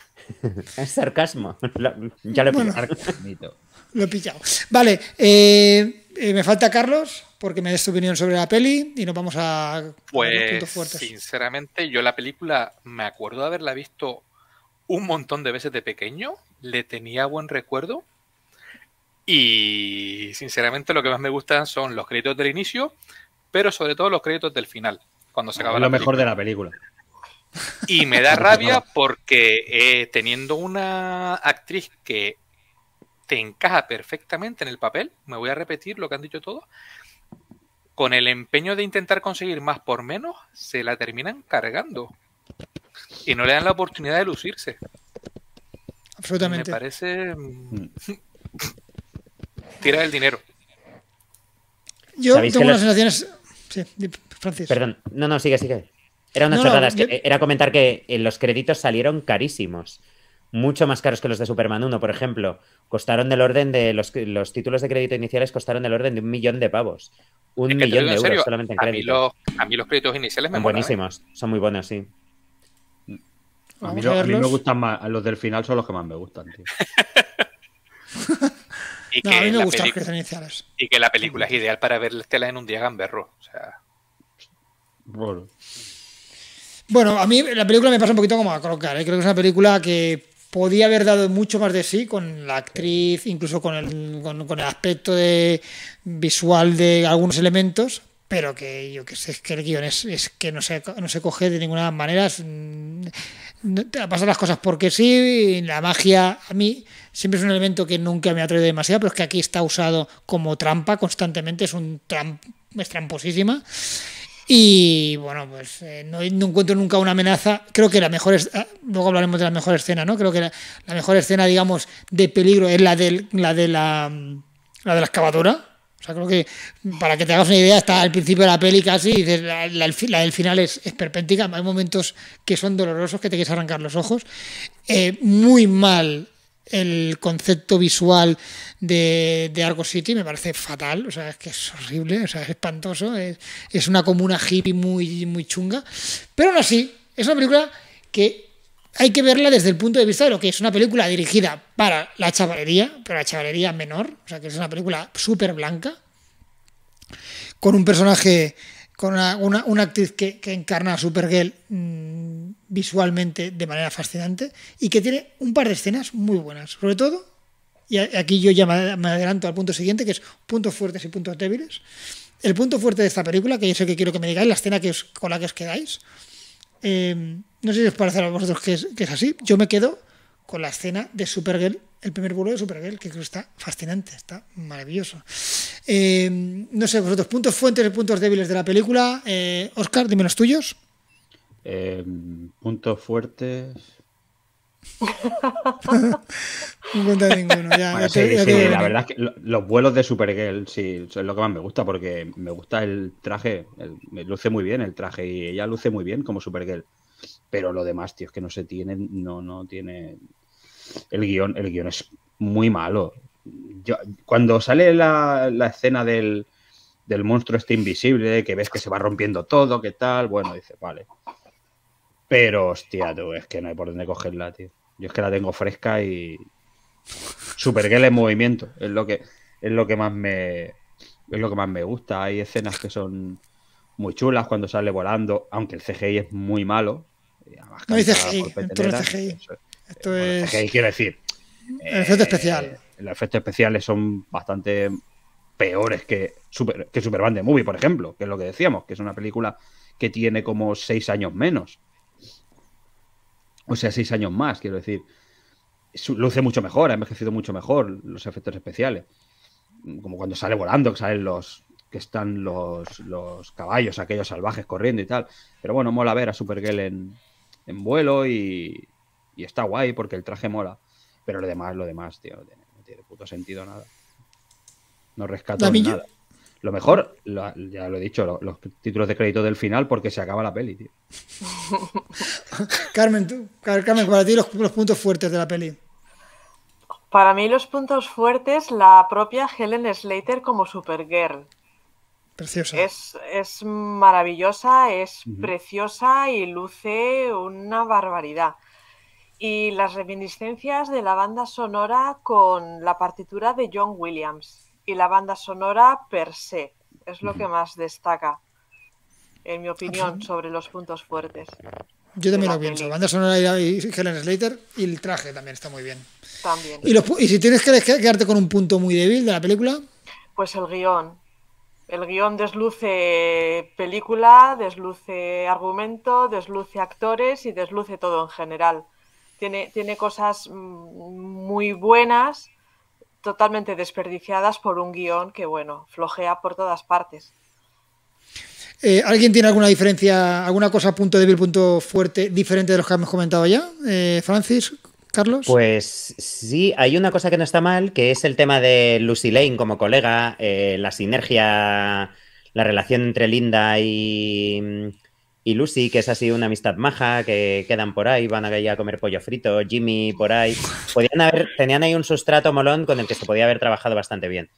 <laughs> es sarcasmo. <laughs> ya lo he pillado. <laughs> Lo he pillado. Vale, me falta Carlos porque me des tu opinión sobre la peli y nos vamos a. Pues, sinceramente, yo la película me acuerdo de haberla visto un montón de veces de pequeño, le tenía buen recuerdo y sinceramente lo que más me gustan son los créditos del inicio, pero sobre todo los créditos del final, cuando se acaba Lo mejor de la película. Y me da <laughs> rabia porque eh, teniendo una actriz que te encaja perfectamente en el papel, me voy a repetir lo que han dicho todos, con el empeño de intentar conseguir más por menos, se la terminan cargando. Y no le dan la oportunidad de lucirse. Absolutamente. Me parece... Mm, mm. <laughs> Tira el dinero. Yo tengo unas sensaciones. Sí, Francis. Perdón, no, no, sigue, sigue. Era una chorrada, era comentar que eh, los créditos salieron carísimos. Mucho más caros que los de Superman 1, por ejemplo. Costaron del orden de. Los, los títulos de crédito iniciales costaron del orden de un millón de pavos. Un millón de euros solamente en crédito. A mí, los, créditos iniciales me Son ¿eh? buenísimos, son muy buenos, sí. A mí, me gustan más, los del final son los que más me gustan, tío. <laughs> Y, que a mí me gustan Y que la película es ideal para ver telas en un día gamberro. O sea... Bueno. a mí la película me pasa un poquito como a colocar. ¿eh? Creo que es una película que podía haber dado mucho más de sí con la actriz, incluso con el, aspecto de, visual de algunos elementos, pero que yo que sé, es que el guión es, que no se, no se coge de ninguna manera pasan las cosas porque sí, la magia a mí siempre es un elemento que nunca me ha demasiado, pero es que aquí está usado como trampa constantemente, es un tramposísima. Y bueno, pues eh, no, encuentro nunca una amenaza. Creo que la mejor, ah, luego hablaremos de la mejor escena, ¿no? Creo que la, mejor escena, digamos, de peligro es la de la, de la, la de la excavadora, o sea, creo que para que te hagas una idea, está al principio de la peli casi, la, del final es, es, perpéntica. Hay momentos que son dolorosos, que te quieres arrancar los ojos. Eh, muy mal el concepto visual de, de Argo City me parece fatal, o sea, es que es horrible, o sea, es espantoso, es, es una comuna hippie muy, muy chunga, pero aún así, es una película que hay que verla desde el punto de vista de lo que es una película dirigida para la chavalería, pero la chavalería menor, o sea que es una película súper blanca, con un personaje, con una, actriz que, encarna a Supergirl mm, visualmente de manera fascinante y que tiene un par de escenas muy buenas, sobre todo, y aquí yo ya me adelanto al punto siguiente, que es puntos fuertes y puntos débiles. El punto fuerte de esta película, que es el que quiero que me digáis, la escena que con la que os quedáis, Em, no sé si os parece a vosotros que es, así. Yo me quedo con la escena de Supergirl, el primer vuelo de Supergirl, que creo está fascinante, está maravilloso. Em, no sé, vosotros, puntos fuentes y puntos débiles de la película. Oscar, eh, dime los tuyos. Em, puntos fuertes. <laughs> no sí, la verdad es que los vuelos de Supergirl sí es lo que más me gusta porque me gusta el traje, me luce muy bien el traje y ella luce muy bien como Supergirl. Pero lo demás, tío, es que no se tiene, no, no tiene. El guión, el guión es muy malo. cuando sale la, escena del, monstruo este invisible, que ves que se va rompiendo todo, que tal, bueno, dice, vale. Pero hostia, tú, es que no hay por dónde cogerla, tío. Yo es que la tengo fresca y. Supergirl en movimiento. Es lo que, es lo que más me. Es lo que más me gusta. Hay escenas que son muy chulas cuando sale volando, aunque el CGI es muy malo. No hay CGI, esto CGI. esto es... CGI quiere decir. El efecto eh, especial. Los efectos especiales son bastante peores que, Super, que Superman de Movie, por ejemplo, que es lo que decíamos, que es una película que tiene como seis años menos. O sea, seis años más, quiero decir. Luce mucho mejor, ha envejecido mucho mejor los efectos especiales. Como cuando sale volando, que salen los. que están los, los caballos, aquellos salvajes corriendo y tal. Pero bueno, mola ver a Supergirl en, en vuelo y, está guay porque el traje mola. Pero lo demás, lo demás, tío, no tiene, puto sentido nada. No rescata nada. Lo mejor, ya lo he dicho, los títulos de crédito del final porque se acaba la peli, <laughs> Carmen, tú, Carmen, para ti los, puntos fuertes de la peli. Para mí los puntos fuertes, la propia Helen Slater como Supergirl. Preciosa. Es, maravillosa, es preciosa y luce una barbaridad. Y las reminiscencias de la banda sonora con la partitura de John Williams y la banda sonora per se. Es lo que más destaca, en mi opinión, sobre los puntos fuertes. Yo también lo pienso. la Banda sonora y Helen Slater y el traje también está muy bien. También. ¿Y, si tienes que quedarte con un punto muy débil de la película? Pues el guión. El guión desluce película, desluce argumento, desluce actores y desluce todo en general. Tiene, tiene cosas mm, muy buenas, totalmente desperdiciadas por un guión que, bueno, flojea por todas partes. Eh, ¿Alguien tiene alguna diferencia, alguna cosa punto débil, punto fuerte, diferente de los que hemos comentado ya? Eh, Francis, Carlos. Pues sí, hay una cosa que no está mal, que es el tema de Lucy Lane como colega, eh, la sinergia, la relación entre Linda y, y Lucy, que es así una amistad maja, que quedan por ahí, van a ir a comer pollo frito, Jimmy por ahí. Podían haber, tenían ahí un sustrato molón con el que se podía haber trabajado bastante bien.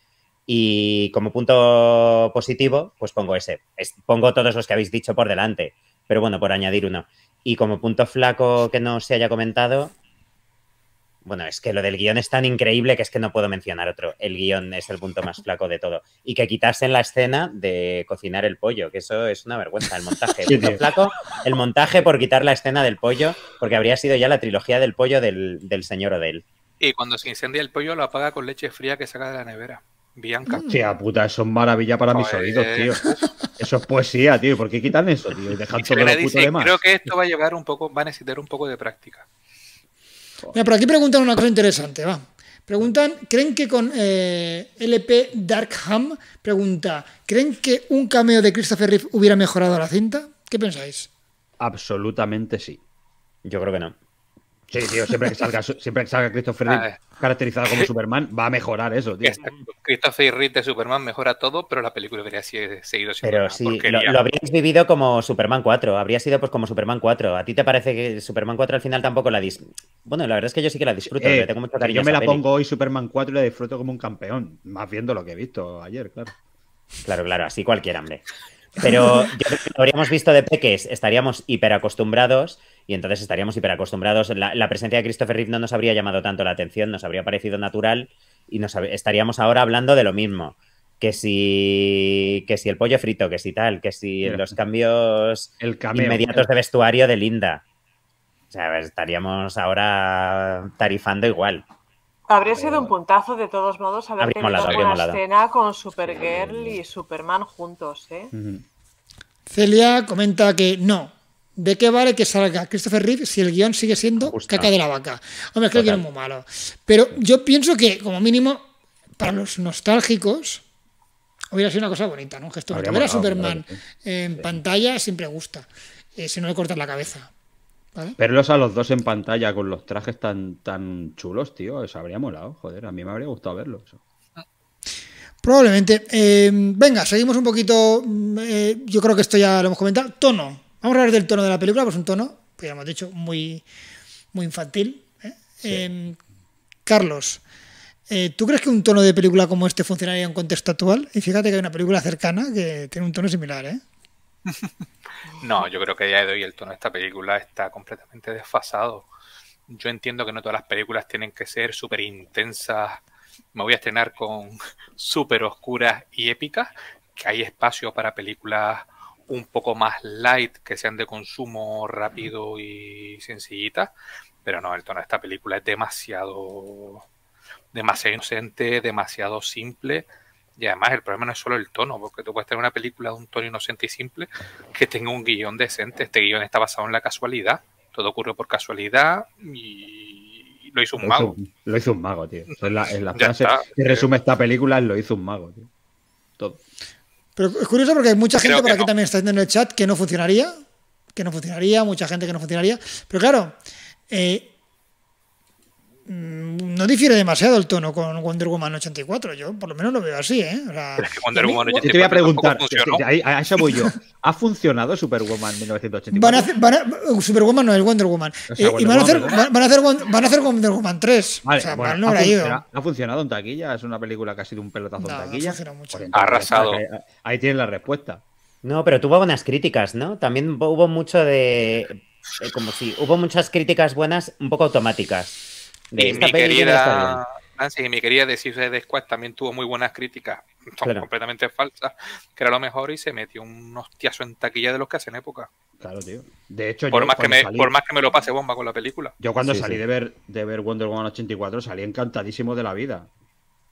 Y como punto positivo, pues pongo ese. pongo todos los que habéis dicho por delante, pero bueno, por añadir uno. Y como punto flaco que no se haya comentado, bueno, es que lo del guión es tan increíble que es que no puedo mencionar otro. El guión es el punto más flaco de todo. Y que quitasen la escena de cocinar el pollo, que eso es una vergüenza. El montaje, flaco, el montaje por quitar la escena del pollo, porque habría sido ya la trilogía del pollo del, del señor Odell. Y cuando se incendia el pollo lo apaga con leche fría que saca de la nevera. Bianca. Mm. Hostia, puta, eso es maravilla para mis oídos, tío. Eso es poesía, tío. ¿Por qué quitan eso, tío? Y dejan todo lo puto de Creo que esto va a llegar un poco, va a necesitar un poco de práctica. Mira, por aquí preguntan una cosa interesante, va. Preguntan, ¿creen que con eh, LP Darkham? Pregunta, ¿creen que un cameo de Christopher Reeve hubiera mejorado la cinta? ¿Qué pensáis? Absolutamente sí. Yo creo que no. Sí, tío, siempre que salga, Christopher <laughs> caracterizado como Superman, va a mejorar eso, tío. Christopher Reeve de Superman mejora todo, pero la película habría sido, seguido siendo Pero sí, lo, habríais vivido como Superman 4, habría sido pues como Superman 4. ¿A ti te parece que Superman 4 al final tampoco la dis... Bueno, la verdad es que yo sí que la disfruto, eh, Yo me la pongo hoy Superman 4 y la disfruto como un campeón, más viendo lo que he visto ayer, claro. Claro, claro, así cualquiera, hombre pero yo lo habríamos visto de peques, estaríamos hiperacostumbrados y entonces estaríamos hiperacostumbrados. La, presencia de Christopher Reeve no nos habría llamado tanto la atención, nos habría parecido natural y nos estaríamos ahora hablando de lo mismo. Que si, que si el pollo frito, que si tal, que si los cambios inmediatos de vestuario de Linda. O sea, estaríamos ahora tarifando igual. Habría sido un puntazo de todos modos haber habría tenido molado, una escena con Supergirl y Superman juntos, ¿eh? Celia comenta que no. ¿De qué vale que salga Christopher Reeve si el guión sigue siendo caca de la vaca? Hombre, creo que es muy malo. Pero yo pienso que, como mínimo, para los nostálgicos, hubiera sido una cosa bonita, ¿no? Un gesto. Ver a Superman en pantalla siempre gusta. Eh, si no le cortas la cabeza. ¿Vale? Verlos a los dos en pantalla con los trajes tan, tan chulos, tío, eso habría molado, joder, a mí me habría gustado verlo. Probablemente. Eh, venga, seguimos un poquito. Mm, eh, yo creo que esto ya lo hemos comentado. Tono. Vamos a hablar del tono de la película, pues un tono, que pues ya hemos dicho, muy, muy infantil. ¿eh? Carlos, ¿tú crees que un tono de película como este funcionaría en contexto actual? Y fíjate que hay una película cercana que tiene un tono similar, ¿eh? no, yo creo que a día de hoy el tono de esta película está completamente desfasado. Yo entiendo que no todas las películas tienen que ser súper intensas. Me voy a estrenar con súper <laughs> oscuras y épicas, que hay espacio para películas un poco más light, que sean de consumo rápido y sencillitas. Pero no, el tono de esta película es demasiado, demasiado inocente, demasiado simple y además el problema no es solo el tono, porque tú puedes tener una película de un tono inocente y simple que tenga un guión decente. Este guión está basado en la casualidad. Todo ocurrió por casualidad y lo hizo un mago. lo hizo un mago, tío. en la, frase que eh. resume esta película lo hizo un mago, tío. Todo. Pero es curioso porque hay mucha gente por aquí también está diciendo en el chat que no funcionaría, que no funcionaría, mucha gente que no funcionaría. Pero claro, eh, Mm, no difiere demasiado el tono con Wonder Woman 84. Yo por lo menos lo veo así, ¿eh? te voy a preguntar, a, eso voy yo. ¿Ha funcionado Superwoman 1984? Van a uh, Superwoman no es Wonder Woman. Eh, y van a, hacer, van, a hacer, Wonder Woman 3. ha, funcionado, en taquilla, es una película que ha sido un pelotazo en taquilla. Pues ha arrasado. Ahí, tienen tienes la respuesta. No, pero tuvo buenas críticas, ¿no? También hubo mucho de. Eh, como si hubo muchas críticas buenas, un poco automáticas y mi querida, Nancy, ah, y mi querida de Suicide Squad también tuvo muy buenas críticas, son completamente falsas, que era lo mejor y se metió un hostiazo en taquilla de los que hacen época. Claro, tío. De hecho, por, más, que me, por más que me lo pase bomba con la película. Yo cuando salí De, ver, de ver Wonder Woman 84 salí encantadísimo de la vida.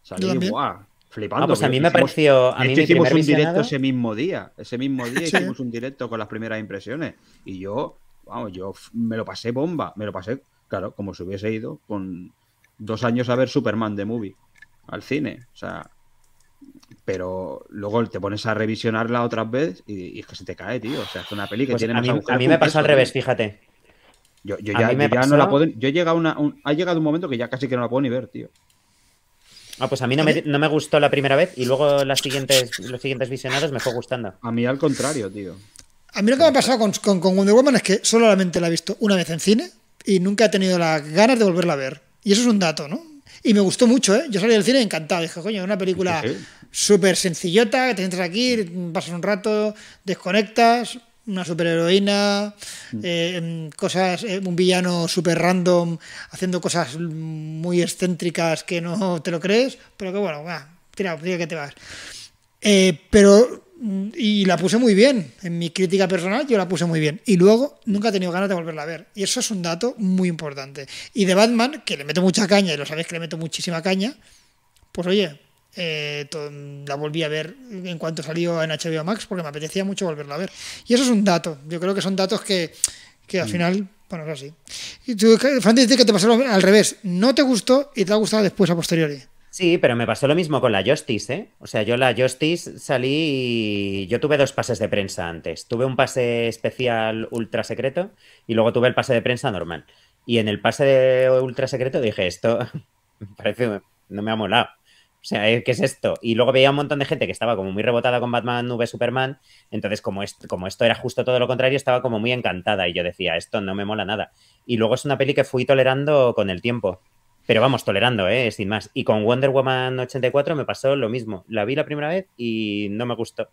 Salí, guau, flipando. Ah, pues a mí me pareció. A mí hicimos un directo ese mismo día. Ese mismo día hicimos un directo con las primeras impresiones. Y yo, vamos, yo me lo pasé bomba. Me lo pasé Claro, como si hubiese ido con dos años a ver Superman de movie al cine. O sea, pero luego te pones a revisionarla otras veces y, es que se te cae, tío. O sea, es una peli que pues tiene a, mí, me pasa al revés, fíjate. Yo, yo ya, no la puedo. ha llegado un momento que ya casi que no la puedo ni ver, tío. Ah, pues a mí no me, gustó la primera vez y luego las siguientes, los siguientes visionados me fue gustando. A mí al contrario, tío. A mí lo que me ha pasado con, con Wonder Woman es que solamente la he visto una vez en cine y nunca he tenido las ganas de volverla a ver. Y eso es un dato, ¿no? Y me gustó mucho, ¿eh? Yo salí del cine encantado. Dije, coño, una película súper sencillota, que te entras aquí, pasas un rato, desconectas, una superheroína, mm. heroína, eh, em, cosas, eh, un villano súper random, haciendo cosas muy excéntricas que no te lo crees, pero que bueno, va, tira, tira que te vas. Eh, pero Mm, y la puse muy bien. En mi crítica personal yo la puse muy bien. Y luego nunca he tenido ganas de volverla a ver. Y eso es un dato muy importante. Y de Batman, que le meto mucha caña, y lo sabéis que le meto muchísima caña, pues oye, eh, la volví a ver en cuanto salió en HBO Max porque me apetecía mucho volverla a ver. Y eso es un dato. Yo creo que son datos que, que al mm. final... Bueno, es así. Y tú, Fran, dice que te pasó al revés. No te gustó y te ha gustado después, a posteriori. Sí, pero me pasó lo mismo con la Justice, ¿eh? O sea, yo la Justice salí y yo tuve dos pases de prensa antes. Tuve un pase especial ultra secreto y luego tuve el pase de prensa normal. Y en el pase de ultra secreto dije, esto <laughs> parece, no me ha molado. O sea, eh, ¿qué es esto? Y luego veía un montón de gente que estaba como muy rebotada con Batman V Superman. Entonces, como esto era justo todo lo contrario, estaba como muy encantada. Y yo decía, esto no me mola nada. Y luego es una peli que fui tolerando con el tiempo. Pero vamos, tolerando, ¿eh? sin más. Y con Wonder Woman 84 me pasó lo mismo. La vi la primera vez y no me gustó.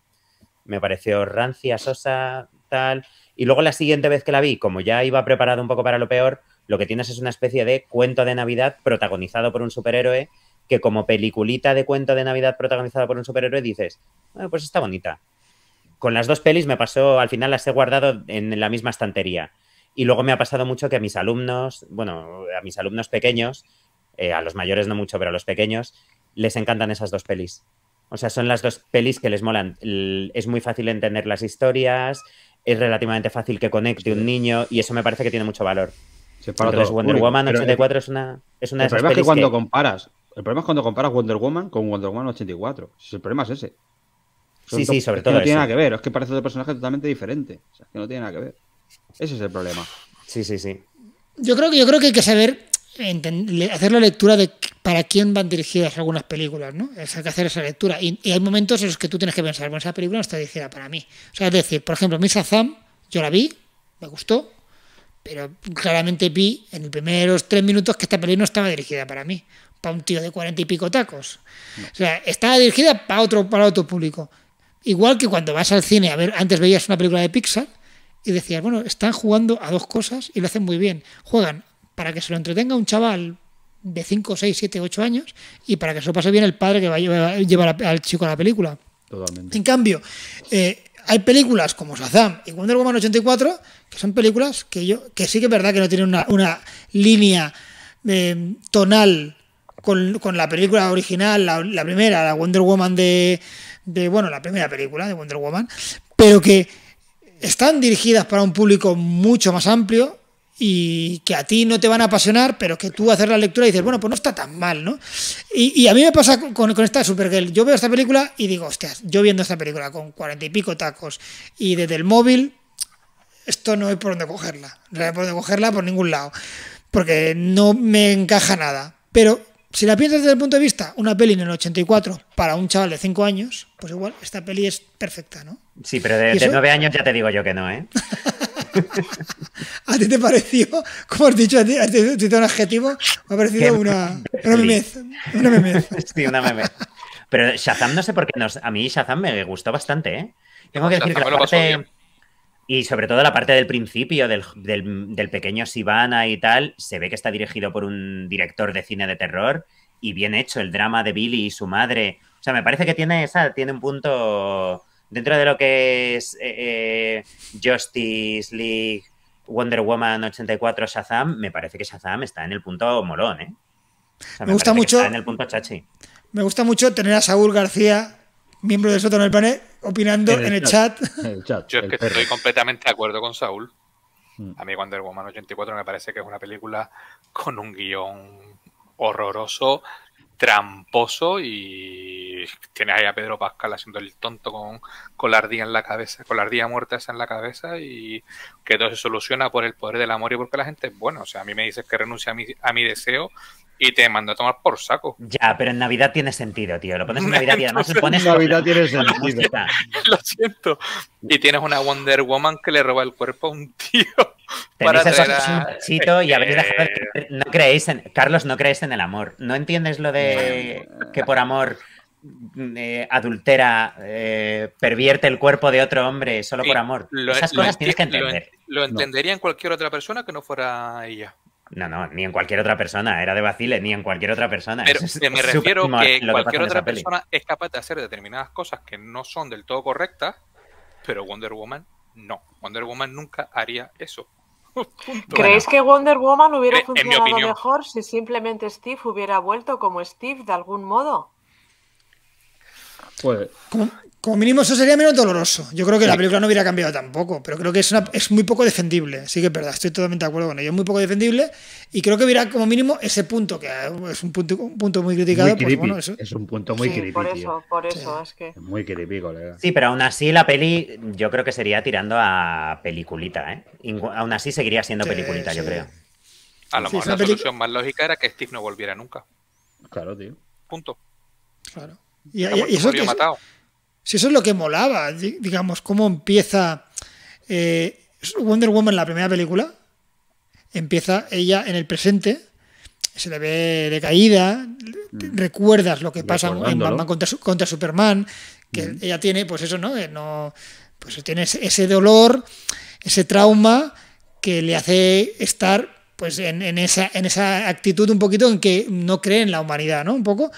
Me pareció rancia, sosa, tal. Y luego la siguiente vez que la vi, como ya iba preparado un poco para lo peor, lo que tienes es una especie de cuento de Navidad protagonizado por un superhéroe que como peliculita de cuento de Navidad protagonizada por un superhéroe dices, bueno, ah, pues está bonita. Con las dos pelis me pasó, al final las he guardado en la misma estantería. Y luego me ha pasado mucho que a mis alumnos, bueno, a mis alumnos pequeños, eh, a los mayores no mucho, pero a los pequeños, les encantan esas dos pelis. O sea, son las dos pelis que les molan. es muy fácil entender las historias, es relativamente fácil que conecte un niño y eso me parece que tiene mucho valor. Entonces, Wonder Woman 84 es una, de esas es que cuando comparas, el problema es cuando comparas Wonder Woman con Wonder Woman 84. El problema es ese. sí, sí, sobre todo. no tiene nada que ver, es que parece otro personaje totalmente diferente. O sea, que no tiene nada que ver. Ese es el problema. Sí, sí, sí. Yo creo yo creo que hay que saber hacer la lectura de para quién van dirigidas algunas películas, ¿no? Es, hay que hacer esa lectura. Y, hay momentos en los que tú tienes que pensar, bueno, esa película no está dirigida para mí. O sea, es decir, por ejemplo, Misa Azam, yo la vi, me gustó, pero claramente vi en los primeros tres minutos que esta película no estaba dirigida para mí, para un tío de cuarenta y pico tacos. O sea, estaba dirigida para otro, para otro público. Igual que cuando vas al cine, a ver, antes veías una película de Pixar y decías, bueno, están jugando a dos cosas y lo hacen muy bien. Juegan para que se lo entretenga un chaval de 5, 6, 7, 8 años y para que se lo pase bien el padre que va a llevar, al chico a la película. Totalmente. En cambio, eh, hay películas como Shazam y Wonder Woman 84 que son películas que yo que sí que es verdad que no tienen una, línea eh, tonal con, la película original, la, primera, la Wonder Woman de, de. Bueno, la primera película de Wonder Woman, pero que están dirigidas para un público mucho más amplio y que a ti no te van a apasionar, pero que tú haces la lectura y dices, bueno, pues no está tan mal, ¿no? Y, a mí me pasa con, con, esta Supergirl. Yo veo esta película y digo, hostias, yo viendo esta película con cuarenta y pico tacos y desde el móvil, esto no hay por dónde cogerla. No hay por dónde cogerla por ningún lado, porque no me encaja nada. Pero si la piensas desde el punto de vista, una peli en el 84 para un chaval de 5 años, pues igual esta peli es perfecta, ¿no? Sí, pero de, de 9 años ya te digo yo que no, ¿eh? <laughs> <laughs> ¿A ti te pareció, como has dicho, a ti, te un adjetivo? Me ha parecido una, una memez. Una memez. <laughs> Sí, una memez. Pero Shazam, no sé por qué. Nos, a mí Shazam me gustó bastante, ¿eh? Tengo que decir que la parte. Y sobre todo la parte del principio, del, del pequeño Sivana y tal, se ve que está dirigido por un director de cine de terror y bien hecho el drama de Billy y su madre. O sea, me parece que tiene esa, tiene un punto dentro de lo que es eh, eh, Justice League, Wonder Woman 84, Shazam, me parece que Shazam está en el punto molón, ¿eh? me, gusta mucho. Está en el punto chachi. Me gusta mucho tener a Saúl García, miembro de Soto en el panel, opinando en el, chat. Yo es que estoy completamente de acuerdo con Saúl. Mm. A mí Wonder Woman 84 me parece que es una película con un guión horroroso, tramposo y tienes ahí a Pedro Pascal haciendo el tonto con, con la ardilla en la cabeza, con la ardilla muerta en la cabeza y que todo se soluciona por el poder del amor y porque la gente es O sea, a mí me dices que renuncia a mi, a mi deseo y te manda a tomar por saco. Ya, pero en Navidad tiene sentido, tío. Lo pones en Navidad y <laughs> además pones. En Navidad tiene <laughs> sentido. lo siento. Y tienes una Wonder Woman que le roba el cuerpo a un tío. Tenéis para esos un chito y habéis dejado de eh, no creéis en. Carlos, no creéis en el amor. ¿No entiendes lo de que por amor. Eh, adultera, eh, pervierte el cuerpo de otro hombre solo por amor. Esas cosas tienes que entender. Lo, entendería en cualquier otra persona que no fuera ella. No, no, ni en cualquier otra persona, era de Bacile, ni en cualquier otra persona. <laughs> me <laughs> refiero que, que cualquier otra persona es capaz de hacer determinadas cosas que no son del todo correctas, pero Wonder Woman no. Wonder Woman nunca haría eso. <laughs> ¿Creéis que Wonder Woman hubiera eh, funcionado mejor si simplemente Steve hubiera vuelto como Steve de algún modo? Pues como mínimo eso sería menos doloroso. Yo creo que la película no hubiera cambiado tampoco, pero creo que es, es muy poco defendible. Sí que es verdad, estoy totalmente de acuerdo con ello. Es muy poco defendible y creo que hubiera como mínimo ese punto, que es un punto, muy criticado. Pues, es un punto muy sí, Por eso, por eso, es que... muy creepy, Sí, pero aún así la peli yo creo que sería tirando a peliculita, ¿eh? Aún así seguiría siendo peliculita, yo creo. A lo mejor la solución más lógica era que Steve no volviera nunca. Claro, tío. Punto. Claro. Y, eso que... Si eso es lo que molaba, digamos, cómo empieza eh, Wonder Woman, la primera película, empieza ella en el presente, se le ve decaída, mm. recuerdas lo que pasa en Batman contra, contra Superman, que mm. ella tiene, pues eso, ¿no? Eh, no pues tiene ese dolor, ese trauma que le hace estar pues en, esa, en esa actitud un poquito en que no cree en la humanidad, ¿no? Un poco.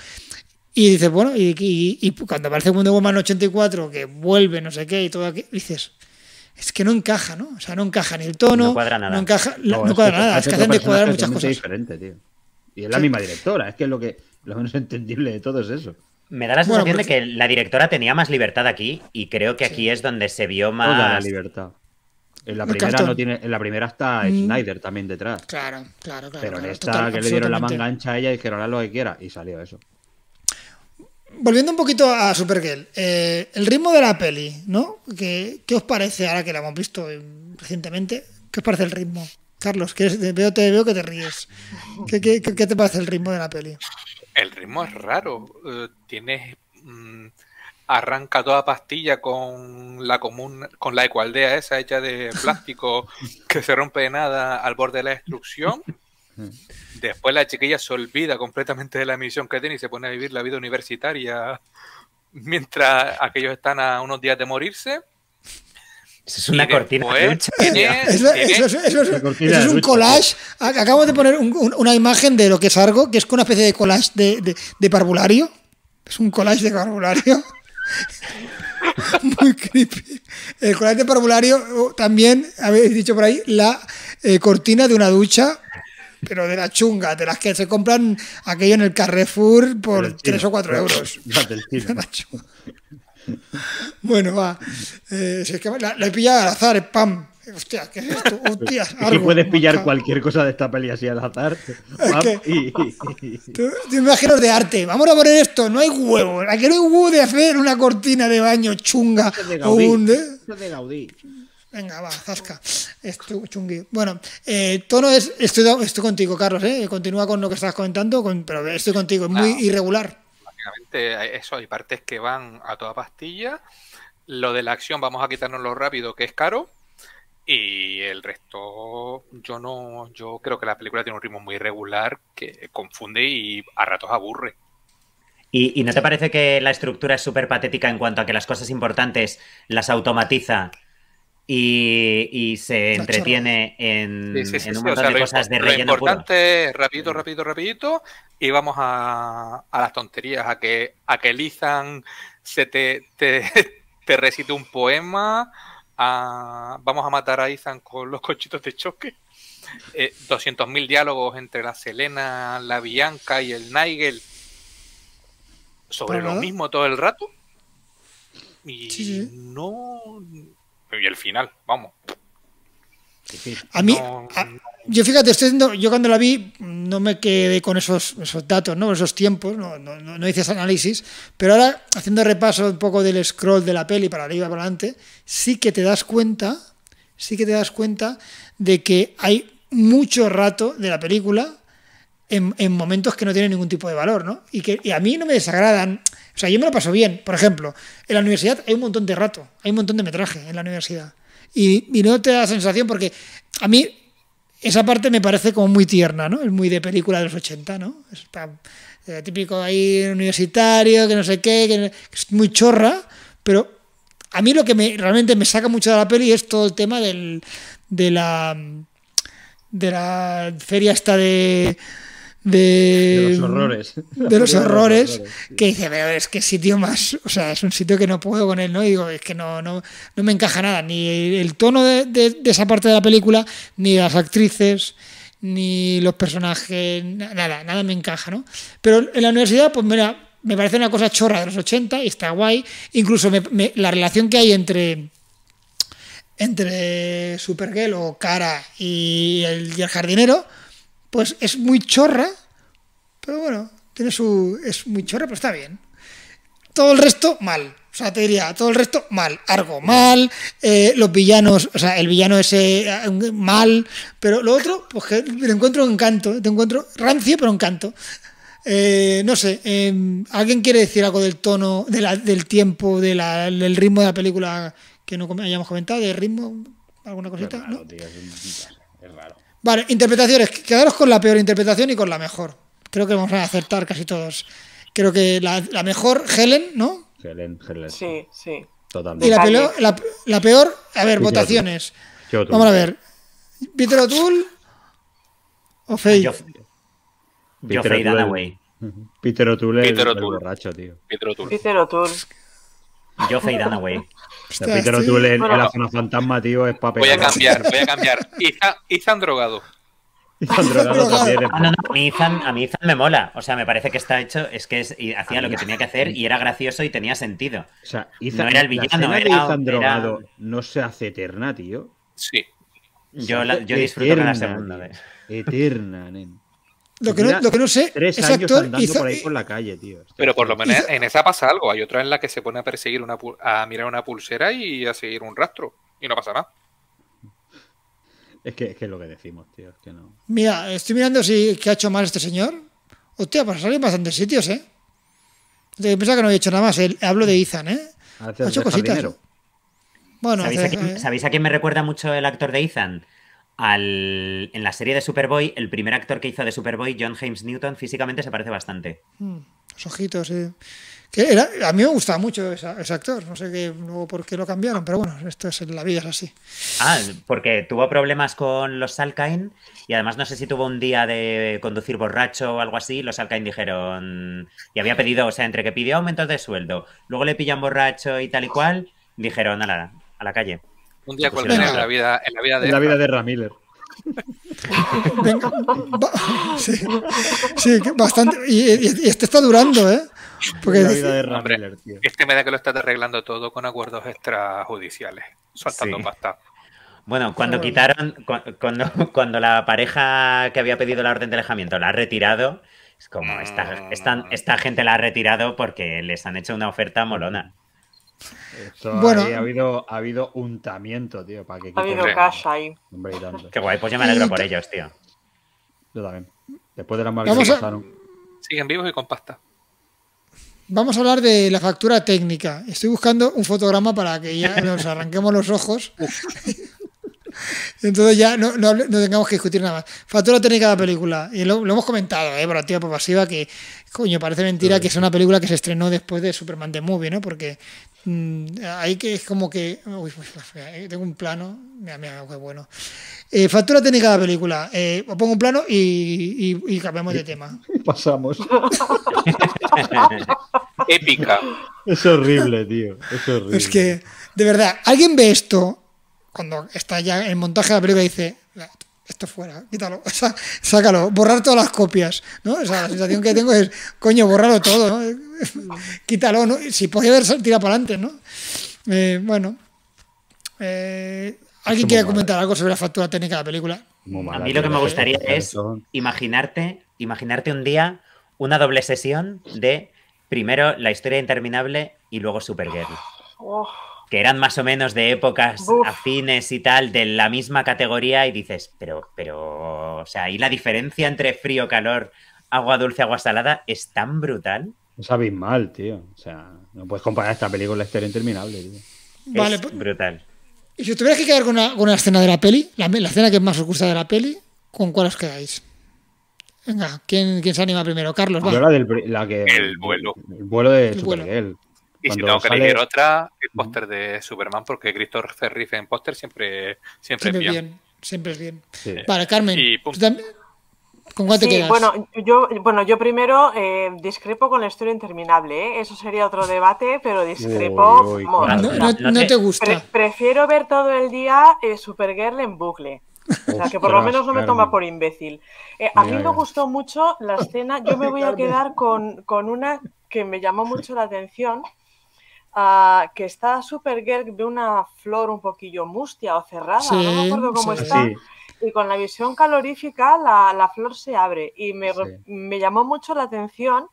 Y dices, bueno, y, y, y cuando aparece Wonder Woman 84, que vuelve, no sé qué, y todo aquí, dices, es que no encaja, ¿no? O sea, no encaja ni el tono. No cuadra nada. No, encaja, no, cuadra nada, es que hacen descuadrar muchas cosas. Diferente, tío. Y es la misma directora, es que lo que lo menos entendible de todo es eso. Me da la sensación pues de que la directora tenía más libertad aquí y creo que aquí es donde se vio más. Toda la libertad. En la, primera no tiene, en la primera está mm. Snyder también detrás. Claro, claro, claro. Pero en esta que le dieron la manga ancha a ella y dijeron haz lo que quiera y salió eso volviendo un poquito a Supergirl, eh, el ritmo de la peli, ¿no? ¿Qué, os parece ahora que la hemos visto recientemente? ¿Qué os parece el ritmo? Carlos, que veo, te veo que te ríes. ¿Qué, te parece el ritmo de la peli? El ritmo es raro. Eh, mm, arranca toda pastilla con la común, con la ecualdea esa hecha de plástico <laughs> que se rompe de nada al borde de la destrucción. Después la chiquilla se olvida completamente de la misión que tiene y se pone a vivir la vida universitaria mientras aquellos están a unos días de morirse. Eso es una cortina eso, es un collage. Acabo de poner una imagen de lo que es algo, que es una especie de collage de, de, parvulario. Es un collage de parvulario. <laughs> Muy creepy. El collage de parvulario oh, también, habéis dicho por ahí, la eh, cortina de una ducha pero de la chunga, de las que se compran aquello en el Carrefour por 3 o 4 euros. <laughs> bueno, va. Eh, si es que la, he pillado al azar, pam Hostia, ¿qué es esto? Hostia, algo. Que puedes pillar cualquier cosa de esta peli así al azar. Es de arte. Vamos a poner esto. No hay huevo. Aquí no hay huevo de hacer una cortina de baño chunga. de Un, es de Gaudí. Venga, va, zasca. chungui. Bueno, eh, tono es. Estoy, contigo, Carlos, ¿eh? Continúa con lo que estás comentando, pero estoy contigo, es muy irregular. Básicamente, eh, eso, hay partes que van a toda pastilla. Lo de la acción, vamos a quitarnos lo rápido, que es caro. Y el resto, yo no. Yo creo que la película tiene un ritmo muy irregular que confunde y a ratos aburre. ¿Y, ¿Y, no te parece que la estructura es súper patética en cuanto a que las cosas importantes las automatiza y, se entretiene en, un cosas de relleno. importante es rapidito, rapidito, rapidito y vamos a, las tonterías, a que, a que se <laughs> te, recite un poema, vamos a matar a Izan con los cochitos de choque. 200.000 eh, diálogos entre la Selena, la Bianca y el Nigel sobre lo mismo todo el rato. Y no y el final, vamos. A mí, yo fíjate, estoy yo cuando la vi no me quedé con esos, esos datos, ¿no? esos tiempos, no, no, no, hice ese análisis, pero ahora haciendo repaso un poco del scroll de la peli para arriba para adelante, sí que te das cuenta, sí que te das cuenta de que hay mucho rato de la película en, momentos que no tienen ningún tipo de valor, ¿no? Y que a mí no me desagradan. O sea, yo me lo paso bien. Por ejemplo, en la universidad hay un montón de rato, hay un montón de metraje en la universidad. Y, y no te da la sensación porque a mí esa parte me parece como muy tierna, ¿no? Es muy de película de los 80, ¿no? Es eh, típico ahí universitario, que no sé qué, que, es muy chorra, pero a mí lo que me, realmente me saca mucho de la peli es todo el tema del, de la de la feria esta de de, los horrores. De los <laughs> horrores, que dice, pero es que sitio más, o sea, es un sitio que no puedo con él, ¿no? digo, es que no, no, no me encaja nada, ni el tono de, esa parte de la película, ni las actrices, ni los personajes, nada, nada me encaja, ¿no? Pero en la universidad, pues mira, me parece una cosa chorra de los 80 y está guay. Incluso la relación que hay entre entre Supergirl o Cara y el jardinero, pues es muy chorra, pero bueno, tiene su, es muy chorra, pero está bien. Todo el resto, mal. O sea, te diría, todo el resto, mal. Argo, mal. Eh, los villanos, o sea, el villano ese, eh, mal. Pero lo otro, pues que te encuentro encanto. Te encuentro rancio, pero encanto. Eh, no sé, em, ¿alguien quiere decir algo del tono, del tiempo, de del ritmo de la película que no hayamos comentado? ¿De ritmo? ¿Alguna cosita? ¿no? es, raro. Vale, interpretaciones. Quedaros con la peor interpretación y con la mejor. Creo que vamos a acertar casi todos. Creo que la, mejor, Helen, ¿no? Helen, Helen. Sí, sí. Totalmente. Y la peor, a ver, votaciones. Vamos a ver. ¿Peter O'Toole o Faye? Yo, Peter O'Toole. Peter O'Toole es el, borracho, tío. Peter O'Toole. Peter O'Toole. Yo Faye Danaway. Peter la zona fantasma, tío, es papel. Voy a cambiar, voy a <laughs> cambiar. Izan, drogado. también. Ah, a, mí Izan, me mola. O sea, me parece que está hecho, es que hacía lo que tenía que hacer y era gracioso y tenía sentido. O sea, no era el villano, era, de drogado no se hace eterna, tío. Sí. Yo, yo disfruto la segunda vez. Eterna, nen. Lo que, no, lo que no sé tres andando por ahí eh, por la calle, tío. pero por lo menos en esa pasa algo. Hay otra en la que se pone a perseguir una a mirar una pulsera y a seguir un rastro. Y no pasa nada. Es que, es lo que decimos, tío. que no. Mira, estoy mirando si qué ha hecho mal este señor. Hostia, para pues salir en bastantes sitios, ¿eh? Pensaba que no había hecho nada más. hablo de Ethan, ¿eh? Ha hecho cositas. Bueno, ¿Sabéis, a eh. ¿Sabéis a quién me recuerda mucho el actor de Ethan? en la serie de Superboy, el primer actor que hizo de Superboy, John James Newton, físicamente se parece bastante. Hmm, los ojitos, Que a mí me gustaba mucho ese actor, no sé por qué lo cambiaron, pero bueno, esto es en la vida es así. Ah, porque tuvo problemas con los Alkain y además no sé si tuvo un día de conducir borracho o algo así, los Alkain dijeron y había pedido, o sea, entre que pidió aumentos de sueldo, luego le pillan borracho y tal y cual, dijeron a la calle. Un día pues cualquiera en la vida, en la vida de, la vida de Ramiller. <laughs> sí, bastante. Y, este está durando, ¿eh? Porque la vida Este me da que lo estás arreglando todo con acuerdos extrajudiciales, saltando Bueno, cuando quitaron, <laughs> cuando, la pareja que había pedido la orden de alejamiento la ha retirado, es como, esta ah. gente la ha retirado porque les han hecho una oferta molona bueno, ha habido, ha habido untamiento, tío, Ha habido cash ahí. Qué guay, pues yo me alegro por ellos, tío. Yo también. Después de la marca Siguen vivos y con pasta. Vamos a hablar de la factura técnica. Estoy buscando un fotograma para que ya nos arranquemos los ojos. <laughs> Entonces ya no, tengamos que discutir nada más. Factura técnica de la película. Y lo, hemos comentado, ¿eh? Por tía pasiva, que coño, parece mentira que es una película que se estrenó después de Superman The Movie, ¿no? Porque mm, hay que es como que... Eh, tengo un plano. Mira, mira, qué bueno. Eh, factura técnica de la película. Eh, pongo un plano y, cambiamos de tema. <laughs> pasamos. <laughs> Épica. Es horrible, tío. Es horrible. Es que, de verdad, ¿alguien ve esto cuando está ya en montaje de la película dice, esto fuera, quítalo, <laughs> sácalo, borrar todas las copias, ¿no? O sea, la sensación que tengo es, coño, borrarlo todo, <laughs> quítalo, Si podía haber tirado para adelante, ¿no? Eh, bueno. Eh, ¿Alguien quiere comentar algo sobre la factura técnica de la película? a mí lo que me gustaría es imaginarte, imaginarte un día una doble sesión de primero la historia interminable y luego Supergirl. Oh, oh que eran más o menos de épocas afines y tal, de la misma categoría, y dices, pero, pero, o sea, y la diferencia entre frío, calor, agua dulce, agua salada es tan brutal. sabéis mal, tío. O sea, no puedes comparar esta película con la historia interminable, tío. Vale, es pues, brutal. Y si tuvieras que quedar con una, escena de la peli, la, escena que más os de la peli, ¿con cuál os quedáis? Venga, ¿quién, se anima primero? Carlos, va. la, que, el vuelo. El vuelo de el y si tengo que elegir otra, el póster de Superman, porque Christopher Reeve en póster siempre, siempre, es bien. Siempre es bien. Para Carmen. ¿Con cuál te quedas? Bueno, yo, bueno, yo primero eh, discrepo con la historia interminable. ¿eh? Eso sería otro debate, pero discrepo. no, te gusta. prefiero ver todo el día eh, Supergirl en bucle. O sea, que por lo menos no me toma por imbécil. a mí me gustó mucho la escena. Yo me <laughs> voy a quedar con, con una que me llamó mucho la atención que está Supergirl de una flor un poquillo mustia o cerrada, no me acuerdo cómo está. Y con la visión calorífica la, la flor se abre. Y me, me, llamó mucho la atención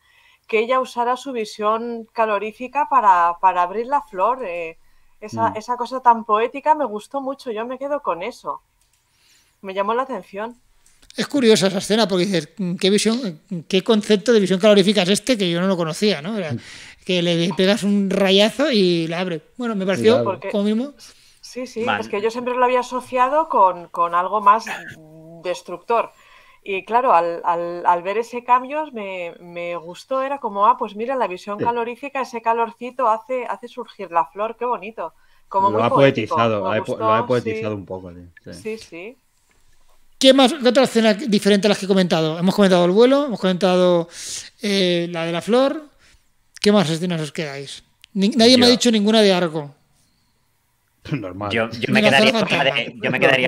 que ella usara su visión calorífica para, para abrir la flor. Eh, esa, mm. esa cosa tan poética me gustó mucho, yo me quedo con eso. Me llamó la atención. Es curiosa esa escena porque dices, mm, ¿qué, visión, ¿qué concepto de visión calorífica es este que yo no lo conocía? ¿no? Mm que le pegas un rayazo y la abre. Bueno, me pareció como mismo. Sí, sí, es que yo siempre lo había asociado con, algo más destructor. Y claro, al, ver ese cambio me, gustó, era como, ah, pues mira, la visión calorífica, ese calorcito hace, hace surgir la flor, qué bonito. Como lo, ha poetizado, lo, ha poetizado un poco. Sí, sí. ¿Qué más? ¿Qué otra escena diferente a las que he comentado? Hemos comentado el vuelo, hemos comentado eh, la de la flor, ¿Qué más escenas os quedáis? nadie me ha dicho ninguna de Argo. <laughs> Normal. Yo, me quedaría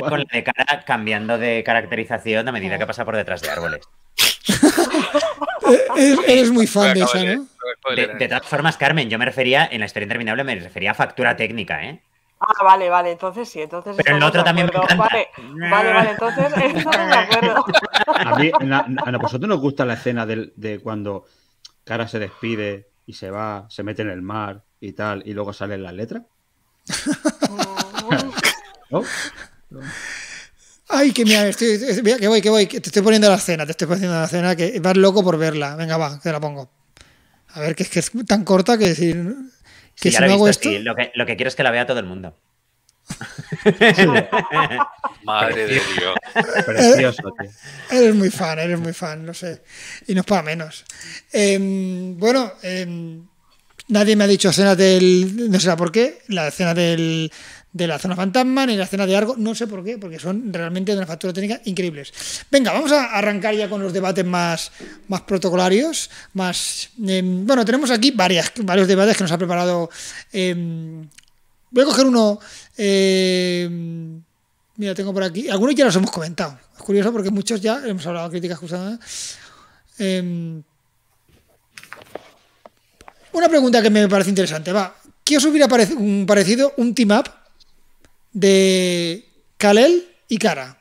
con la de, cara cambiando de caracterización a medida ah. que pasa por detrás de árboles. <laughs> Eres muy fan de esa, ¿no? De, todas formas, Carmen, yo me refería, en la historia interminable, me refería a factura técnica, ¿eh? Ah, vale, vale, entonces sí, entonces. Pero el otro también me encanta. Vale, vale, entonces <laughs> no me acuerdo. A, mí, vosotros nos gusta la escena de cuando Cara se despide y se va, se mete en el mar y tal, y luego sale la letra <laughs> ¿No? Ay, que mira, estoy, que voy, que voy, que te estoy poniendo la escena, te estoy poniendo la escena, que vas loco por verla. Venga, va, te la pongo. A ver, que es que es tan corta que si, que no hago esto... lo, que, lo que quiero es que la vea todo el mundo. <laughs> Madre de Dios. Precioso, Eres muy fan, eres muy fan, no sé. Y nos para menos. Em, bueno, em, nadie me ha dicho escena del. No sé por qué. La escena del, de la zona fantasma ni la escena de Argo. No sé por qué, porque son realmente de una factura técnica increíbles. Venga, vamos a arrancar ya con los debates más, más protocolarios. Más, em, bueno, tenemos aquí varias, varios debates que nos ha preparado. voy a coger uno eh, mira, tengo por aquí. Algunos ya los hemos comentado. Es curioso porque muchos ya hemos hablado críticas cruzadas. Em, una pregunta que me parece interesante. Va, ¿qué os hubiera parecido un team up de Kalel y Kara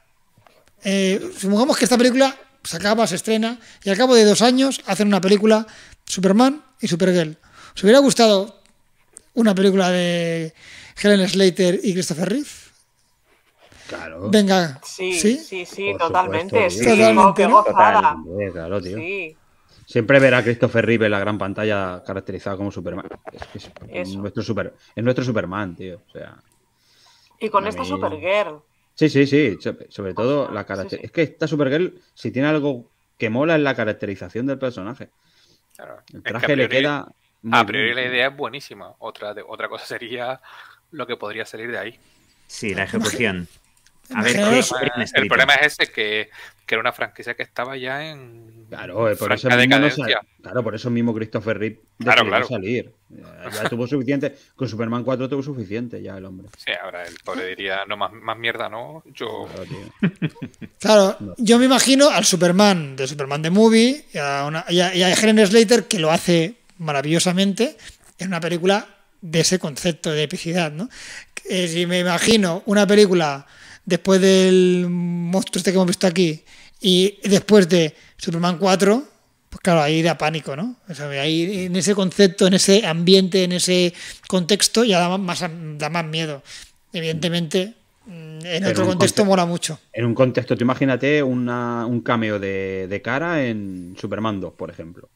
eh, supongamos que esta película se acaba, se estrena, y al cabo de dos años hacen una película Superman y Supergirl. ¿Os hubiera gustado una película de Helen Slater y Christopher Reeve. Claro. Venga. Sí, sí, sí, totalmente. totalmente, claro, tío. Siempre verá a Christopher Reeve en la gran pantalla caracterizado como Superman. Es, nuestro, super, nuestro Superman, tío. O sea, y con esta Supergirl. Sí, sí, sí. Sobre todo la caracterización. es que esta Supergirl, si tiene algo que mola, es la caracterización del personaje. Claro. El traje le queda. a priori la idea es buenísima. Otra, otra cosa sería lo que podría salir de ahí. Sí, la ejecución. A ver, este el, problema, es ese, que, era una franquicia que estaba ya en. Claro, eh, por eso, mismo Christopher Reeve claro, salir. Eh, ya, tuvo suficiente. Con Superman 4 tuvo suficiente ya el hombre. Sí, ahora el pobre diría, no, más, mierda no. Yo. Claro, <laughs> yo me imagino al Superman de Superman de Movie y a Helen Slater que lo hace maravillosamente en una película de ese concepto de epicidad, ¿no? si me imagino una película después del monstruo este que hemos visto aquí y después de Superman 4, pues claro, ahí da pánico, ¿no? ahí en ese concepto, en ese ambiente, en ese contexto, ya da más, da más miedo. Evidentemente, mm, en otro contexto, mola mucho. En un contexto, tú imagínate un cameo de, cara en Superman 2, por ejemplo.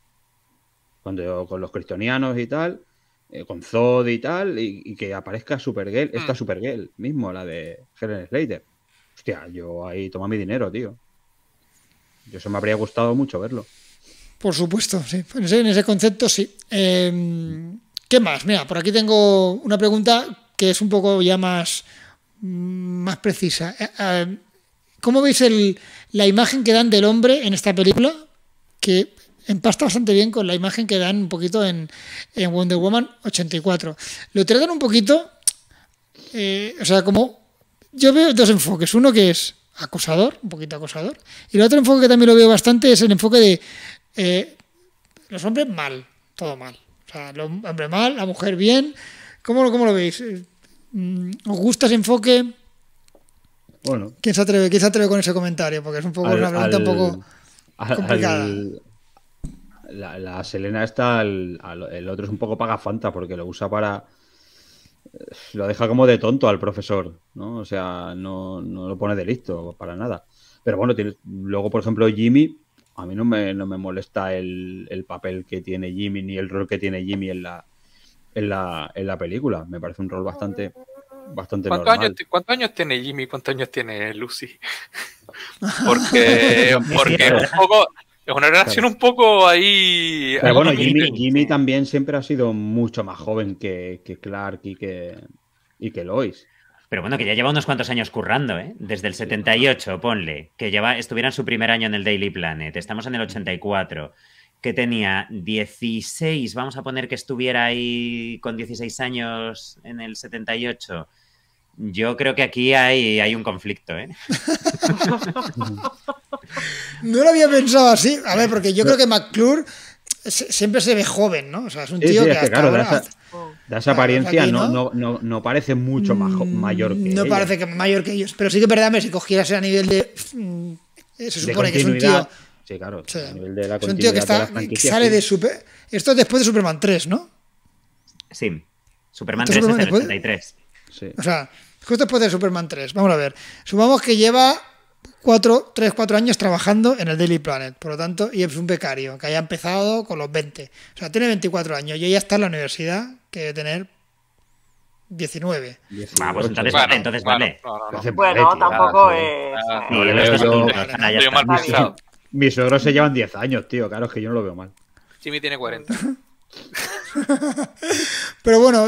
Cuando con los cristonianos y tal, eh, con Zod y tal, y, que aparezca Supergirl, hmm. esta Supergirl mismo, la de Helen Slater. Hostia, yo ahí toma mi dinero, tío. Yo eso me habría gustado mucho verlo. Por supuesto, sí. En ese, concepto, sí. Em, ¿Qué más? Mira, por aquí tengo una pregunta que es un poco ya más, más precisa. Eh, eh, ¿Cómo veis la imagen que dan del hombre en esta película? Que empasta bastante bien con la imagen que dan un poquito en, Wonder Woman 84. Lo tratan un poquito, eh, o sea, como yo veo dos enfoques. Uno que es acosador, un poquito acosador, y el otro enfoque que también lo veo bastante es el enfoque de eh, los hombres mal, todo mal. O sea, los hombre mal, la mujer bien. ¿Cómo, lo veis? Eh, mm, ¿Os gusta ese enfoque? Bueno. ¿Quién se atreve, quién se con ese comentario? Porque es un poco una pregunta un poco complicada la, Selena está, el, otro es un poco pagafanta porque lo usa para... Eh, lo deja como de tonto al profesor, ¿no? O sea, no, no lo pone de listo para nada. Pero bueno, luego, por ejemplo, Jimmy, a mí no me, no me molesta el, papel que tiene Jimmy ni el rol que tiene Jimmy en la, en la, en la película. Me parece un rol bastante, bastante normal. Años, ¿Cuántos años tiene Jimmy? ¿Cuántos años tiene Lucy? <laughs> porque, <laughs> porque un poco, es una relación un poco ahí. Pero bueno, Jimmy, también siempre ha sido mucho más joven que, que Clark y que, y que Lois. Pero bueno, que ya lleva unos cuantos años currando, ¿eh? Desde el 78, ponle, que lleva, estuviera en su primer año en el Daily Planet, estamos en el 84, que tenía 16, vamos a poner que estuviera ahí con 16 años en el 78, yo creo que aquí hay, hay un conflicto, ¿eh? <laughs> no lo había pensado así. A ver, porque yo creo que McClure siempre se ve joven, ¿no? O sea, es un tío que, hasta ahora... da, esa, apariencia, ¿no? parece mucho mm, mayor que No parece mayor que ellos. Pero sí que perdóname si cogieras a nivel de... Mm, se supone que es un tío... Sí, claro. es un tío que, sale de Super... Esto es después de Superman 3, ¿no? Sí. Superman 3 es el 83. O sea, justo después de Superman 3. Vamos a ver. Supongamos que lleva 3-4 años trabajando en el Daily Planet, por lo tanto, y es un becario, que haya empezado con los 20. O sea, tiene 24 años y ella está en la universidad, que debe tener 19. Ah, entonces, pues entonces vale. Bueno, no, no, no. tampoco ah, es... Eh, Mis suegros se llevan 10 años, tío, claro, es que yo no lo veo mal. Jimmy tiene 40. <laughs> <laughs> Pero bueno,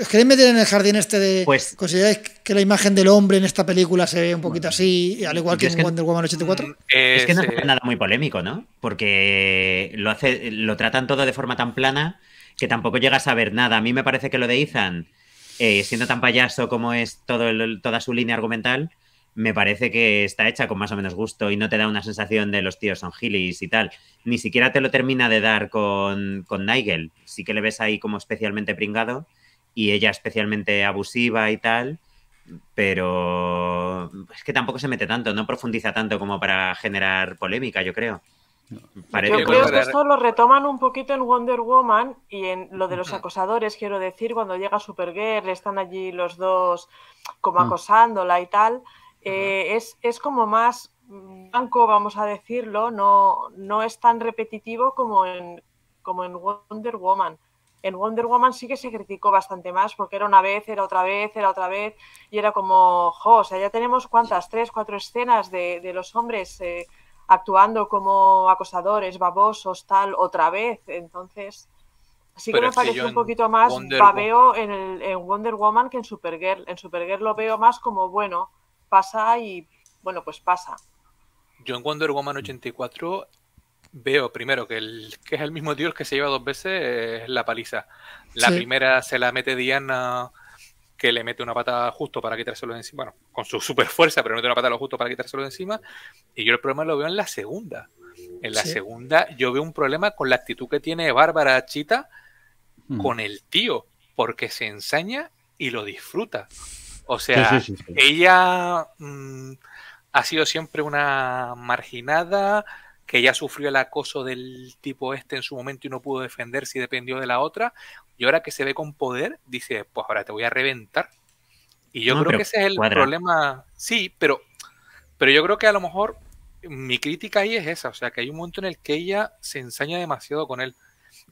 ¿os queréis meter en el jardín este de. Pues- ¿Consideráis que la imagen del hombre en esta película se ve un poquito así, al igual que en Wonder Woman 84? Mm, es, que no es nada muy polémico, ¿no? Porque lo, hace, lo tratan todo de forma tan plana que tampoco llegas a ver nada. A mí me parece que lo de Ethan, eh, siendo tan payaso como es todo toda su línea argumental, me parece que está hecha con más o menos gusto y no te da una sensación de los tíos son gilis y tal. Ni siquiera te lo termina de dar con, Nigel. Sí que le ves ahí como especialmente pringado y ella especialmente abusiva y tal. Pero es que tampoco se mete tanto, no profundiza tanto como para generar polémica, yo creo. yo creo que esto lo retoman un poquito en Wonder Woman y en lo de los acosadores, quiero decir, cuando llega Supergirl, están allí los dos como mm. acosándola y tal eh, es, como más mm, blanco, vamos a decirlo, no, no es tan repetitivo como en, como en Wonder Woman. En Wonder Woman sí que se criticó bastante más porque era una vez, era otra vez, era otra vez y era como, o sea, ya tenemos cuántas, tres, cuatro escenas de, los hombres eh, actuando como acosadores, babosos, tal, otra vez. Entonces, sí que me parece un poquito más babeo en, en Wonder Woman que en Supergirl. En Supergirl lo veo más como, bueno, pasa y bueno, pues pasa. Yo en Wonder Woman 84 veo primero que, el, que es el mismo tío el que se lleva dos veces la paliza. La primera se la mete Diana que le mete una patada justo para quitárselo de encima, bueno, con su super fuerza, pero mete una patada justo para quitárselo de encima. Y yo el problema lo veo en la segunda. En la segunda yo veo un problema con la actitud que tiene Bárbara Chita mm. con el tío, porque se ensaña y lo disfruta. O sea, ella mm, ha sido siempre una marginada que ya sufrió el acoso del tipo este en su momento y no pudo defenderse y dependió de la otra. Y ahora que se ve con poder, dice, pues ahora te voy a reventar. Y yo creo que ese es el problema. Sí, pero, pero yo creo que a lo mejor mi crítica ahí es esa. O sea, que hay un momento en el que ella se ensaña demasiado con él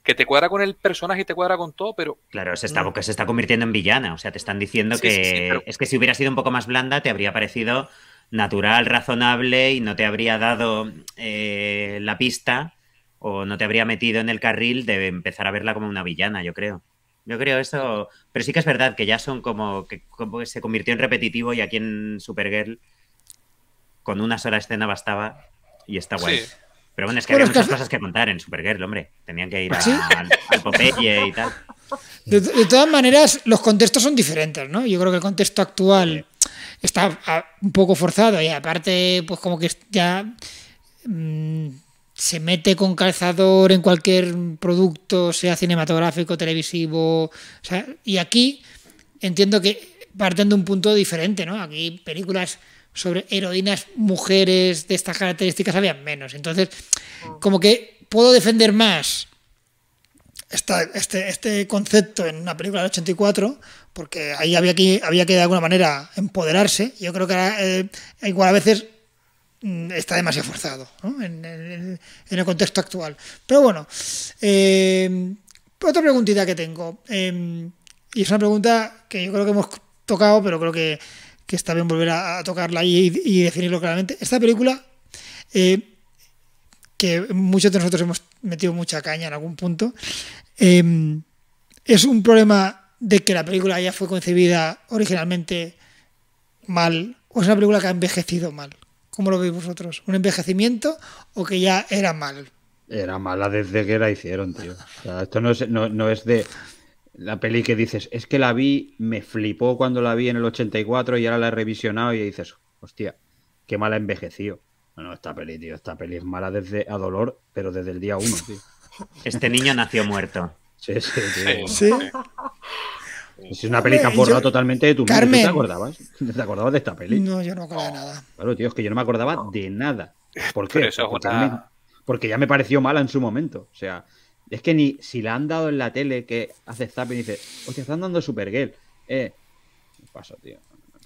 que te cuadra con el personaje y te cuadra con todo, pero. Claro, se está, que se está convirtiendo en villana. O sea, te están diciendo que. Es que si hubiera sido un poco más blanda, te habría parecido natural, razonable y no te habría dado eh, la pista o no te habría metido en el carril de empezar a verla como una villana, yo creo. Yo creo eso. Pero sí que es verdad que ya son como que, como se convirtió en repetitivo y aquí en Supergirl con una sola escena bastaba y está guay. Pero bueno, es que había muchas cosas que contar en Supergirl, hombre. Tenían que ir ¿Ah, al, Popeye y tal. De, todas maneras, los contextos son diferentes, ¿no? Yo creo que el contexto actual está ah, un poco forzado y aparte, pues como que ya mm, se mete con calzador en cualquier producto, sea cinematográfico, televisivo. y aquí entiendo que parten de un punto diferente, ¿no? Aquí películas sobre heroínas mujeres de estas características había menos. Entonces, como que puedo defender más esta, este, este concepto en una película del 84, porque ahí había que, había que de alguna manera empoderarse. Yo creo que eh, igual a veces mm, está demasiado forzado en, el contexto actual. Pero bueno, eh, otra preguntita que tengo, eh, y es una pregunta que yo creo que hemos tocado, pero creo que que está bien volver a, tocarla y, y, definirlo claramente. Esta película, eh, que muchos de nosotros hemos metido mucha caña en algún punto, eh, es un problema de que la película ya fue concebida originalmente mal, o es una película que ha envejecido mal. ¿Cómo lo veis vosotros? ¿Un envejecimiento o que ya era mal? Era mala desde que la hicieron, tío. esto no es de la peli que dices, es que la vi, me flipó cuando la vi en el 84 y ahora la he revisionado y dices, hostia, qué mala envejeció. Bueno, esta peli, tío, esta peli es mala desde a dolor, pero desde el día uno, tío. Este niño nació muerto. Sí, sí, tío. Sí. Es una peli que ha borrado totalmente de tu mente. ¿Te acordabas? ¿Te acordabas de esta peli? No, yo no acordaba de nada. Claro, tío, es que yo no me acordaba de nada. ¿Por qué? Porque ya me pareció mala en su momento. O sea, es que ni si la han dado en la tele que hace Zapping y dice, hostia, están dando Supergirl. Eh, paso, tío.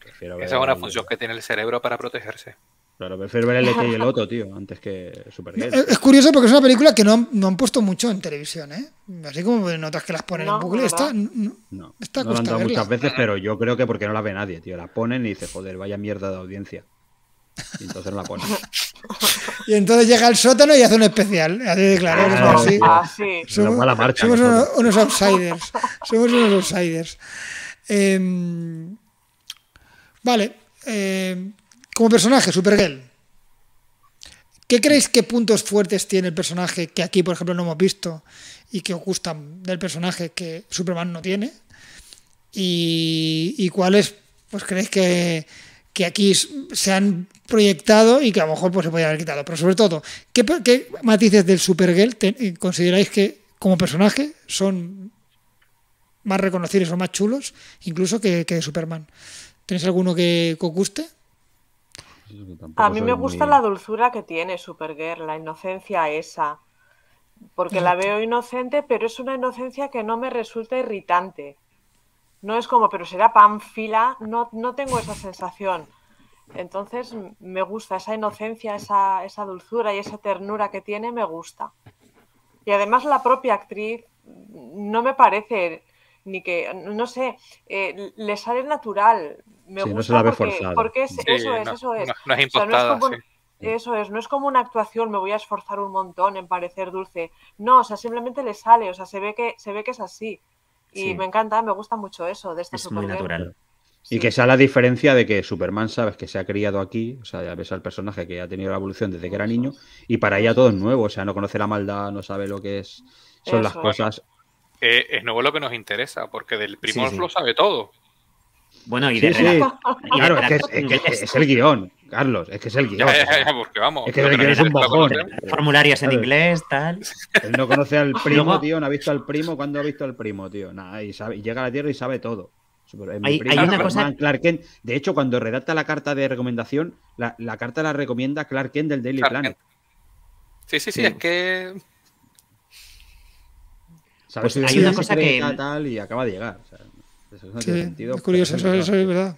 Prefiero Esa es una función que tiene el cerebro para protegerse. Claro, prefiero ver el ET y el otro, <laughs> tío, antes que Supergirl. Es, curioso porque es una película que no han, no han, puesto mucho en televisión, ¿eh? Así como notas que las ponen en Google no, está. No, está no lo han dado muchas veces, pero yo creo que porque no la ve nadie, tío. La ponen y dice, joder, vaya mierda de audiencia. Y entonces no la ponen. <laughs> Y entonces llega al sótano y hace un especial. así. Ah, ah Somos, mala marcha, somos unos, outsiders. somos unos outsiders. Em, vale. Em, como personaje, Supergirl. ¿Qué creéis que puntos fuertes tiene el personaje que aquí, por ejemplo, no hemos visto y que os gustan del personaje que Superman no tiene? ¿Y, y cuáles, pues creéis que que aquí se han proyectado y que a lo mejor pues, se podían haber quitado. Pero sobre todo, ¿qué, matices del Supergirl eh, consideráis que como personaje son más reconocibles o más chulos incluso que, Superman? ¿Tenéis alguno que, os guste? A mí me gusta la dulzura que tiene Supergirl, la inocencia esa, porque la veo inocente, pero es una inocencia que no me resulta irritante. No es como, pero será panfila, no, no tengo esa sensación. Entonces me gusta esa inocencia, esa, esa dulzura y esa ternura que tiene, me gusta. Y además la propia actriz no me parece ni que, no sé, eh, le sale natural. sí, no se la ve porque, eso es, eso es. No, es como, Eso es, no es como una actuación, me voy a esforzar un montón en parecer dulce. No, o sea, simplemente le sale, o sea, se ve que, se ve que es así. Y me encanta, me gusta mucho eso de este Es muy natural. Y que sea la diferencia de que Superman, sabes, que se ha criado aquí, o sea, ya ves al personaje que ha tenido la evolución desde que era niño, y para ella todo es nuevo, o sea, no conoce la maldad, no sabe lo que es, son las cosas. Eh, es nuevo lo que nos interesa, porque del primor lo sabe todo. Bueno, y de, Claro, <laughs> es el guión. Carlos, es que es el guión. Ya, porque pues vamos. Es que, que eres un bojón. Formularios en inglés, tal. Él no conoce al <laughs> primo, tío. No ha visto al primo. ¿Cuándo ha visto al primo, tío? Nada, y, sabe, llega a la Tierra y sabe todo. Hay, una cosa... De hecho, cuando redacta la carta de recomendación, la, la carta la recomienda Clark Kent del Daily Planet. Sí, sí, sí, es que... ¿Sabes? Pues hay una cosa que... Tal y acaba de llegar. Es curioso, eso, eso es verdad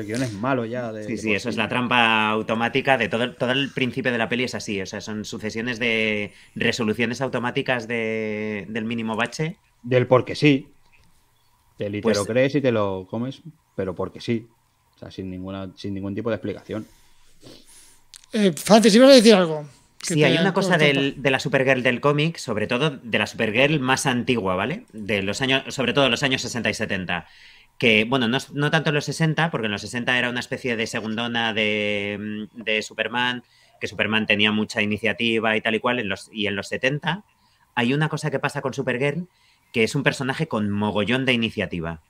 el es malo ya. sí, sí, eso es la trampa automática de todo, todo el principio de la peli es así. O sea, son sucesiones de resoluciones automáticas del mínimo bache. Del porque sí. te lo pues crees y te lo comes, pero porque sí. O sea, sin, ninguna, sin ningún tipo de explicación. Eh, Francis, vas a decir algo. Sí, hay una cosa de la Supergirl del cómic, sobre todo de la Supergirl más antigua, ¿vale? De los años, sobre todo de los años 60 y 70, que, bueno, no, tanto en los 60, porque en los 60 era una especie de segundona de, mm, de Superman, que Superman tenía mucha iniciativa y tal y cual, y en los 70 hay una cosa que pasa con Supergirl, que es un personaje con mogollón de iniciativa.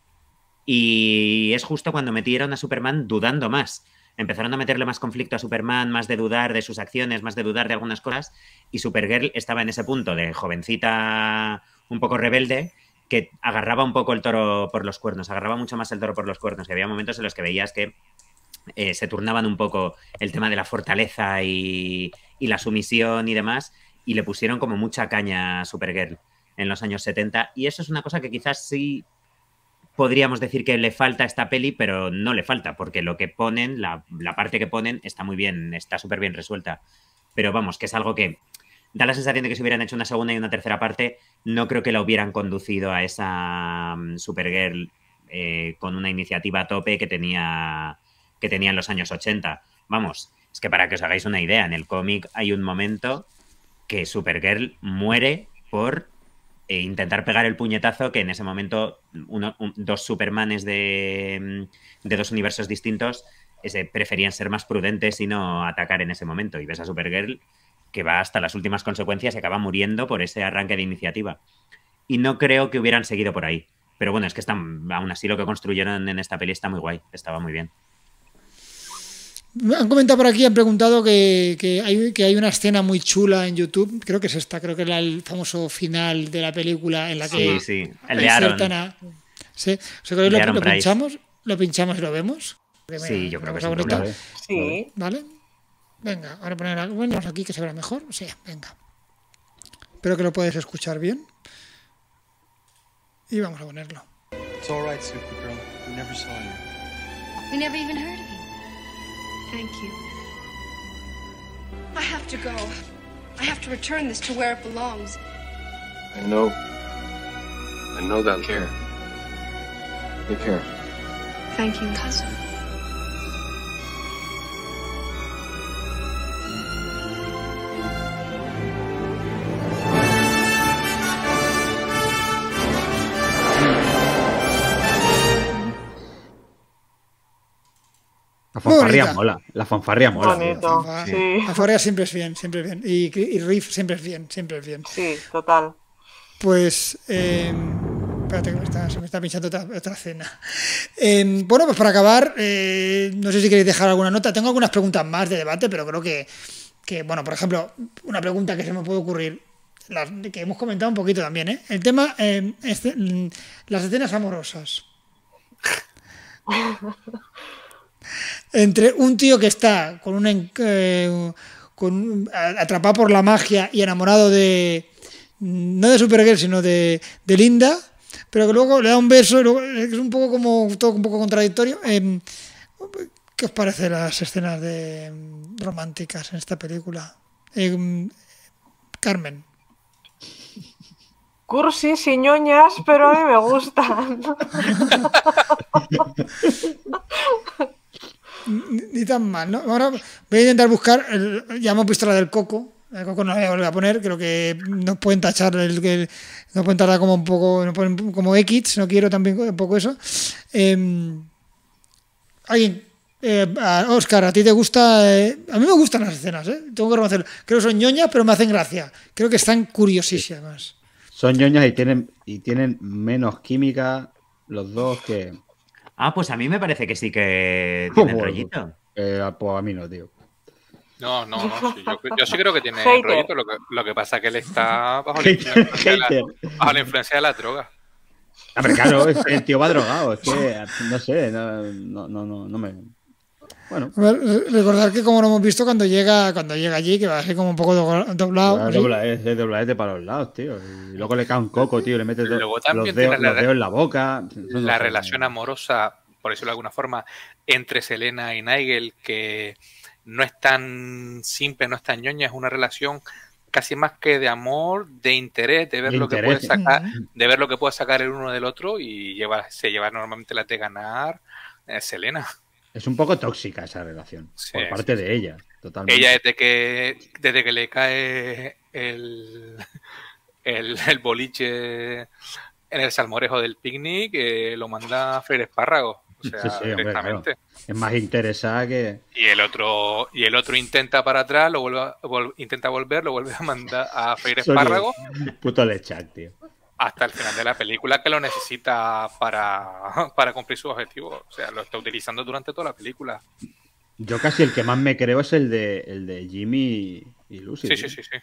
Y es justo cuando metieron a Superman dudando más. Empezaron a meterle más conflicto a Superman, más de dudar de sus acciones, más de dudar de algunas cosas. Y Supergirl estaba en ese punto de jovencita un poco rebelde que agarraba un poco el toro por los cuernos, agarraba mucho más el toro por los cuernos, que había momentos en los que veías que eh, se turnaban un poco el tema de la fortaleza y, la sumisión y demás, y le pusieron como mucha caña a Supergirl en los años 70, y eso es una cosa que quizás sí podríamos decir que le falta a esta peli, pero no le falta, porque lo que ponen, la, la parte que ponen está muy bien, está súper bien resuelta, pero vamos, que es algo que da la sensación de que si hubieran hecho una segunda y una tercera parte, no creo que la hubieran conducido a esa mm, Supergirl eh, con una iniciativa a tope que tenía, que tenía en los años 80. Vamos, es que para que os hagáis una idea, en el cómic hay un momento que Supergirl muere por eh, intentar pegar el puñetazo que en ese momento dos Supermanes de, mm, de, dos universos distintos preferían ser más prudentes y no atacar en ese momento. Y ves a Supergirl que va hasta las últimas consecuencias y acaba muriendo por ese arranque de iniciativa. Y no creo que hubieran seguido por ahí. Pero bueno, es que están, aún así lo que construyeron en esta peli está muy guay, estaba muy bien. Han comentado por aquí, han preguntado que, hay, que hay una escena muy chula en YouTube, creo que es esta, creo que es el famoso final de la película en la que... Sí, sí, el de sí, o sea, lo, pinchamos, lo pinchamos y lo vemos. Sí, yo creo que es Sí. ¿Vale? Venga, ahora poner algo bueno aquí que se verá mejor. Sí, venga. Espero que lo puedes escuchar bien. Y vamos a ponerlo. It's all right, Supergirl. We never saw you. We never even heard of you. Thank you. I have to go. I have to return this to where it belongs. I know. I know that. Take care. Take care. Thank you, cousin. fanfarria mola. La fanfarria mola. la, fanfarria siempre es bien, siempre es bien. Y, riff siempre es bien, siempre es bien. Sí, total. Pues. Em, espérate que se me está pinchando otra, cena. Em, bueno, pues para acabar, eh, no sé si queréis dejar alguna nota. Tengo algunas preguntas más de debate, pero creo que, bueno, por ejemplo, una pregunta que se me puede ocurrir. que hemos comentado un poquito también, ¿eh? El tema, em, las escenas amorosas. <laughs> entre un tío que está con un, eh, con, atrapado por la magia y enamorado de, no de Supergirl, sino de, Linda, pero que luego le da un beso, es un poco como todo un poco contradictorio. Em, ¿Qué os parece las escenas de em, románticas en esta película? Em, Carmen. Cursis y ñoñas, pero a mí me gustan. <laughs> ni tan mal, ¿no? Ahora voy a intentar buscar, el, ya hemos visto la del coco, El coco no la voy a volver a poner, creo que nos pueden tachar, el, nos pueden tardar como un poco, como X, no quiero también un poco eso. Em, alguien, Oscar, eh, ¿a ti te gusta? Eh? a mí me gustan las escenas, ¿eh? Tengo que reconocerlo. Creo que son ñoñas, pero me hacen gracia. Creo que están curiosísimas. Son ñoñas y tienen, y tienen menos química los dos que Ah, pues a mí me parece que sí que <laughs> tiene rollito. Eh, pues a mí no, tío. No, no, no. yo, sí creo que tiene rollito. Lo que, pasa es que él está bajo la, influencia de la, droga. Ah, pero claro, el tío va drogado. Es que, no sé, no, no, no, no me. Bueno. Recordar que como lo hemos visto cuando llega cuando llega allí, que va a ser como un poco doblado. Es dobladete, para los lados, tío. Y luego le cae un coco, tío. Le mete los, dedos, en la boca. La relación amorosa, por decirlo de alguna forma, entre Selena y Nigel, que no es tan simple, no es tan ñoña, es una relación casi más que de amor, de interés, de ver lo que puede sacar, de ver lo que puede sacar el uno del otro y lleva se lleva normalmente la de ganar eh, Selena. Es un poco tóxica esa relación, por parte de ella, totalmente. Ella desde que, desde que le cae el, boliche en el salmorejo del picnic, eh, lo manda a ferre Espárrago. O sea, hombre, Es más interesada que. Y el otro, y el otro intenta para atrás, lo vuelve intenta volver, lo vuelve a mandar a freír Espárrago. Puto chat tío hasta el final de la película que lo necesita <laughs> para, cumplir su objetivo. O sea, lo está utilizando durante toda la película. Yo casi el que más me creo es el de, el de Jimmy y Lucy. Sí, sí, sí, sí.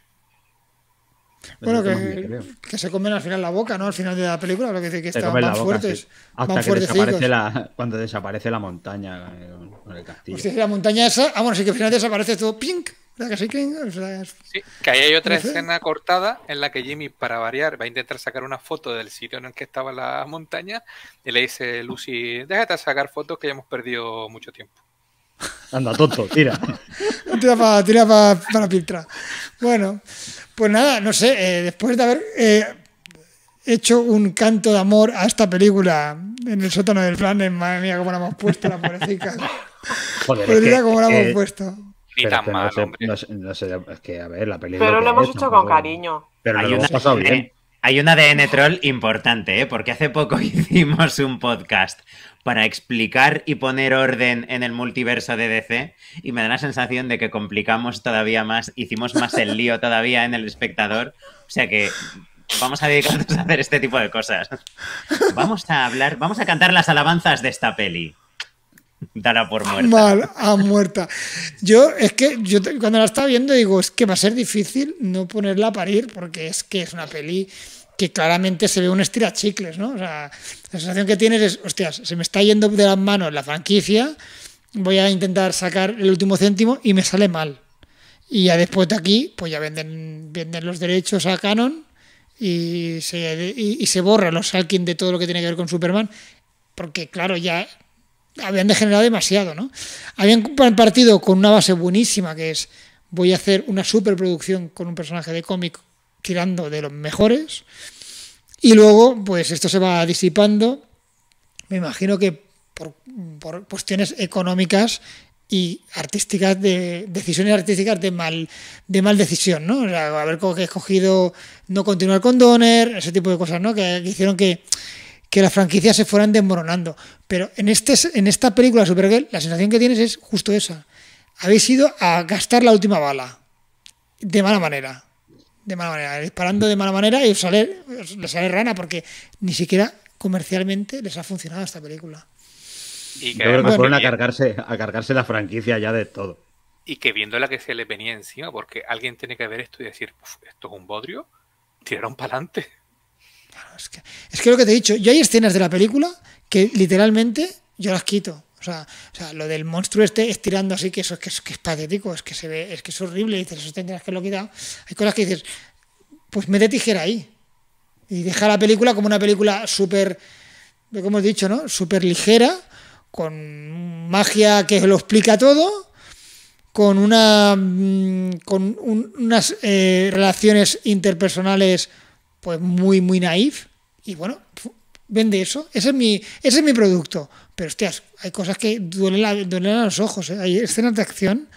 Bueno, que, se comen al final la boca, ¿no? Al final de la película, lo que dice que están más fuertes. Hasta que desaparece la, cuando desaparece la montaña eh, con el castillo. la montaña esa, ah, bueno, sí que al final desaparece todo, pink, que que ahí hay otra escena cortada en la que Jimmy, para variar, va a intentar sacar una foto del sitio en el que estaba la montaña y le dice Lucy, déjate sacar fotos que ya hemos perdido mucho tiempo. Anda, tonto, tira. <laughs> tira para tira Bueno, pues nada, no sé, eh, después de haber eh, hecho un canto de amor a esta película en el sótano del plan, madre mía, cómo la hemos puesto, la pobrecita. Joder, cómo la hemos puesto. Pero lo, hemos hecho con cariño. Hay una ADN troll importante, ¿eh? porque hace poco <laughs> hicimos un podcast para explicar y poner orden en el multiverso de DC y me da la sensación de que complicamos todavía más, hicimos más el lío todavía en el espectador, o sea que vamos a dedicarnos a hacer este tipo de cosas. Vamos a hablar, vamos a cantar las alabanzas de esta peli. <laughs> Dala por muerta. Mal, a muerta. Yo, es que yo cuando la estaba viendo digo, es que va a ser difícil no ponerla a parir porque es que es una peli que claramente se ve un estirachicles, ¿no? O sea, la sensación que tienes es, hostias, se me está yendo de las manos la franquicia, voy a intentar sacar el último céntimo y me sale mal. Y ya después de aquí, pues ya venden, venden los derechos a Canon y se, y, borra los salking de todo lo que tiene que ver con Superman, porque claro, ya habían degenerado demasiado, ¿no? Habían partido con una base buenísima que es voy a hacer una superproducción con un personaje de cómic tirando de los mejores y luego pues esto se va disipando, me imagino que por, cuestiones económicas y artísticas de decisiones artísticas de mal de mal decisión, ¿no? haber escogido no continuar con Donner, ese tipo de cosas, ¿no? que hicieron que que las franquicias se fueran desmoronando. Pero en, este, en esta película Supergirl, la sensación que tienes es justo esa. Habéis ido a gastar la última bala. De mala manera. De mala manera. Disparando de mala manera y os sale, sale rana porque ni siquiera comercialmente les ha funcionado esta película. Y que que fueron a cargarse, a cargarse la franquicia ya de todo. Y que viendo la que se le venía encima, porque alguien tiene que ver esto y decir, esto es un bodrio, tiraron para adelante es que, lo que te he dicho, yo hay escenas de la película que literalmente yo las quito. O sea, lo del monstruo este estirando así, que eso, es, que es patético, es que se ve, es que es horrible, y dices, eso tendrás que lo quitado. Hay cosas que dices, pues mete tijera ahí. Y deja la película como una película súper, como he dicho, ¿no? Súper ligera, con magia que lo explica todo, con una mm, con unas eh, relaciones interpersonales pues muy, muy naif y bueno, vende eso. Ese es mi, ese es mi producto. Pero hostias, hay cosas que duelen, a los ojos. ¿eh? Hay escenas de acción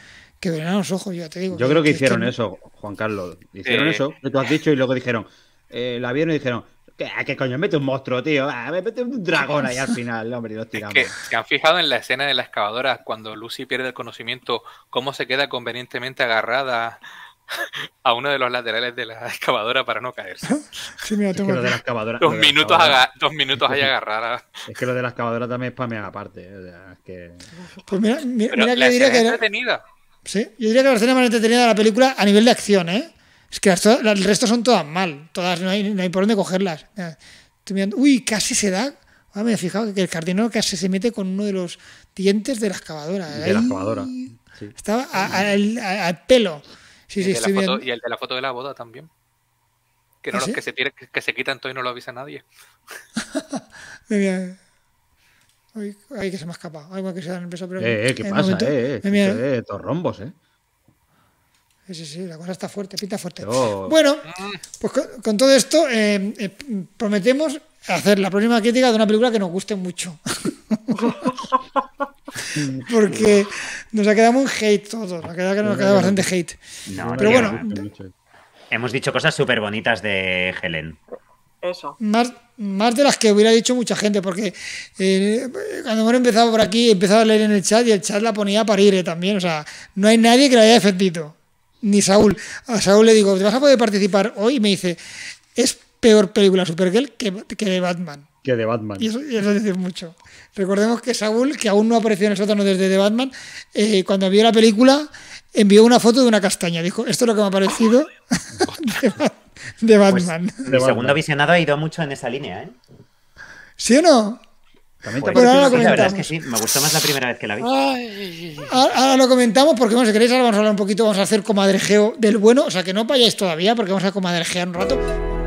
que duelen a los ojos, yo te digo. Yo creo que, hicieron eso, Juan Carlos. Hicieron eso tú has dicho y luego dijeron, eh, la vieron y dijeron, ¿Qué, ¿Qué, coño? Mete un monstruo, tío. Ah, mete un dragón ahí al <laughs> final, hombre, y los tiramos. que, ¿Se han fijado en la escena de la excavadora cuando Lucy pierde el conocimiento? ¿Cómo se queda convenientemente agarrada a uno de los laterales de la excavadora para no caerse. <laughs> sí, mira, de la excavadora, dos, minutos excavadora, dos minutos ahí agarrar. Es que lo de la excavadora también es para mí aparte. Eh, es Pues mira, mira, yo diría que entretenida. Sí, yo diría que la escena más entretenida de la película a nivel de acción, ¿eh? Es que el resto son todas mal, todas no hay, no hay por dónde cogerlas. uy, casi se da. Ah, me he fijado que el cardinero casi se mete con uno de los dientes de la excavadora. De la excavadora. Estaba al pelo. Sí, sí, estoy Y el de la foto de la boda también. Que no ¿Ah, los que, se que, quitan todo y no lo avisa nadie. <laughs> Muy bien. Ay, que se me ha escapado. Algo que se han empezado. Pero eh, eh ¿qué pasa? eh, eh, eh. estos rombos, eh. Sí, sí, la cosa está fuerte, pinta fuerte. Bueno, mm. pues con, todo esto eh, prometemos hacer la próxima crítica de una película que nos guste mucho. <laughs> <laughs> Porque nos ha quedado un hate todo. Nos ha quedado, bastante hate. Pero bueno. Hemos dicho cosas súper bonitas de Helen. Eso. Más, más de las que hubiera dicho mucha gente, porque eh, cuando hemos empezado por aquí, he empezado a leer en el chat y el chat la ponía para ir eh, también. O sea, no hay nadie que la haya defendido. Ni Saúl. A Saúl le digo, ¿te vas a poder participar hoy? Y me dice, es peor película Supergirl que, que Batman que de Batman. Y eso, eso, mucho. Recordemos que Saúl, que aún no apareció en el sótano desde The Batman, eh, cuando vio la película envió una foto de una castaña. Dijo, esto es lo que me ha parecido de, pues, Batman. Pues, segundo visionado ha ido mucho en esa línea, ¿eh? ¿Sí o no? Pues, ahora lo La verdad es que sí, me gustó más la primera vez que la vi. Ahora, lo comentamos porque, bueno, si queréis, ahora vamos a hablar un poquito, vamos a hacer comadrejeo del bueno, o sea que no vayáis todavía porque vamos a comadrejear un rato.